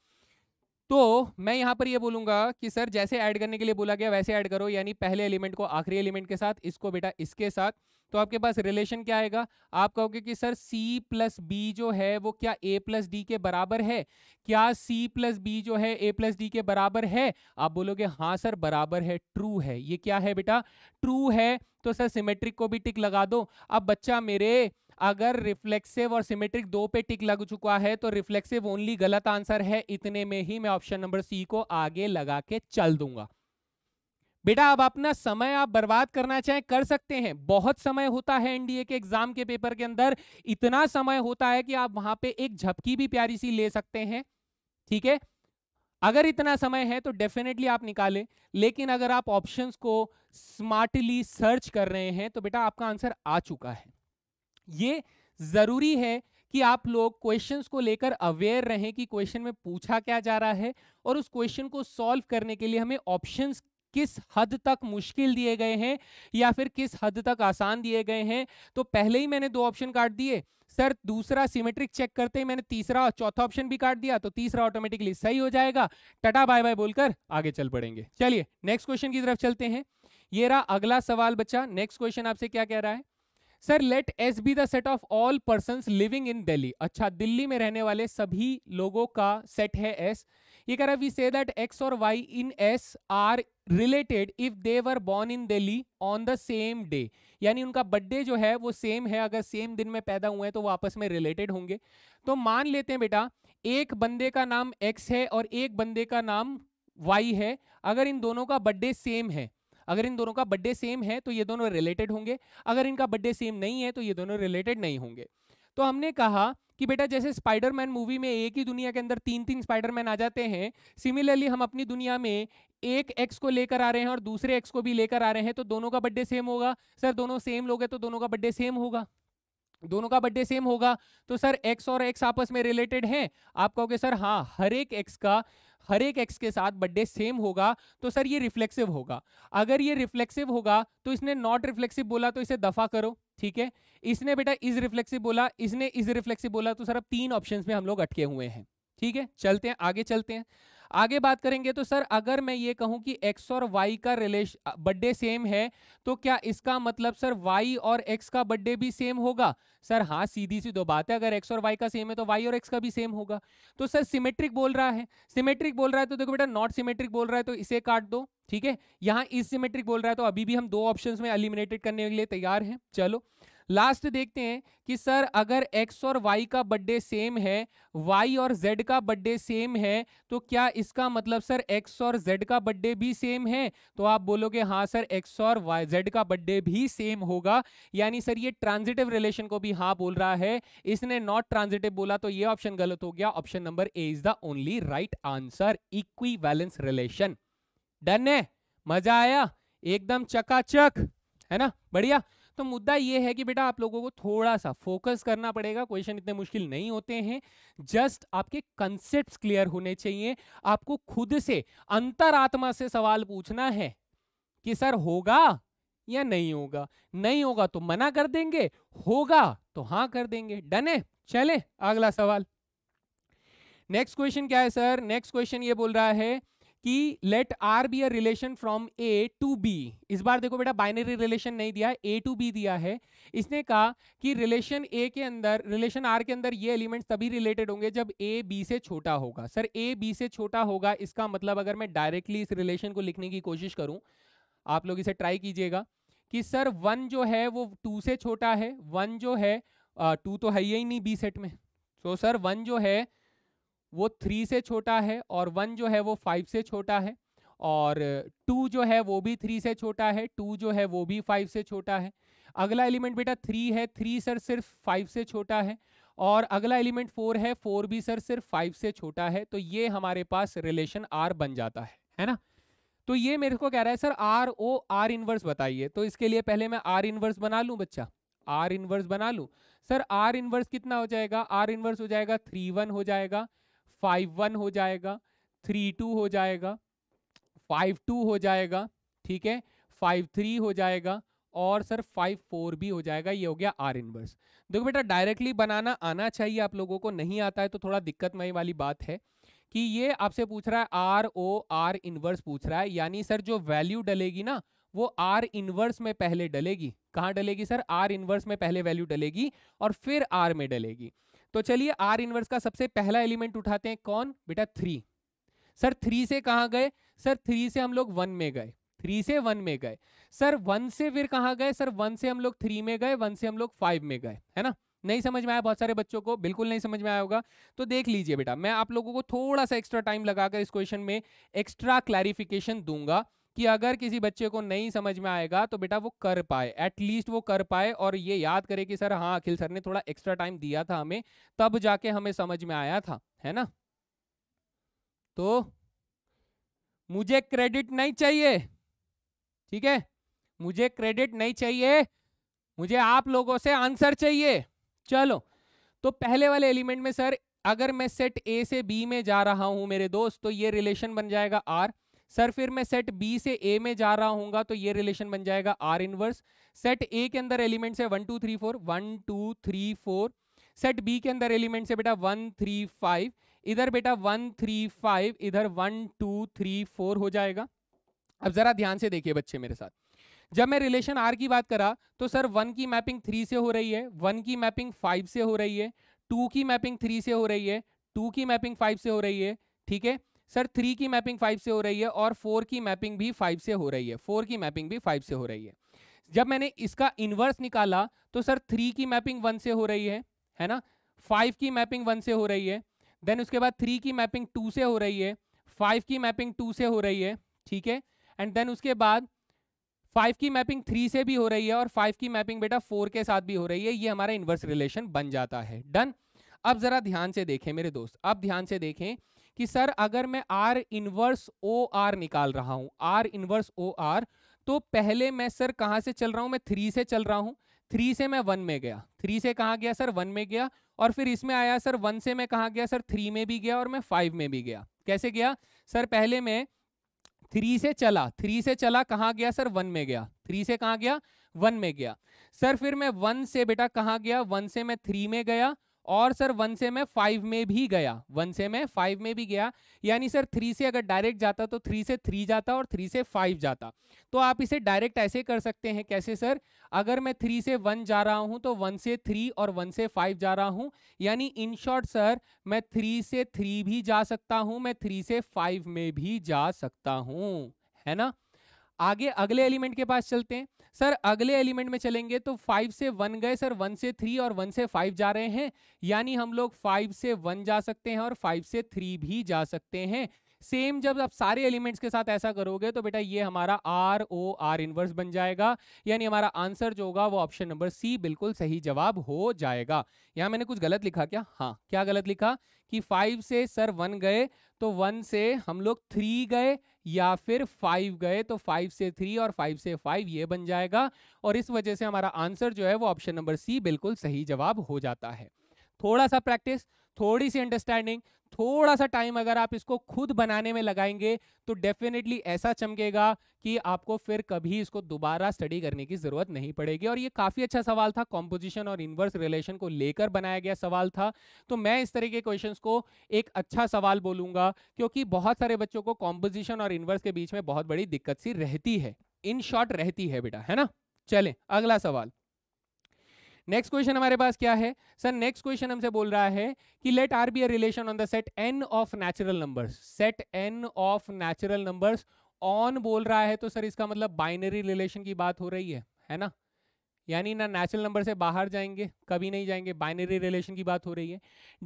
तो मैं यहाँ पर ये यह बोलूंगा कि सर जैसे ऐड करने के लिए बोला गया वैसे ऐड करो यानी पहले एलिमेंट को आखिरी एलिमेंट के साथ इसको बेटा इसके साथ तो आपके पास रिलेशन क्या आएगा आप कहोगे कि सर c प्लस बी जो है वो क्या a प्लस डी के बराबर है क्या c प्लस बी जो है a प्लस डी के बराबर है आप बोलोगे हाँ सर बराबर है ट्रू है ये क्या है बेटा ट्रू है तो सर सिमेट्रिक को भी टिक लगा दो अब बच्चा मेरे अगर रिफ्लेक्सिव और सिमेट्रिक दो पे टिक लग चुका है तो रिफ्लेक्सिव ओनली गलत आंसर है इतने में ही मैं ऑप्शन नंबर सी को आगे लगा के चल दूंगा बेटा अब अपना समय आप बर्बाद करना चाहें कर सकते हैं बहुत समय होता है एनडीए के एग्जाम के पेपर के अंदर इतना समय होता है कि आप वहां पे एक झपकी भी प्यारी सी ले सकते हैं ठीक है अगर इतना समय है तो डेफिनेटली आप निकालें लेकिन अगर आप ऑप्शंस को स्मार्टली सर्च कर रहे हैं तो बेटा आपका आंसर आ चुका है ये ज़रूरी है कि आप लोग क्वेश्चंस को लेकर अवेयर रहें कि क्वेश्चन में पूछा क्या जा रहा है और उस क्वेश्चन को सॉल्व करने के लिए हमें ऑप्शंस किस हद तक मुश्किल दिए गए हैं या फिर किस हद तक आसान दिए गए हैं तो पहले ही मैंने दो ऑप्शन काट दिए सर दूसरा सिमेट्रिक चेक करते ही मैंने तीसरा और चौथा ऑप्शन भी काट दिया तो तीसरा ऑटोमेटिकली सही हो जाएगा टटा बाय बाय बोलकर आगे चल पड़ेंगे चलिए नेक्स्ट क्वेश्चन की तरफ चलते हैं ये रहा अगला सवाल बच्चा नेक्स्ट क्वेश्चन आपसे क्या कह रहा है sir let S be the set of all person living in Delhi अच्छा दिल्ली में रहने वाले सभी लोगों का सेट है एस ये कह रहा वी से दैट एक्स और y in S are related if they were born in Delhi on the same day यानी उनका बर्थडे जो है वो सेम है अगर सेम दिन में पैदा हुए हैं तो वो आपस में रिलेटेड होंगे तो मान लेते हैं बेटा एक बंदे का नाम एक्स है और एक बंदे का नाम वाई है अगर इन दोनों का बर्थडे सेम है अगर इन दोनों का बर्थडे सेम है तो ये दोनों रिलेटेड होंगे अगर इनका बर्थडे सेम नहीं है तो ये दोनों रिलेटेड नहीं होंगे तो हमने कहा कि बेटा जैसे स्पाइडरमैन मूवी में एक ही दुनिया के अंदर तीन तीन स्पाइडरमैन आ जाते हैं सिमिलरली हम अपनी दुनिया में एक एक्स को लेकर आ रहे हैं और दूसरे एक्स को भी लेकर आ रहे हैं तो दोनों का बर्थडे सेम होगा सर दोनों सेम लोग हैं तो दोनों का बर्थडे सेम होगा दोनों का बर्थडे सेम होगा तो सर एक्स और एक्स आपस में रिलेटेड हैं आप कहोगे सर हाँ हर एक एक्स का हर एक एक्स के साथ बर्थडे सेम होगा तो सर ये रिफ्लेक्सिव होगा अगर ये रिफ्लेक्सिव होगा तो इसने नॉट रिफ्लेक्सिव बोला तो इसे दफा करो ठीक है इसने बेटा इज रिफ्लेक्सिव बोला इसने इज रिफ्लेक्सिव बोला तो सर अब तीन ऑप्शन में हम लोग अटके हुए हैं ठीक है चलते हैं आगे चलते हैं आगे बात करेंगे तो सर अगर मैं ये कहूँ कि x और y का रिलेशन बर्थडे सेम है तो क्या इसका मतलब सर y और x का बर्थडे भी सेम होगा सर हाँ सीधी सी दो बात है अगर एक्स और वाई का सेम है तो वाई और एक्स का भी सेम होगा तो सर सिमेट्रिक बोल रहा है सिमेट्रिक बोल रहा है तो देखो बेटा नॉट सिमेट्रिक बोल रहा है तो इसे काट दो ठीक है यहाँ इस सिमेट्रिक बोल रहा है तो अभी भी हम दो ऑप्शन में एलिमिनेटेड करने के लिए तैयार हैं चलो लास्ट देखते हैं कि सर अगर एक्स और वाई का बर्थडे सेम है वाई और जेड का बर्थडे सेम है तो क्या इसका मतलब सर एक्स और जेड का बर्थडे भी सेम है तो आप बोलोगे हाँ सर एक्स और वाई जेड का बर्थडे भी सेम होगा यानी सर ये ट्रांजिटिव रिलेशन को भी हाँ बोल रहा है इसने नॉट ट्रांजिटिव बोला तो ये ऑप्शन गलत हो गया option number A is the only right answer इक्वी रिलेशन डन है मजा आया एकदम चकाचक है ना बढ़िया तो मुद्दा ये है कि बेटा आप लोगों को थोड़ा सा फोकस करना पड़ेगा क्वेश्चन इतने मुश्किल नहीं होते हैं जस्ट आपके कंसेप्ट क्लियर होने चाहिए आपको खुद से अंतरात्मा से सवाल पूछना है कि सर होगा या नहीं होगा नहीं होगा तो मना कर देंगे होगा तो हाँ कर देंगे डन है चले अगला सवाल नेक्स्ट क्वेश्चन क्या है सर नेक्स्ट क्वेश्चन ये बोल रहा है कि let R be a relation from A to B इस बार देखो बेटा बाइनरी रिलेशन नहीं दिया है ए टू बी दिया है इसने कहा कि रिलेशन ए के अंदर रिलेशन आर के अंदर ये एलिमेंट्स तभी रिलेटेड होंगे जब ए बी से छोटा होगा सर ए बी से छोटा होगा इसका मतलब अगर मैं डायरेक्टली इस रिलेशन को लिखने की कोशिश करूँ आप लोग इसे ट्राई कीजिएगा कि सर वन जो है वो टू से छोटा है वन जो है टू तो है ही नहीं बी सेट में सो so, सर वन जो है वो थ्री से छोटा है और वन जो है वो फाइव से छोटा है और टू जो है वो भी थ्री से छोटा है टू जो है वो भी फाइव से छोटा है अगला एलिमेंट बेटा थ्री है थ्री सर सिर्फ फाइव से छोटा है और अगला एलिमेंट फोर है फोर भी सर सिर्फ फाइव से छोटा है तो ये हमारे पास रिलेशन आर बन जाता है है ना तो ये मेरे को कह रहा है sir R O R inverse बताइए तो इसके लिए पहले मैं आर इनवर्स बना लूँ बच्चा आर इनवर्स बना लूँ सर आर इनवर्स कितना हो जाएगा आर इनवर्स हो जाएगा थ्री वन हो जाएगा फाइव वन हो जाएगा थ्री टू हो जाएगा फाइव टू हो जाएगा ठीक है फाइव थ्री हो जाएगा और सर फाइव फोर भी हो जाएगा ये हो गया आर इनवर्स देखो बेटा डायरेक्टली बनाना आना चाहिए आप लोगों को नहीं आता है तो थोड़ा दिक्कतमय वाली बात है कि ये आपसे पूछ रहा है आर ओ आर इनवर्स पूछ रहा है यानी सर जो वैल्यू डलेगी ना वो आर इनवर्स में पहले डलेगी कहाँ डलेगी सर आर इनवर्स में पहले वैल्यू डलेगी और फिर आर में डलेगी तो चलिए आर इनवर्स का सबसे पहला एलिमेंट उठाते हैं कौन बेटा थ्री सर थ्री से कहा गए सर थ्री से हम लोग वन में गए थ्री से वन में गए सर वन से फिर कहा गए सर वन से हम लोग थ्री में गए वन से हम लोग फाइव में गए है ना नहीं समझ में आया बहुत सारे बच्चों को बिल्कुल नहीं समझ में आया होगा तो देख लीजिए बेटा मैं आप लोगों को थोड़ा सा एक्स्ट्रा टाइम लगाकर इस क्वेश्चन में एक्स्ट्रा क्लैरिफिकेशन दूंगा कि अगर किसी बच्चे को नहीं समझ में आएगा तो बेटा वो कर पाए एटलीस्ट वो कर पाए और ये याद करे कि सर हाँ अखिल सर ने थोड़ा एक्स्ट्रा टाइम दिया था हमें तब जाके हमें समझ में आया था है ना तो मुझे क्रेडिट नहीं चाहिए ठीक है मुझे क्रेडिट नहीं चाहिए मुझे आप लोगों से आंसर चाहिए चलो तो पहले वाले एलिमेंट में सर अगर मैं सेट ए से बी में जा रहा हूं मेरे दोस्त तो ये रिलेशन बन जाएगा आर सर फिर मैं सेट बी से ए में जा रहा हूँ तो ये रिलेशन बन जाएगा आर इनवर्स सेट ए के अंदर एलिमेंट्स है one two three four one two three four set B के अंदर एलिमेंट्स है बेटा वन थ्री फाइव इधर बेटा वन थ्री फाइव इधर वन टू थ्री फोर हो जाएगा अब जरा ध्यान से देखिए बच्चे मेरे साथ जब मैं रिलेशन आर की बात करा तो सर वन की मैपिंग थ्री से हो रही है वन की मैपिंग फाइव से हो रही है टू की मैपिंग थ्री से हो रही है टू की मैपिंग फाइव से हो रही है ठीक है सर थ्री की मैपिंग फाइव से हो रही है और फोर की मैपिंग भी फाइव से हो रही है फोर की मैपिंग भी फाइव से हो रही है जब मैंने इसका इनवर्स निकाला तो सर थ्री की मैपिंग वन से हो रही है है ना फाइव की मैपिंग वन से हो रही है देन उसके बाद थ्री की मैपिंग टू से हो रही है फाइव की मैपिंग टू से हो रही है ठीक है एंड देन उसके बाद फाइव की मैपिंग थ्री से भी हो रही है और फाइव की मैपिंग बेटा फोर के साथ भी हो रही है ये हमारा इन्वर्स रिलेशन बन जाता है डन अब जरा ध्यान से देखें मेरे दोस्त अब ध्यान से देखें कि सर अगर मैं आर इनवर्स ओ आर निकाल रहा हूँ आर इनवर्स ओ आर तो पहले मैं सर कहाँ से चल रहा हूँ मैं थ्री से चल रहा हूँ थ्री से मैं वन में गया थ्री से कहाँ गया सर वन में गया और फिर इसमें आया सर वन से मैं कहाँ गया सर थ्री में भी गया और मैं फाइव में भी गया कैसे गया सर पहले मैं थ्री से चला थ्री से चला कहाँ गया सर वन में गया थ्री से कहाँ गया वन में गया सर फिर मैं वन से बेटा कहाँ गया वन से मैं थ्री में गया और सर वन से मैं फाइव में भी गया वन से मैं फाइव में भी गया यानी सर थ्री से अगर डायरेक्ट जाता तो थ्री से थ्री जाता और थ्री से फाइव जाता तो आप इसे डायरेक्ट ऐसे कर सकते हैं कैसे सर अगर मैं थ्री से वन जा रहा हूं तो वन से थ्री और वन से फाइव जा रहा हूं यानी इन शॉर्ट सर मैं थ्री से थ्री भी जा सकता हूं मैं थ्री से फाइव में भी जा सकता हूं है ना आगे अगले एलिमेंट के पास चलते हैं सर अगले एलिमेंट में चलेंगे तो फाइव से वन गए सर वन से थ्री और वन से फाइव जा रहे हैं यानी हम लोग फाइव से वन जा सकते हैं और फाइव से थ्री भी जा सकते हैं सेम जब आप सारे एलिमेंट्स के साथ ऐसा करोगे तो बेटा ये हमारा आर ओ आर इनवर्स बन जाएगा यानी हमारा आंसर जो होगा वो ऑप्शन नंबर सी बिल्कुल सही जवाब हो जाएगा यहाँ मैंने कुछ गलत लिखा क्या हाँ क्या गलत लिखा कि फाइव से सर वन गए तो वन से हम लोग थ्री गए या फिर फाइव गए तो फाइव से थ्री और फाइव से फाइव ये बन जाएगा और इस वजह से हमारा आंसर जो है वो ऑप्शन नंबर सी बिल्कुल सही जवाब हो जाता है थोड़ा सा प्रैक्टिस थोड़ी सी अंडरस्टैंडिंग थोड़ा सा टाइम अगर आप इसको खुद बनाने में लगाएंगे तो डेफिनेटली ऐसा चमकेगा कि आपको फिर कभी इसको दोबारा स्टडी करने की ज़रूरत नहीं पड़ेगी और ये काफ़ी अच्छा सवाल था कॉम्पोजिशन और इन्वर्स रिलेशन को लेकर बनाया गया सवाल था तो मैं इस तरह के क्वेश्चंस को एक अच्छा सवाल बोलूंगा क्योंकि बहुत सारे बच्चों को कॉम्पोजिशन और इन्वर्स के बीच में बहुत बड़ी दिक्कत सी रहती है इन शॉर्ट रहती है बेटा है ना चले अगला सवाल नेक्स्ट क्वेश्चन हमारे पास क्या है सर नेक्स्ट क्वेश्चन हमसे बोल रहा है कि let R be a relation on the set N of natural numbers set N of natural numbers on बोल रहा है तो सर इसका मतलब बाइनरी रिलेशन की बात हो रही है है ना यानी ना नेचुरल नंबर से बाहर जाएंगे कभी नहीं जाएंगे बाइनरी रिलेशन की बात हो रही है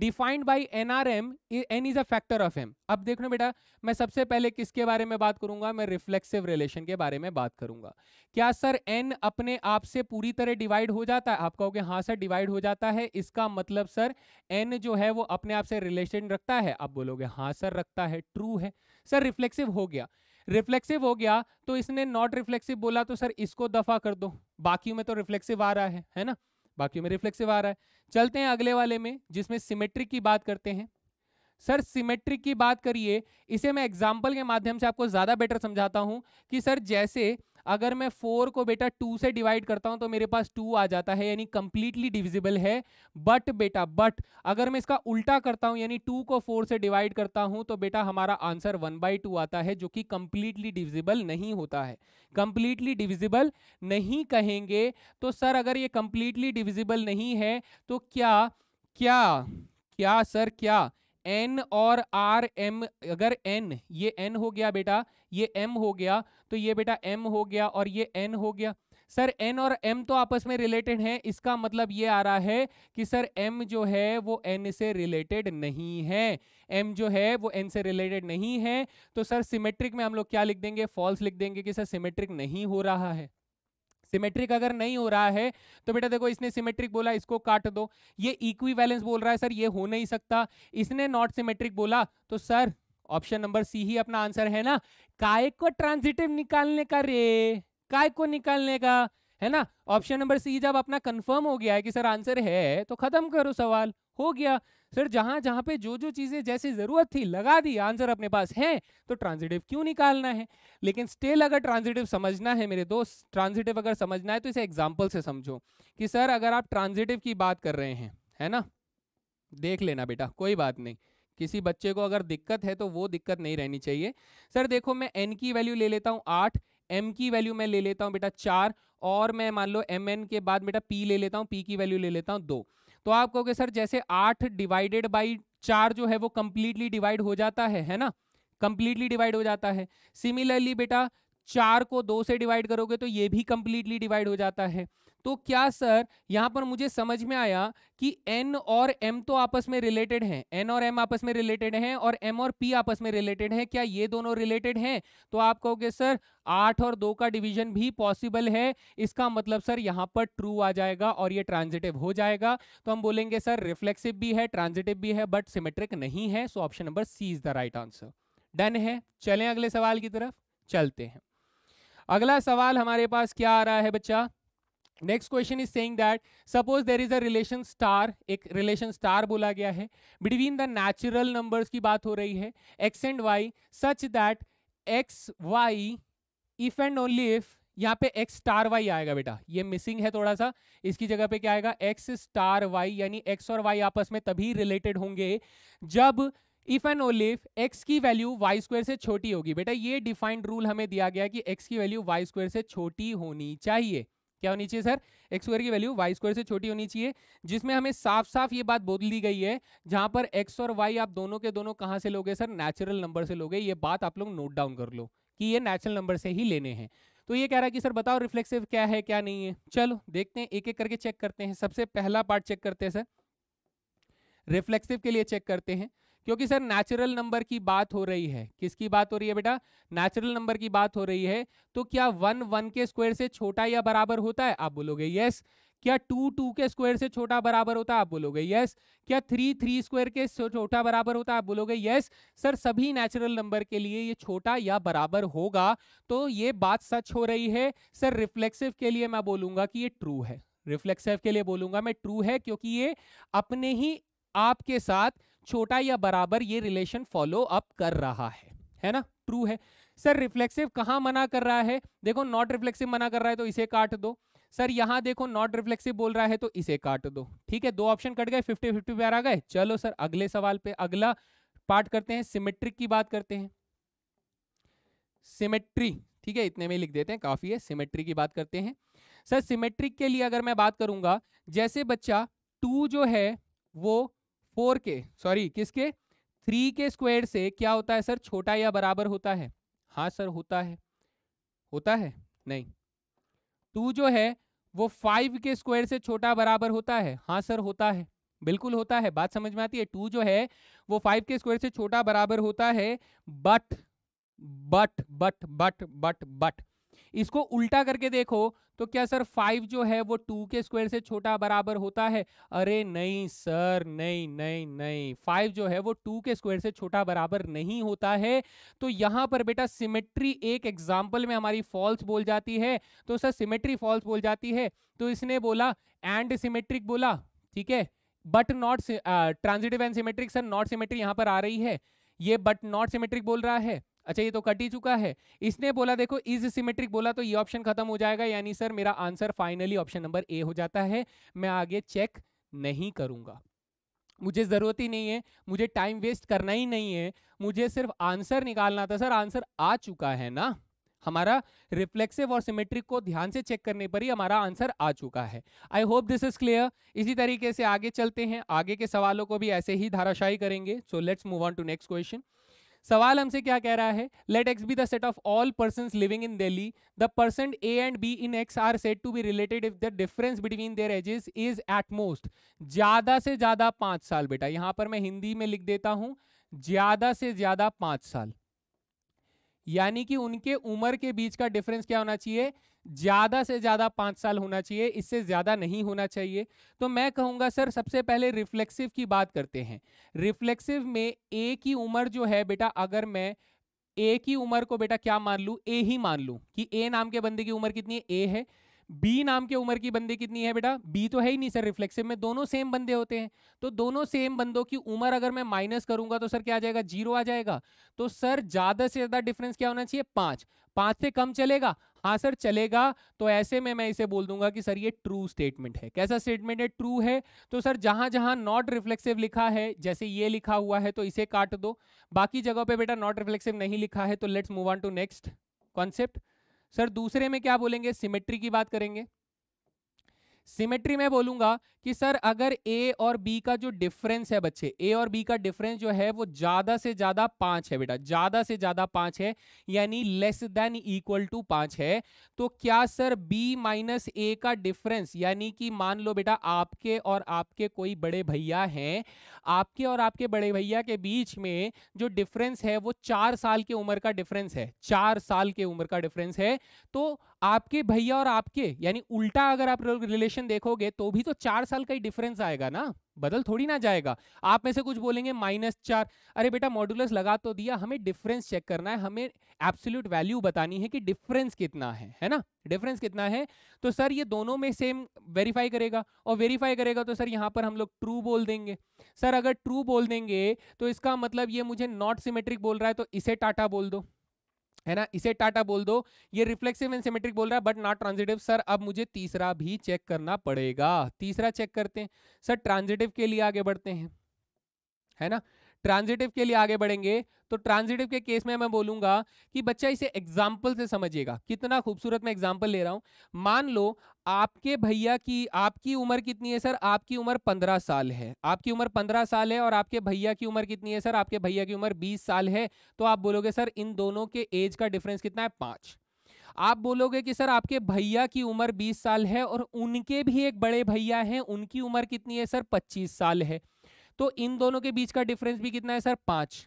defined by N R M N is a factor of M अब देख लो बेटा मैं सबसे पहले किसके बारे में बात करूंगा मैं रिफ्लेक्सिव रिलेशन के बारे में बात करूंगा क्या सर एन अपने आप से पूरी तरह डिवाइड हो जाता है आप कहोगे हाँ सर डिवाइड हो जाता है इसका मतलब सर एन जो है वो अपने आप से रिलेशन रखता है आप बोलोगे हाँ सर रखता है ट्रू है सर रिफ्लेक्सिव हो गया रिफ्लेक्सिव हो गया तो इसने नॉट रिफ्लेक्सिव बोला तो सर इसको दफा कर दो बाकी में तो रिफ्लेक्सिव आ रहा है है ना बाकी में रिफ्लेक्सिव आ रहा है चलते हैं अगले वाले में जिसमें सिमेट्रिक की बात करते हैं सर सिमेट्रिक की बात करिए इसे मैं एग्जाम्पल के माध्यम से आपको ज़्यादा बेटर समझाता हूँ कि सर जैसे अगर मैं फोर को बेटा टू से डिवाइड करता हूं तो मेरे पास टू आ जाता है यानी कंप्लीटली डिविजिबल है बट बेटा बट अगर मैं इसका उल्टा करता हूं यानी टू को फोर से डिवाइड करता हूं तो बेटा हमारा आंसर वन बाई टू आता है जो कि कंप्लीटली डिविजिबल नहीं होता है कंप्लीटली डिविजिबल नहीं कहेंगे तो सर अगर ये कंप्लीटली डिविजिबल नहीं है तो क्या क्या क्या सर क्या एन और आर एम अगर एन ये एन हो गया बेटा ये एम हो गया तो ये बेटा एम हो गया और ये एन हो गया सर एन और एम तो आपस में रिलेटेड हैं इसका मतलब ये आ रहा है कि सर एम जो है वो एन से रिलेटेड नहीं है एम जो है वो एन से रिलेटेड नहीं है तो सर सिमेट्रिक में हम लोग क्या लिख देंगे फॉल्स लिख देंगे कि सर सिमेट्रिक नहीं हो रहा है सिमेट्रिक अगर नहीं हो रहा है तो बेटा देखो इसने सिमेट्रिक बोला इसको काट दो ये इक्विवैलेंस बोल रहा है सर ये हो नहीं सकता इसने नॉट सिमेट्रिक बोला तो सर ऑप्शन नंबर सी ही अपना आंसर है ना काय को ट्रांजिटिव निकालने का रे काय को निकालने का है ना ऑप्शन नंबर सी जब अपना कंफर्म हो गया है कि सर आंसर है तो खत्म करो सवाल हो गया सर जहां जहां पे जो जो चीजें जैसे जरूरत थी लगा दी आंसर अपने पास है तो ट्रांजिटिव क्यों निकालना है लेकिन स्टिल अगर ट्रांजिटिव समझना है मेरे दोस्त ट्रांजिटिव अगर समझना है तो इसे एग्जाम्पल से समझो कि सर अगर आप ट्रांजिटिव की बात कर रहे हैं है ना देख लेना बेटा कोई बात नहीं किसी बच्चे को अगर दिक्कत है तो वो दिक्कत नहीं रहनी चाहिए सर देखो मैं एन की वैल्यू ले लेता हूँ आठ एम की वैल्यू मैं ले लेता हूँ बेटा चार और मैं मान लो एम एन के बाद बेटा पी ले लेता हूँ पी की वैल्यू ले लेता हूँ दो तो आप कहोगे सर जैसे आठ डिवाइडेड बाई चार जो है वो कंप्लीटली डिवाइड हो जाता है है ना कंप्लीटली डिवाइड हो जाता है सिमिलरली बेटा चार को दो से डिवाइड करोगे तो ये भी कंप्लीटली डिवाइड हो जाता है तो क्या सर यहाँ पर मुझे समझ में आया कि एन और एम तो आपस में रिलेटेड हैं एन और एम आपस में रिलेटेड हैं और एम और पी आपस में रिलेटेड हैं क्या ये दोनों रिलेटेड हैं तो आप कहोगे सर आठ और दो का डिवीजन भी पॉसिबल है इसका मतलब सर यहाँ पर ट्रू आ जाएगा और ये ट्रांजिटिव हो जाएगा तो हम बोलेंगे सर रिफ्लेक्सिव भी है ट्रांजिटिव भी है बट सिमेट्रिक नहीं है so option number C is the right answer done है चलें अगले सवाल की तरफ चलते हैं अगला सवाल हमारे पास क्या आ रहा है बच्चा next question is saying that suppose there is a relation star एक रिलेशन स्टार बोला गया है बिटवीन द नेचुरल नंबर्स की बात हो रही है x and y such that x y if and only if यहाँ पे एक्स स्टार वाई आएगा बेटा ये मिसिंग है थोड़ा सा इसकी जगह पे क्या आएगा एक्स स्टार वाई यानी एक्स और वाई आपस में तभी रिलेटेड होंगे जब इफ एंड ओलिफ एक्स की वैल्यू वाई स्क्वायर से छोटी होगी बेटा ये डिफाइंड रूल हमें दिया गया कि एक्स की वैल्यू वाई स्क्वायर से छोटी होनी चाहिए क्या होनी चाहिए सर एक्स स्क्वायर की वैल्यू वाई स्क्वायर से छोटी होनी चाहिए जिसमें हमें साफ साफ ये बात बोल दी गई है जहां पर एक्स और वाई आप दोनों के दोनों कहां से लोगे सर नेचुरल नंबर से लोगे ये बात आप लोग नोट डाउन कर लो कि ये नेचुरल नंबर से ही लेने हैं तो ये कह रहा है कि सर बताओ रिफ्लेक्सिव क्या है क्या नहीं है चलो देखते हैं एक एक करके चेक करते हैं सबसे पहला पार्ट चेक करते हैं सर रिफ्लेक्सिव के लिए चेक करते हैं क्योंकि सर नेचुरल नंबर की बात हो रही है किसकी बात हो रही है बेटा नेचुरल नंबर की बात हो रही है तो क्या वन वन के स्क्वायर से छोटा या बराबर होता है आप बोलोगे यस क्या टू टू के स्क्वायर से छोटा बराबर होता है आप बोलोगे यस क्या थ्री थ्री स्क्वायर के छोटा बराबर होता है आप बोलोगे यस सर सभी नेचुरल नंबर के लिए ये छोटा या बराबर होगा तो ये बात सच हो रही है सर रिफ्लेक्सिव के लिए मैं बोलूंगा कि ये ट्रू है रिफ्लेक्सिव के लिए बोलूंगा मैं ट्रू है क्योंकि ये अपने ही आपके साथ छोटा या बराबर ये रिलेशन फॉलो अप कर रहा है है ना ट्रू है सर रिफ्लेक्सिव कहाँ मना कर रहा है देखो नॉट रिफ्लेक्सिव मना कर रहा है तो इसे काट दो सर यहाँ देखो नॉट रिफ्लेक्सिव बोल रहा है तो इसे काट दो ठीक है दो ऑप्शन कट गए फिफ्टी फिफ्टी पे आ गए चलो सर अगले सवाल पे अगला पार्ट करते हैं सिमेट्रिक की बात करते हैं सिमेट्री ठीक है इतने में लिख देते हैं काफ़ी है सिमेट्री की बात करते हैं सर सिमेट्रिक के लिए अगर मैं बात करूंगा जैसे बच्चा टू जो है वो फोर के सॉरी किसके थ्री के स्क्वायर से क्या होता है सर छोटा या बराबर होता है हाँ सर होता है होता है नहीं टू जो है वो फाइव के स्क्वायर से छोटा बराबर होता है हाँ सर होता है बिल्कुल होता है बात समझ में आती है टू जो है वो फाइव के स्क्वायर से छोटा बराबर होता है but but but but but but इसको उल्टा करके देखो तो क्या सर फाइव जो है वो टू के स्क्वायर से छोटा बराबर होता है अरे नहीं सर नहीं नहीं नहीं फाइव जो है वो टू के स्क्वायर से छोटा बराबर नहीं होता है तो यहां पर बेटा सिमेट्री एक एग्जाम्पल में हमारी फॉल्स बोल जाती है तो सर सिमेट्री फॉल्स बोल जाती है तो इसने बोला एंड सिमेट्रिक बोला ठीक है but not transitive and symmetric sir not symmetry यहां पर आ रही है ये बट नॉट सिमेट्रिक बोल रहा है अच्छा ये तो कट ही चुका है इसने बोला देखो इज सिमेट्रिक बोला तो ये ऑप्शन खत्म हो जाएगा यानी सर मेरा answer finally option number A हो जाता है मैं आगे चेक नहीं करूंगा मुझे ज़रूरत ही नहीं है मुझे टाइम वेस्ट करना ही नहीं है मुझे सिर्फ आंसर निकालना था सर आंसर आ चुका है ना हमारा रिफ्लेक्सिव और सिमेट्रिक को ध्यान से चेक करने पर ही हमारा आंसर आ चुका है I hope this is clear इसी तरीके से आगे चलते हैं आगे के सवालों को भी ऐसे ही धाराशाही करेंगे so let's move on to next question सवाल हमसे क्या कह रहा है let x be the set of all person living in Delhi the person A and B in x are set to be related if the difference between their ages is at most ज्यादा से ज्यादा पांच साल बेटा यहां पर मैं हिंदी में लिख देता हूं ज्यादा से ज्यादा पांच साल यानी कि उनके उम्र के बीच का डिफरेंस क्या होना चाहिए ज़्यादा से ज़्यादा पाँच साल होना चाहिए इससे ज़्यादा नहीं होना चाहिए तो मैं कहूँगा सर सबसे पहले रिफ्लेक्सिव की बात करते हैं रिफ्लेक्सिव में ए की उम्र जो है बेटा अगर मैं ए की उम्र को बेटा क्या मान लूँ ए ही मान लूँ कि ए नाम के बंदे की उम्र कितनी है ए है बी नाम के उम्र की बंदे कितनी है बेटा बी तो है ही नहीं सर रिफ्लेक्सिव में दोनों सेम बंदे होते हैं तो दोनों सेम बंदों की उम्र अगर मैं माइनस करूंगा तो सर क्या आ जाएगा जीरो आ जाएगा तो सर ज्यादा से ज्यादा डिफरेंस क्या होना चाहिए पांच पांच से कम चलेगा हाँ सर चलेगा तो ऐसे में मैं इसे बोल दूंगा कि सर ये ट्रू स्टेटमेंट है कैसा स्टेटमेंट है ट्रू है तो सर जहां जहां नॉट रिफ्लेक्सिव लिखा है जैसे ये लिखा हुआ है तो इसे काट दो बाकी जगह पे बेटा नॉट रिफ्लेक्सिव नहीं लिखा है तो let's move on to next concept sir दूसरे में क्या बोलेंगे सिमेट्री की बात करेंगे सिमेट्री में बोलूंगा कि सर अगर ए और बी का जो डिफरेंस है बच्चे ए और बी का डिफरेंस जो है वो ज्यादा से ज्यादा पांच है बेटा ज्यादा से ज्यादा पांच है यानी लेस देन इक्वल टू पांच है तो क्या सर बी माइनस ए का डिफरेंस यानी कि मान लो बेटा आपके और आपके कोई बड़े भैया हैं आपके और आपके बड़े भैया के बीच में जो डिफरेंस है वो चार साल के उम्र का डिफरेंस है चार साल के उम्र का डिफरेंस है तो आपके भैया और आपके यानी उल्टा अगर आप रिलेशन देखोगे तो भी तो चार साल का ही डिफरेंस आएगा ना बदल थोड़ी ना जाएगा आप में से कुछ बोलेंगे माइनस चार अरे बेटा मॉड्यूलस लगा तो दिया हमें डिफरेंस चेक करना है हमें एब्सोल्यूट वैल्यू बतानी है कि डिफरेंस कितना है है ना डिफरेंस कितना है तो सर ये दोनों में सेम वेरीफाई करेगा और वेरीफाई करेगा तो सर यहाँ पर हम लोग ट्रू बोल देंगे सर अगर ट्रू बोल देंगे तो इसका मतलब ये मुझे नॉट सिमेट्रिक बोल रहा है तो इसे टाटा बोल दो है ना इसे टाटा बोल दो ये रिफ्लेक्सिव एंड सिमेट्रिक बोल रहा है बट नॉट ट्रांजिटिव सर अब मुझे तीसरा भी चेक करना पड़ेगा तीसरा चेक करते हैं सर ट्रांजिटिव के लिए आगे बढ़ते हैं है ना ट्रांजिटिव के लिए आगे बढ़ेंगे तो ट्रांजिटिव के केस में मैं बोलूंगा कि बच्चा इसे एग्जाम्पल से समझिएगा कितना खूबसूरत मैं एग्जाम्पल ले रहा हूं मान लो आपके भैया की आपकी उम्र कितनी है सर आपकी उम्र पंद्रह साल है आपकी उम्र पंद्रह साल है और आपके भैया की उम्र कितनी है सर आपके भैया की उम्र बीस साल है तो आप बोलोगे सर इन दोनों के एज का डिफरेंस कितना है पांच आप बोलोगे कि सर आपके भैया की उम्र 20 साल है और उनके भी एक बड़े भैया हैं उनकी उम्र कितनी है सर 25 साल है तो इन दोनों के बीच का डिफरेंस भी कितना है सर पांच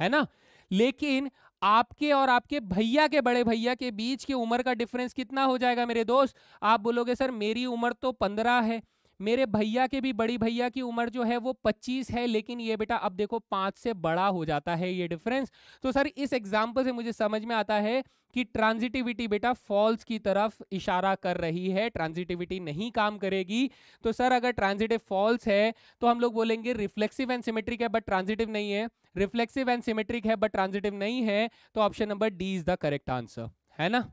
है ना लेकिन आपके और आपके भैया के बड़े भैया के बीच के उम्र का डिफरेंस कितना हो जाएगा मेरे दोस्त आप बोलोगे सर मेरी उम्र तो पंद्रह है मेरे भैया के भी बड़ी भैया की उम्र जो है वो 25 है लेकिन ये बेटा अब देखो पाँच से बड़ा हो जाता है ये डिफरेंस तो सर इस एग्जाम्पल से मुझे समझ में आता है कि ट्रांजिटिविटी बेटा फॉल्स की तरफ इशारा कर रही है ट्रांजिटिविटी नहीं काम करेगी तो सर अगर ट्रांजिटिव फॉल्स है तो हम लोग बोलेंगे रिफ्लेक्सिव एंड सिमेट्रिक है बट ट्रांजिटिव नहीं है रिफ्लेक्सिव एंड सिमेट्रिक है बट ट्रांजिटिव नहीं है तो option number D is the correct answer है ना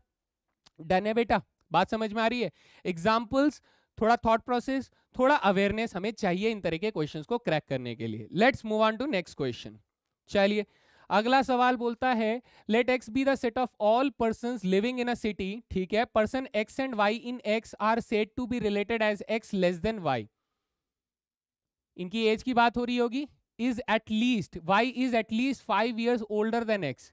डन है बेटा बात समझ में आ रही है एग्जाम्पल्स थोड़ा थॉट प्रोसेस थोड़ा अवेयरनेस हमें चाहिए इन तरह के क्वेश्चंस को क्रैक करने के लिए let's move on to next question चलिए अगला सवाल बोलता है let x be the set of all person living in a city ठीक है person x and y in x are set to be related age x less than y इनकी age की बात हो रही होगी is at least y is at least five years older than x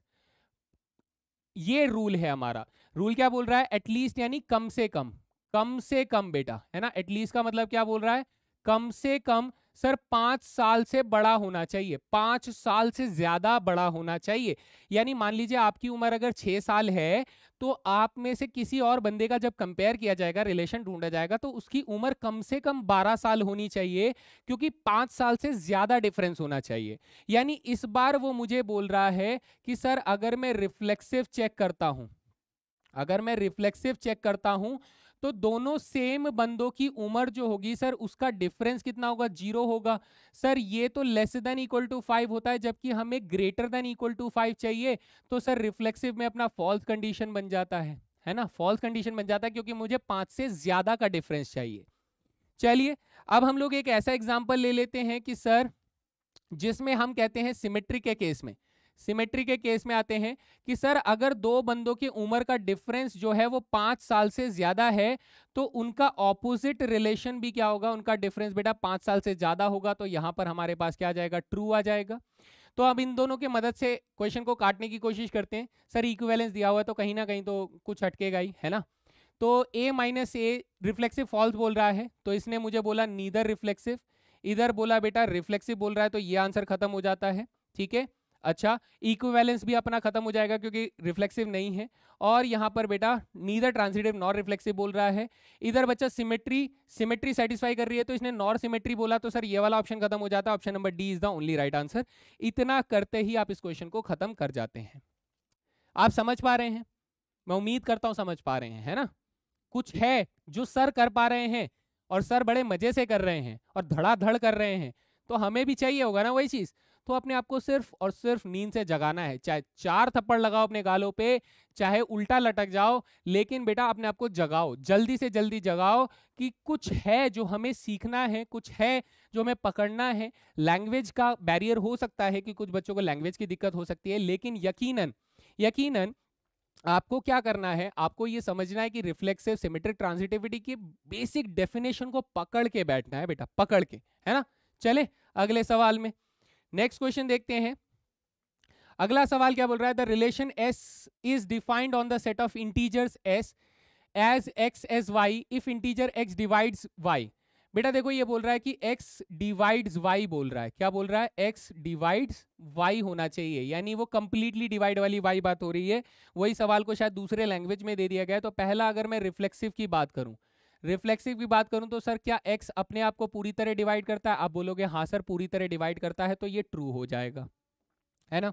ये rule है हमारा रूल क्या बोल रहा है एटलीस्ट यानी कम से कम कम से कम बेटा है ना एटलीस्ट का मतलब क्या बोल रहा है कम से कम सर पांच साल से बड़ा होना चाहिए पांच साल से ज्यादा बड़ा होना चाहिए यानी मान लीजिए आपकी उम्र अगर छह साल है तो आप में से किसी और बंदे का जब कंपेयर किया जाएगा रिलेशन ढूंढा जाएगा तो उसकी उम्र कम से कम बारह साल होनी चाहिए क्योंकि पांच साल से ज्यादा डिफरेंस होना चाहिए यानी इस बार वो मुझे बोल रहा है कि सर अगर मैं रिफ्लेक्सिव चेक करता हूं अगर मैं रिफ्लेक्सिव चेक करता हूं तो दोनों सेम बंदों की उम्र जो होगी सर उसका डिफरेंस कितना होगा जीरो होगा सर ये तो less than equal to five होता है जबकि हमें greater than equal to five चाहिए तो सर रिफ्लेक्सिव में अपना फॉल्स कंडीशन बन जाता है है ना फॉल्स कंडीशन बन जाता है क्योंकि मुझे पांच से ज़्यादा का डिफरेंस चाहिए चलिए अब हम लोग एक ऐसा एग्जाम्पल ले लेते हैं कि सर जिसमें हम कहते हैं सिमेट्री के केस में सिमेट्री के केस में आते हैं कि सर अगर दो बंदों की उम्र का डिफरेंस जो है वो पांच साल से ज़्यादा है तो उनका ऑपोजिट रिलेशन भी क्या होगा उनका डिफरेंस बेटा पांच साल से ज़्यादा होगा तो यहां पर हमारे पास क्या आ जाएगा ट्रू आ जाएगा तो अब इन दोनों की मदद से क्वेश्चन को काटने की कोशिश करते हैं सर इक्वेलेंस दिया हुआ है तो कहीं ना कहीं तो कुछ हटकेगा ही है ना तो A minus A reflexive false बोल रहा है तो इसने मुझे बोला नीदर रिफ्लेक्सिव इधर बोला बेटा रिफ्लेक्सिव बोल रहा है तो ये आंसर खत्म हो जाता है ठीक है अच्छा इक्विवेलेंस भी अपना खत्म हो जाएगा क्योंकि रिफ्लेक्सिव नहीं है और यहाँ पर बेटा नीदर ट्रांसिटिव नॉर रिफ्लेक्सिव बोल रहा है इधर बच्चा सिमेट्री सिमेट्री सेटिस्फाई कर रही है तो इसने नॉर सिमेट्री बोला तो सर ये वाला ऑप्शन खत्म हो जाता है option number D is the only right answer इतना करते ही आप इस क्वेश्चन को खत्म कर जाते हैं आप समझ पा रहे हैं मैं उम्मीद करता हूँ समझ पा रहे हैं है ना कुछ है जो सर कर पा रहे हैं और सर बड़े मजे से कर रहे हैं और धड़ाधड़ कर रहे हैं तो हमें भी चाहिए होगा ना वही चीज़ तो अपने आप को सिर्फ और सिर्फ नींद से जगाना है चाहे चार थप्पड़ लगाओ अपने गालों पे चाहे उल्टा लटक जाओ लेकिन बेटा अपने आप को जगाओ जल्दी से जल्दी जगाओ कि कुछ है जो हमें सीखना है कुछ है जो हमें पकड़ना है लैंग्वेज का बैरियर हो सकता है कि कुछ बच्चों को लैंग्वेज की दिक्कत हो सकती है लेकिन यकीन यकीनन आपको क्या करना है आपको ये समझना है कि रिफ्लेक्सिव सिमेट्रिक ट्रांसिटिविटी की बेसिक डेफिनेशन को पकड़ के बैठना है बेटा पकड़ के है ना चले अगले सवाल में नेक्स्ट क्वेश्चन देखते हैं अगला सवाल क्या बोल रहा है the relation S is defined on the set of integers S as x as y if integer x divides y बेटा देखो ये बोल रहा है कि एक्स डिवाइड्स वाई बोल रहा है क्या बोल रहा है एक्स डिवाइड्स वाई होना चाहिए यानी वो कंप्लीटली डिवाइड वाली वाई बात हो रही है वही सवाल को शायद दूसरे लैंग्वेज में दे दिया गया है तो पहला अगर मैं रिफ्लेक्सिव की बात करूं रिफ्लेक्सिव की बात करूं तो सर क्या एक्स अपने आप को पूरी तरह डिवाइड करता है आप बोलोगे हाँ सर पूरी तरह डिवाइड करता है तो ये ट्रू हो जाएगा है ना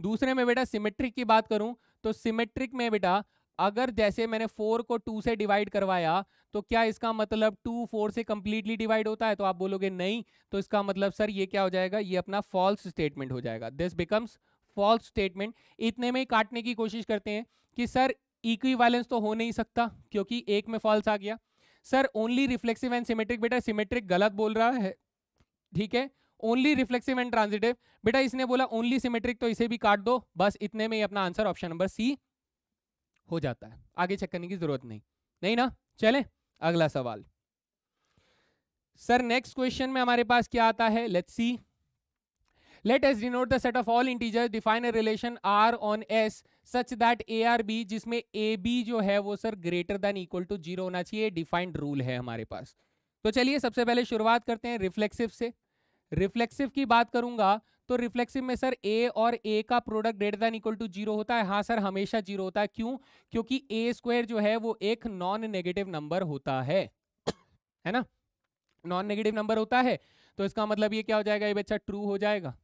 दूसरे में बेटा सिमेट्रिक की बात करूं तो सिमेट्रिक में बेटा अगर जैसे मैंने फोर को टू से डिवाइड करवाया तो क्या इसका मतलब टू फोर से कंप्लीटली डिवाइड होता है तो आप बोलोगे नहीं तो इसका मतलब सर ये क्या हो जाएगा ये अपना फॉल्स स्टेटमेंट हो जाएगा दिस बिकम्स फॉल्स स्टेटमेंट इतने में ही काटने की कोशिश करते हैं कि सर इक्वी तो हो नहीं सकता क्योंकि एक में फॉल्स आ गया sir only reflexive and symmetric बेटा सिमेट्रिक गलत बोल रहा है ठीक है ओनली रिफ्लेक्सिव एंड ट्रांजिटिव बेटा इसने बोला ओनली सिमेट्रिक तो इसे भी काट दो बस इतने में ही अपना आंसर ऑप्शन नंबर सी हो जाता है आगे चेक करने की जरूरत नहीं नहीं ना चले अगला सवाल सर नेक्स्ट क्वेश्चन में हमारे पास क्या आता है let's see let S denote the set of all integer define a relation R on S such that A R B जिसमें ए बी जो है वो sir greater than equal to zero होना चाहिए डिफाइंड रूल है हमारे पास तो चलिए सबसे पहले शुरुआत करते हैं रिफ्लेक्सिव से रिफ्लेक्सिव की बात करूंगा तो रिफ्लेक्सिव में सर ए और ए का product greater than equal to zero होता है हाँ सर हमेशा जीरो होता है क्यों क्योंकि ए स्क्वायर जो है वो एक नॉन नेगेटिव नंबर होता है है ना नॉन नेगेटिव नंबर होता है तो इसका मतलब ये क्या हो जाएगा ये बच्चा ट्रू हो जाएगा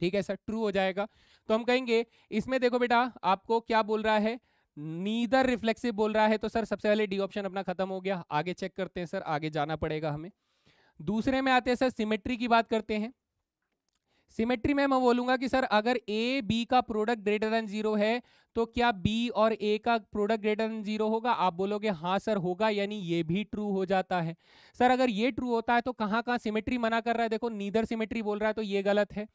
ठीक है सर ट्रू हो जाएगा तो हम कहेंगे इसमें देखो बेटा आपको क्या बोल रहा है नीदर रिफ्लेक्सिव बोल रहा है तो सर सबसे पहले डी ऑप्शन अपना खत्म हो गया आगे चेक करते हैं सर आगे जाना पड़ेगा हमें दूसरे में आते हैं सर सिमेट्री की बात करते हैं सिमेट्री में मैं बोलूंगा कि सर अगर ए बी का प्रोडक्ट ग्रेटर देन जीरो है तो क्या बी और ए का प्रोडक्ट ग्रेटर देन जीरो होगा आप बोलोगे हाँ सर होगा यानी ये भी ट्रू हो जाता है सर अगर ये ट्रू होता है तो कहाँ कहाँ सिमेट्री मना कर रहा है देखो नीदर सिमेट्री बोल रहा है तो ये गलत है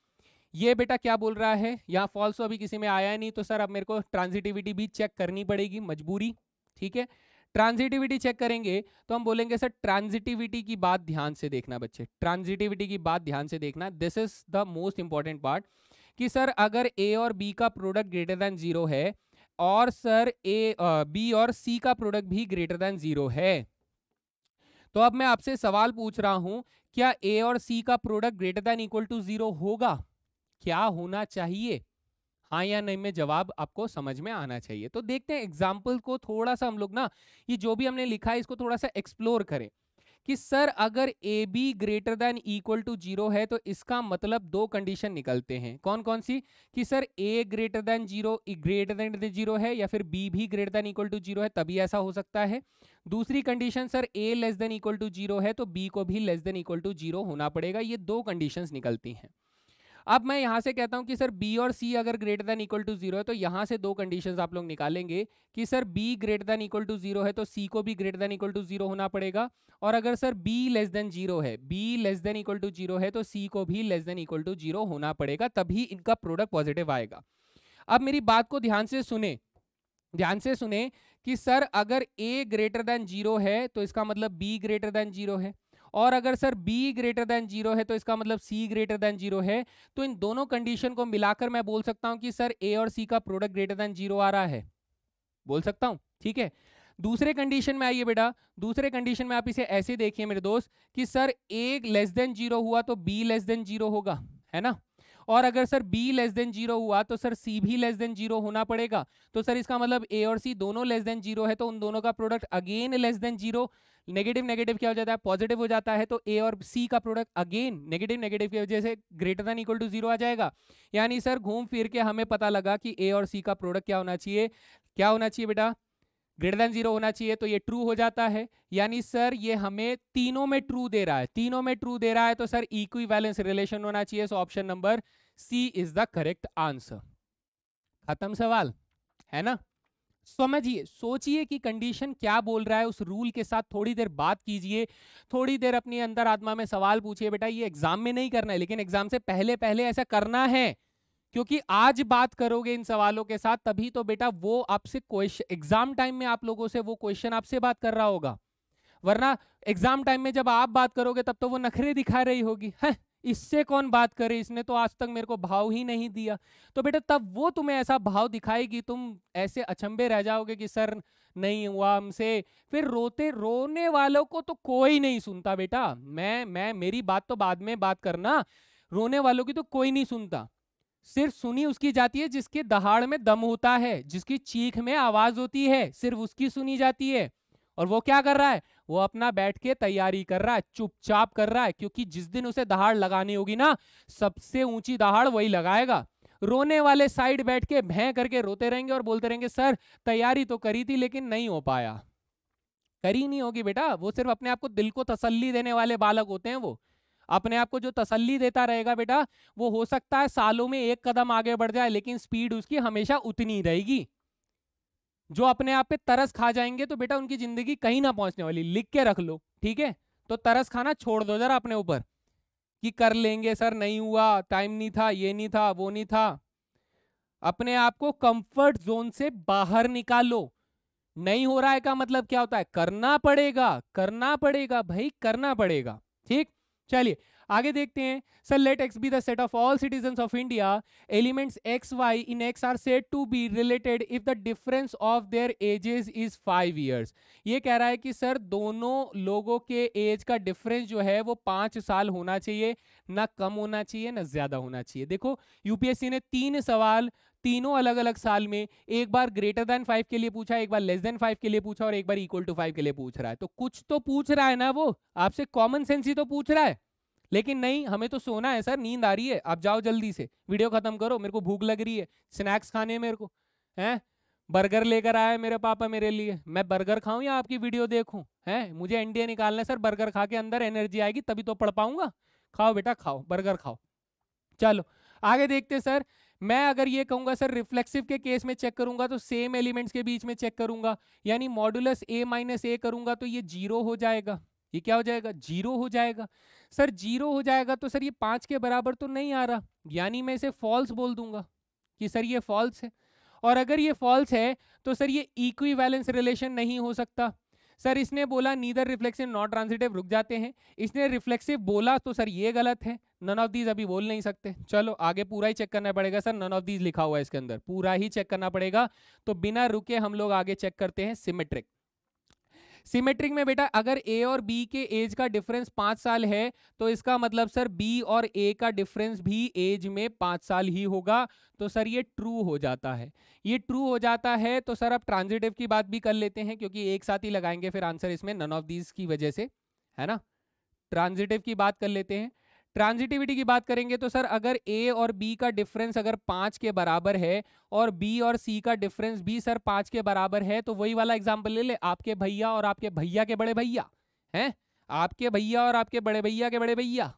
ये बेटा क्या बोल रहा है यहाँ फॉल्स तो अभी किसी में आया नहीं तो सर अब मेरे को ट्रांजिटिविटी भी चेक करनी पड़ेगी मजबूरी ठीक है ट्रांजिटिविटी चेक करेंगे तो हम बोलेंगे सर ट्रांजिटिविटी की बात ध्यान से देखना बच्चे ट्रांजिटिविटी की बात ध्यान से देखना this is the most important part कि सर अगर ए और बी का प्रोडक्ट ग्रेटर देन जीरो है और सर ए बी और सी का प्रोडक्ट भी ग्रेटर देन जीरो है तो अब मैं आपसे सवाल पूछ रहा हूं क्या ए और सी का product greater than equal to zero होगा क्या होना चाहिए हाँ या नहीं में जवाब आपको समझ में आना चाहिए तो देखते हैं एग्जाम्पल को थोड़ा सा हम लोग ना ये जो भी हमने लिखा है इसको थोड़ा सा एक्सप्लोर करें कि सर अगर A B greater than equal to zero है तो इसका मतलब दो कंडीशन निकलते हैं कौन कौन सी कि sir A greater than zero greater than zero है या फिर बी भी greater than equal to zero है तभी ऐसा हो सकता है दूसरी condition sir A less than equal to zero है तो बी को भी less than equal to zero होना पड़ेगा ये दो कंडीशन निकलती हैं अब मैं यहाँ से कहता हूँ कि सर बी और सी अगर greater than equal to zero है तो यहां से दो कंडीशंस आप लोग निकालेंगे कि sir B greater than equal to zero है तो सी को भी greater than equal to zero होना पड़ेगा और अगर sir B less than zero है B less than equal to zero है तो सी को भी less than equal to zero होना पड़ेगा तभी इनका प्रोडक्ट पॉजिटिव आएगा अब मेरी बात को ध्यान से सुने ध्यान से सुने कि सर अगर ए ग्रेटर देन जीरो है तो इसका मतलब बी ग्रेटर देन जीरो है और अगर sir B greater than zero है तो इसका मतलब c ग्रेटर देन जीरो है तो इन दोनों कंडीशन को मिलाकर मैं बोल सकता हूं कि सर ए और सी का प्रोडक्ट ग्रेटर देन जीरो आ रहा है बोल सकता हूं ठीक है दूसरे कंडीशन में आइए बेटा दूसरे कंडीशन में आप इसे ऐसे देखिए मेरे दोस्त कि sir A less than zero हुआ तो बी लेस देन जीरो होगा है ना और अगर sir B less than zero हुआ तो सर सी भी लेस देन जीरो होना पड़ेगा तो सर इसका मतलब ए और सी दोनों लेस देन जीरो है तो उन दोनों का product again less than zero negative negative क्या हो जाता है पॉजिटिव हो जाता है तो ए और सी का प्रोडक्ट अगेन नेगेटिव नेगेटिव की वजह से greater than equal to zero आ जाएगा यानी सर घूम फिर के हमें पता लगा कि ए और सी का प्रोडक्ट क्या होना चाहिए क्या होना चाहिए बेटा ग्रेटर देन जीरो होना चाहिए तो ये ट्रू हो जाता है यानी सर ये हमें तीनों में ट्रू दे रहा है तीनों में ट्रू दे रहा है तो सर इक्वी बैलेंस रिलेशन होना चाहिए so option number C is the correct answer खत्म सवाल है ना समझिए सोचिए कि कंडीशन क्या बोल रहा है उस रूल के साथ थोड़ी देर बात कीजिए थोड़ी देर अपनी अंदर आत्मा में सवाल पूछिए बेटा ये एग्जाम में नहीं करना है लेकिन एग्जाम से पहले पहले ऐसा करना है क्योंकि आज बात करोगे इन सवालों के साथ तभी तो बेटा वो आपसे क्वेश्चन एग्जाम टाइम में आप लोगों से वो क्वेश्चन आपसे बात कर रहा होगा वरना एग्जाम टाइम में जब आप बात करोगे तब तो वो नखरे दिखा रही होगी है इससे कौन बात करे इसने तो आज तक मेरे को भाव ही नहीं दिया तो बेटा तब वो तुम्हें ऐसा भाव दिखाएगी तुम ऐसे अचंबे रह जाओगे कि सर नहीं हुआ हमसे फिर रोते रोने वालों को तो कोई नहीं सुनता बेटा मैं मैं मेरी बात तो बाद में बात करना रोने वालों की तो कोई नहीं सुनता सिर्फ सुनी उसकी जाती है जिसके दहाड़ में दम होता है जिसकी चीख में आवाज होती है सिर्फ उसकी सुनी जाती है और वो क्या कर रहा है वो अपना बैठ के तैयारी कर रहा है चुपचाप कर रहा है क्योंकि जिस दिन उसे दहाड़ लगानी होगी ना सबसे ऊंची दहाड़ वही लगाएगा रोने वाले साइड बैठ के भय करके रोते रहेंगे और बोलते रहेंगे सर तैयारी तो करी थी लेकिन नहीं हो पाया करी नहीं होगी बेटा वो सिर्फ अपने आप को दिल को तसल्ली देने वाले बालक होते हैं वो अपने आप को जो तसल्ली देता रहेगा बेटा वो हो सकता है सालों में एक कदम आगे बढ़ जाए लेकिन स्पीड उसकी हमेशा उतनी रहेगी जो अपने आप पे तरस खा जाएंगे तो बेटा उनकी जिंदगी कहीं ना पहुंचने वाली लिख के रख लो ठीक है तो तरस खाना छोड़ दो जरा अपने ऊपर कि कर लेंगे सर नहीं हुआ टाइम नहीं था ये नहीं था वो नहीं था अपने आप को कंफर्ट जोन से बाहर निकालो नहीं हो रहा है का मतलब क्या होता है करना पड़ेगा करना पड़ेगा भाई करना पड़ेगा ठीक चलिए आगे देखते हैं sir let x be the set of all citizen of India elements X Y in x are set to be related if the difference of their ages is five years ये कह रहा है कि सर दोनों लोगों के as का difference जो है वो पांच साल होना चाहिए ना कम होना चाहिए ना ज़्यादा होना चाहिए देखो यूपीएससी ने तीन सवाल तीनों अलग अलग साल में एक बार ग्रेटर देन फाइव के लिए पूछा एक बार लेस देन फाइव के लिए पूछा और एक बार इक्वल टू फाइव के लिए पूछ रहा है तो कुछ तो पूछ रहा है ना वो आपसे कॉमन सेंस ही तो पूछ रहा है लेकिन नहीं हमें तो सोना है सर नींद आ रही है आप जाओ जल्दी से वीडियो खत्म करो मेरे को भूख लग रही है स्नैक्स खाने मेरे को है बर्गर लेकर आया मेरे पापा मेरे लिए मैं बर्गर खाऊं या आपकी वीडियो देखूं हैं मुझे एनडीए निकालना है सर बर्गर खा के अंदर एनर्जी आएगी तभी तो पढ़ पाऊंगा खाओ बेटा खाओ बर्गर खाओ चलो आगे देखते सर मैं अगर ये कहूंगा सर रिफ्लेक्सिव के केस में चेक करूंगा तो सेम एलिमेंट्स के बीच में चेक करूंगा यानी मॉडुलस ए माइनस ए करूंगा तो ये जीरो हो जाएगा ये क्या हो जाएगा जीरो हो जाएगा सर जीरो हो जाएगा तो सर ये पाँच के बराबर तो नहीं आ रहा यानी मैं इसे फॉल्स बोल दूंगा कि सर ये फॉल्स है और अगर ये फॉल्स है तो सर ये इक्विवेलेंस रिलेशन नहीं हो सकता सर इसने बोला नीदर रिफ्लेक्सिव नॉट ट्रांसिटिव रुक जाते हैं इसने रिफ्लेक्सिव बोला तो सर ये गलत है नन ऑफ दीज अभी बोल नहीं सकते चलो आगे पूरा ही चेक करना पड़ेगा सर नन ऑफ दीज लिखा हुआ है इसके अंदर पूरा ही चेक करना पड़ेगा तो बिना रुके हम लोग आगे चेक करते हैं सिमेट्रिक सिमेट्रिक में बेटा अगर ए और बी के एज का डिफरेंस पांच साल है तो इसका मतलब सर बी और ए का डिफरेंस भी एज में पांच साल ही होगा तो सर ये ट्रू हो जाता है ये ट्रू हो जाता है तो सर अब ट्रांजिटिव की बात भी कर लेते हैं क्योंकि एक साथ ही लगाएंगे फिर आंसर इसमें नन ऑफ दीज की वजह से है ना ट्रांजिटिव की बात कर लेते हैं ट्रांजिटिविटी की बात करेंगे तो सर अगर ए और बी का डिफरेंस अगर पाँच के बराबर है और बी और सी का डिफरेंस भी सर पाँच के बराबर है तो वही वाला एग्जाम्पल ले ले आपके भैया और आपके भैया के बड़े भैया हैं आपके भैया और आपके बड़े भैया के बड़े भैया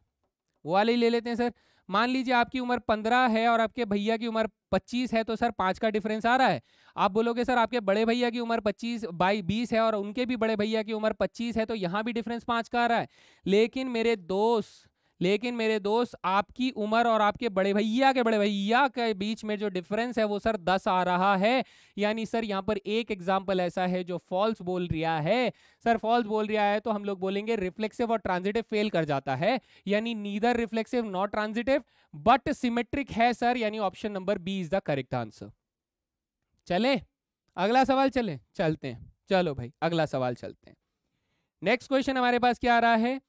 वो वाले ही ले लेते हैं सर मान लीजिए आपकी उम्र पंद्रह है और आपके भैया की उम्र पच्चीस है तो सर पाँच का डिफरेंस आ रहा है आप बोलोगे सर आपके बड़े भैया की उम्र पच्चीस बाई बीस है और उनके भी बड़े भैया की उम्र पच्चीस है तो यहाँ भी डिफरेंस पाँच का आ रहा है लेकिन मेरे दोस्त लेकिन मेरे दोस्त आपकी उम्र और आपके बड़े भैया के बड़े भैया के बीच में जो डिफरेंस है वो सर दस आ रहा है यानी सर यहाँ पर एक एग्जाम्पल ऐसा है जो फॉल्स बोल रहा है सर फॉल्स बोल रहा है तो हम लोग बोलेंगे रिफ्लेक्सिव और ट्रांजिटिव फेल कर जाता है यानी neither reflexive not transitive but symmetric है सर यानी option number B is the correct answer चले अगला सवाल चले चलते हैं चलो भाई अगला सवाल चलते हैं नेक्स्ट क्वेश्चन हमारे पास क्या आ रहा है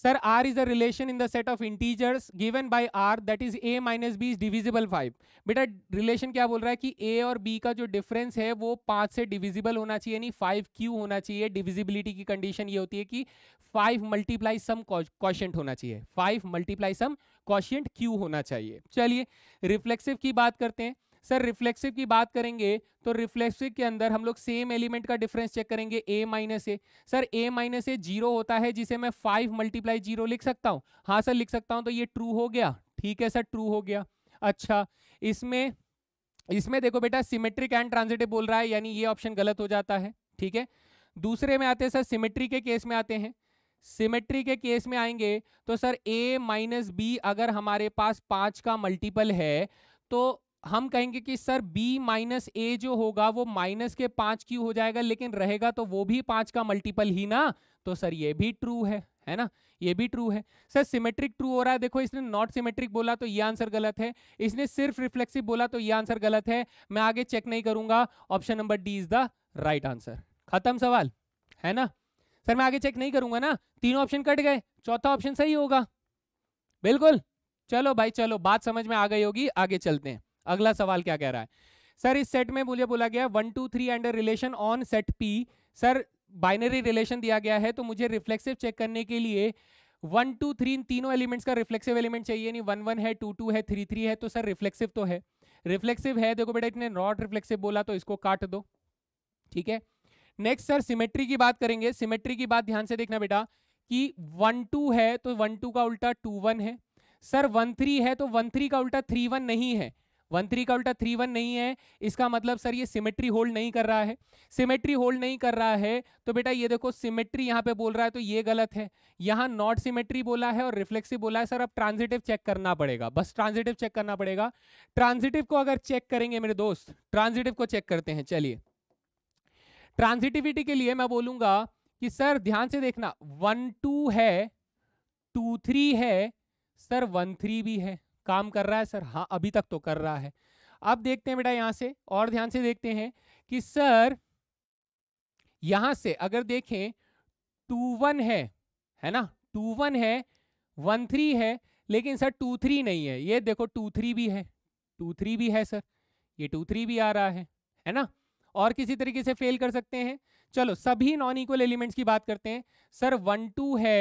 sir r is a relation in the set of integers given by r that is a minus b is divisible 5 बेटा relation क्या बोल रहा है कि a और b का जो difference है वो 5 से divisible होना चाहिए यानी 5 q होना चाहिए divisibility की condition ये होती है कि 5 multiply some quotient होना चाहिए 5 multiply some quotient q होना चाहिए चलिए reflexive की बात करते हैं सर रिफ्लेक्सिव की बात करेंगे तो रिफ्लेक्सिव के अंदर हम लोग सेम एलिमेंट का डिफरेंस चेक करेंगे A minus A sir A minus A zero होता है जिसे मैं फाइव मल्टीप्लाई जीरो लिख सकता हूँ हाँ सर लिख सकता हूँ तो ये ट्रू हो गया ठीक है सर ट्रू हो गया अच्छा इसमें इसमें देखो बेटा सिमेट्रिक एंड ट्रांजिटिव बोल रहा है यानी ये ऑप्शन गलत हो जाता है ठीक है दूसरे में आते हैं सर सिमेट्री के केस में आते हैं सिमेट्री के केस में आएंगे तो सर ए माइनस बी अगर हमारे पास पाँच का मल्टीपल है तो हम कहेंगे कि सर b माइनस ए जो होगा वो माइनस के पांच क्यू हो जाएगा लेकिन रहेगा तो वो भी पांच का मल्टीपल ही ना तो सर ये भी ट्रू है है ना ये भी ट्रू है सर सिमेट्रिक ट्रू हो रहा है देखो इसने नॉट सिमेट्रिक बोला तो ये आंसर गलत है इसने सिर्फ रिफ्लेक्सिव बोला तो ये आंसर गलत है मैं आगे चेक नहीं करूंगा option number D is the right answer खत्म सवाल है ना सर मैं आगे चेक नहीं करूंगा ना तीन ऑप्शन कट गए चौथा ऑप्शन सही होगा बिल्कुल चलो भाई चलो बात समझ में आ गई होगी आगे चलते हैं अगला सवाल क्या कह रहा है सर इस सेट में मुझे बोला गया one two three and relation on set P sir binary relation दिया गया है तो मुझे रिफ्लेक्सिव चेक करने के लिए वन टू थ्री इन तीनों एलिमेंट्स का रिफ्लेक्सिव एलिमेंट चाहिए नहीं वन वन है टू टू है थ्री थ्री है तो सर रिफ्लेक्सिव तो है रिफ्लेक्सिव है देखो बेटा इतने नॉट रिफ्लेक्सिव बोला तो इसको काट दो ठीक है नेक्स्ट सर सिमेट्री की बात करेंगे सिमेट्री की बात ध्यान से देखना बेटा कि वन टू है तो वन टू का उल्टा टू वन है सर वन थ्री है तो वन थ्री का उल्टा थ्री वन नहीं है वन थ्री का उल्टा थ्री वन नहीं है इसका मतलब सर ये सिमेट्री होल्ड नहीं कर रहा है सिमेट्री होल्ड नहीं कर रहा है तो बेटा ये देखो सिमेट्री यहाँ पे बोल रहा है तो ये गलत है यहाँ नॉट सिमेट्री बोला है और रिफ्लेक्सिव बोला है सर अब ट्रांजिटिव चेक करना पड़ेगा बस ट्रांजिटिव चेक करना पड़ेगा ट्रांजिटिव को अगर चेक करेंगे मेरे दोस्त ट्रांजिटिव को चेक करते हैं चलिए ट्रांजिटिविटी के लिए मैं बोलूंगा कि सर ध्यान से देखना वन टू है टू थ्री है सर वन थ्री भी है काम कर रहा है सर हाँ अभी तक तो कर रहा है अब देखते हैं बेटा यहाँ से और ध्यान से देखते हैं कि सर यहाँ से अगर देखें टू वन है है ना टू वन है वन थ्री है लेकिन सर टू थ्री नहीं है ये देखो टू थ्री भी है टू थ्री भी है सर ये टू थ्री भी आ रहा है है ना और किसी तरीके से फेल कर सकते हैं चलो सभी नॉन इक्वल एलिमेंट्स की बात करते हैं सर वन टू है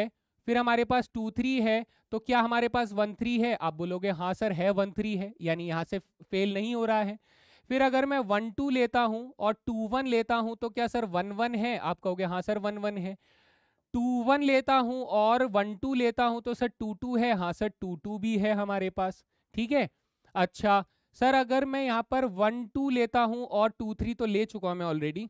फिर हमारे पास टू थ्री है तो क्या हमारे पास वन थ्री है आप बोलोगे हाँ सर है वन थ्री है यानी यहाँ से फेल नहीं हो रहा है फिर अगर मैं वन टू लेता हूँ और टू वन लेता हूँ तो क्या सर वन वन है आप कहोगे हाँ सर वन वन है टू वन लेता हूँ और वन टू लेता हूँ तो सर टू टू है हाँ सर टू टू भी है हमारे पास ठीक है अच्छा सर अगर मैं यहाँ पर वन टू लेता हूँ और टू थ्री तो ले चुका हूँ मैं ऑलरेडी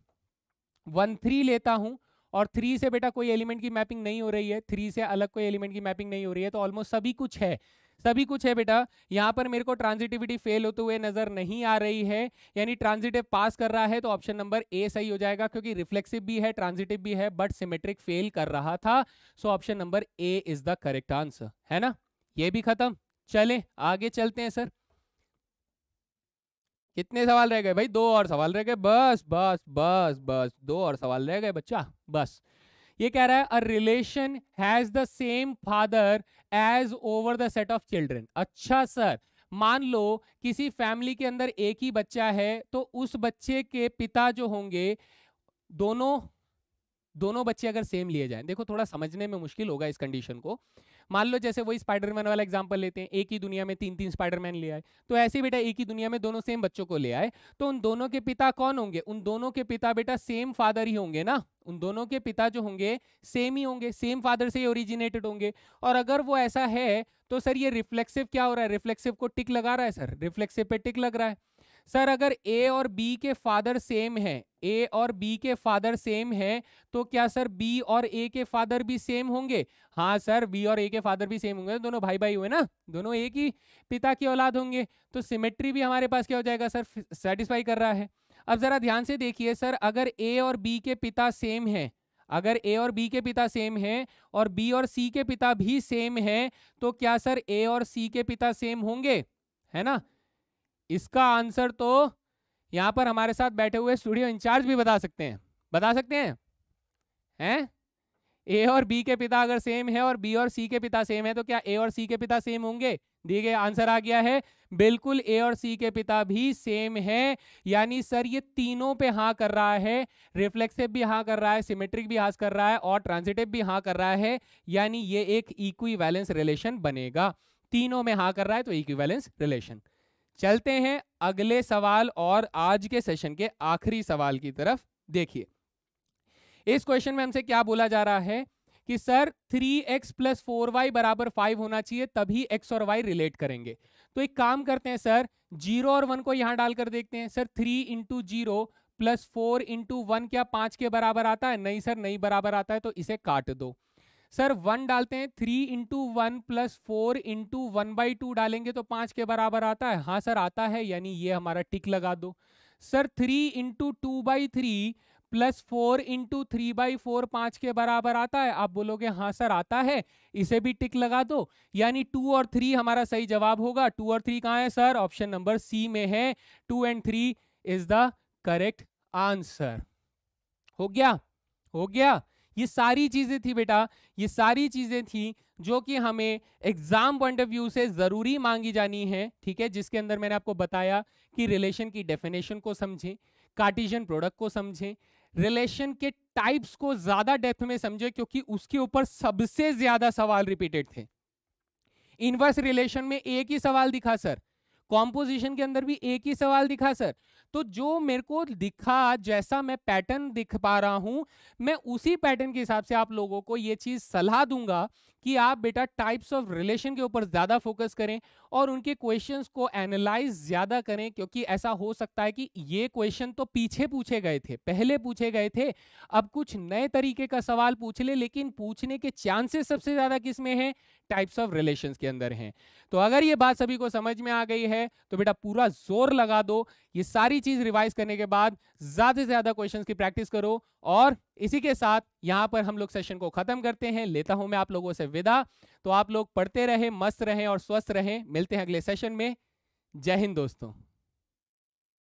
वन थ्री लेता हूँ और थ्री से बेटा कोई एलिमेंट की मैपिंग नहीं हो रही है थ्री से अलग कोई एलिमेंट की मैपिंग नहीं हो रही है तो ऑलमोस्ट सभी कुछ है सभी कुछ है बेटा यहाँ पर मेरे को ट्रांजिटिविटी फेल होते हुए नजर नहीं आ रही है यानी ट्रांजिटिव पास कर रहा है तो ऑप्शन नंबर ए सही हो जाएगा क्योंकि रिफ्लेक्सिव भी है ट्रांजिटिव भी है बट सिमेट्रिक फेल कर रहा था so option number A is the correct answer है ना ये भी खत्म चले आगे चलते हैं सर कितने सवाल रह गए भाई दो और सवाल रह गए बस बस बस बस दो और सवाल रह गए बच्चा बस ये कह रहा है a relation has the same father as over the set of children अच्छा सर मान लो किसी फैमिली के अंदर एक ही बच्चा है तो उस बच्चे के पिता जो होंगे दोनों दोनों बच्चे अगर सेम लिए जाएं देखो थोड़ा समझने में मुश्किल होगा इस कंडीशन को मान लो जैसे वही स्पाइडरमैन वाला एग्जाम्पल लेते हैं एक ही दुनिया में तीन तीन स्पाइडरमैन ले आए तो ऐसे बेटा एक ही दुनिया में दोनों सेम बच्चों को ले आए तो उन दोनों के पिता कौन होंगे उन दोनों के पिता बेटा सेम फादर ही होंगे ना उन दोनों के पिता जो होंगे सेम ही होंगे सेम फादर से ही ओरिजिनेटेड होंगे और अगर वो ऐसा है तो सर ये रिफ्लेक्सिव क्या हो रहा है रिफ्लेक्सिव को टिक लगा रहा है सर रिफ्लेक्सिव पे टिक लग रहा है सर अगर ए और बी के फादर सेम हैं ए और बी के फादर सेम हैं तो क्या सर बी और ए के फादर भी सेम होंगे हाँ सर बी और ए के फादर भी सेम होंगे तो दोनों भाई भाई हुए ना दोनों एक ही पिता की औलाद होंगे तो सिमेट्री भी हमारे पास क्या हो जाएगा सर सेटिस्फाई कर रहा है अब ज़रा ध्यान से देखिए सर अगर ए और बी के पिता सेम हैं अगर ए और बी के पिता सेम हैं और बी और सी के पिता भी सेम हैं तो क्या सर ए और सी के पिता सेम होंगे है ना इसका आंसर तो यहां पर हमारे साथ बैठे हुए स्टूडियो इंचार्ज भी बता सकते हैं बता सकते हैं हैं ए और बी के पिता अगर सेम है और बी और सी के पिता सेम है तो क्या ए और सी के पिता सेम होंगे दिए गए आंसर आ गया है बिल्कुल ए और सी के पिता भी सेम है यानी सर ये तीनों पे हाँ कर रहा है रिफ्लेक्सिव भी हाँ कर रहा है सिमेट्रिक भी हाँ कर रहा है और ट्रांसिटिव भी हाँ कर रहा है यानी ये एक इक्वी रिलेशन बनेगा तीनों में हाँ कर रहा है तो इक्वी रिलेशन चलते हैं अगले सवाल और आज के सेशन के आखिरी सवाल की तरफ देखिए इस क्वेश्चन में हमसे क्या बोला जा रहा है कि sir 3x X plus four Y बराबर फाइव होना चाहिए तभी x और y रिलेट करेंगे तो एक काम करते हैं सर जीरो और वन को यहां डालकर देखते हैं sir three into zero plus four into one क्या पांच के बराबर आता है नहीं सर नहीं बराबर आता है तो इसे काट दो सर वन डालते हैं three into one plus four into one by two डालेंगे तो पांच के बराबर आता है हाँ सर आता है यानी ये हमारा टिक लगा दो sir three into two by three plus four into three by four पाँच के बराबर आता है आप बोलोगे हाँ सर आता है इसे भी टिक लगा दो यानी टू और थ्री हमारा सही जवाब होगा टू और थ्री कहाँ है सर ऑप्शन नंबर सी में है two and three is the correct answer हो गया हो गया ये सारी चीज़ें थी बेटा ये सारी चीज़ें थी जो कि हमें एग्ज़ाम पॉइंट ऑफ व्यू से ज़रूरी मांगी जानी है ठीक है जिसके अंदर मैंने आपको बताया कि रिलेशन की डेफिनेशन को समझें कार्टिजन प्रोडक्ट को समझें रिलेशन के टाइप्स को ज़्यादा डेप्थ में समझें क्योंकि उसके ऊपर सबसे ज़्यादा सवाल रिपीटेड थे इनवर्स रिलेशन में एक ही सवाल दिखा सर कॉम्पोजिशन के अंदर भी एक ही सवाल दिखा सर तो जो मेरे को दिखा जैसा मैं पैटर्न दिख पा रहा हूं मैं उसी पैटर्न के हिसाब से आप लोगों को ये चीज सलाह दूंगा कि आप बेटा टाइप्स ऑफ रिलेशन के ऊपर ज़्यादा फोकस करें और उनके क्वेश्चन को एनालाइज ज़्यादा करें क्योंकि ऐसा हो सकता है कि ये क्वेश्चन तो पीछे पूछे गए थे पहले पूछे गए थे अब कुछ नए तरीके का सवाल पूछ ले लेकिन पूछने के चांसेस सबसे ज़्यादा किस में हैं टाइप्स ऑफ रिलेशन के अंदर हैं तो अगर ये बात सभी को समझ में आ गई है तो बेटा पूरा जोर लगा दो ये सारी चीज़ रिवाइज करने के बाद ज़्यादा से ज़्यादा क्वेश्चन की प्रैक्टिस करो और इसी के साथ यहाँ पर हम लोग सेशन को ख़त्म करते हैं लेता हूं मैं आप लोगों से विदा तो आप लोग पढ़ते रहें मस्त रहें और स्वस्थ रहें मिलते हैं अगले सेशन में जय हिंद दोस्तों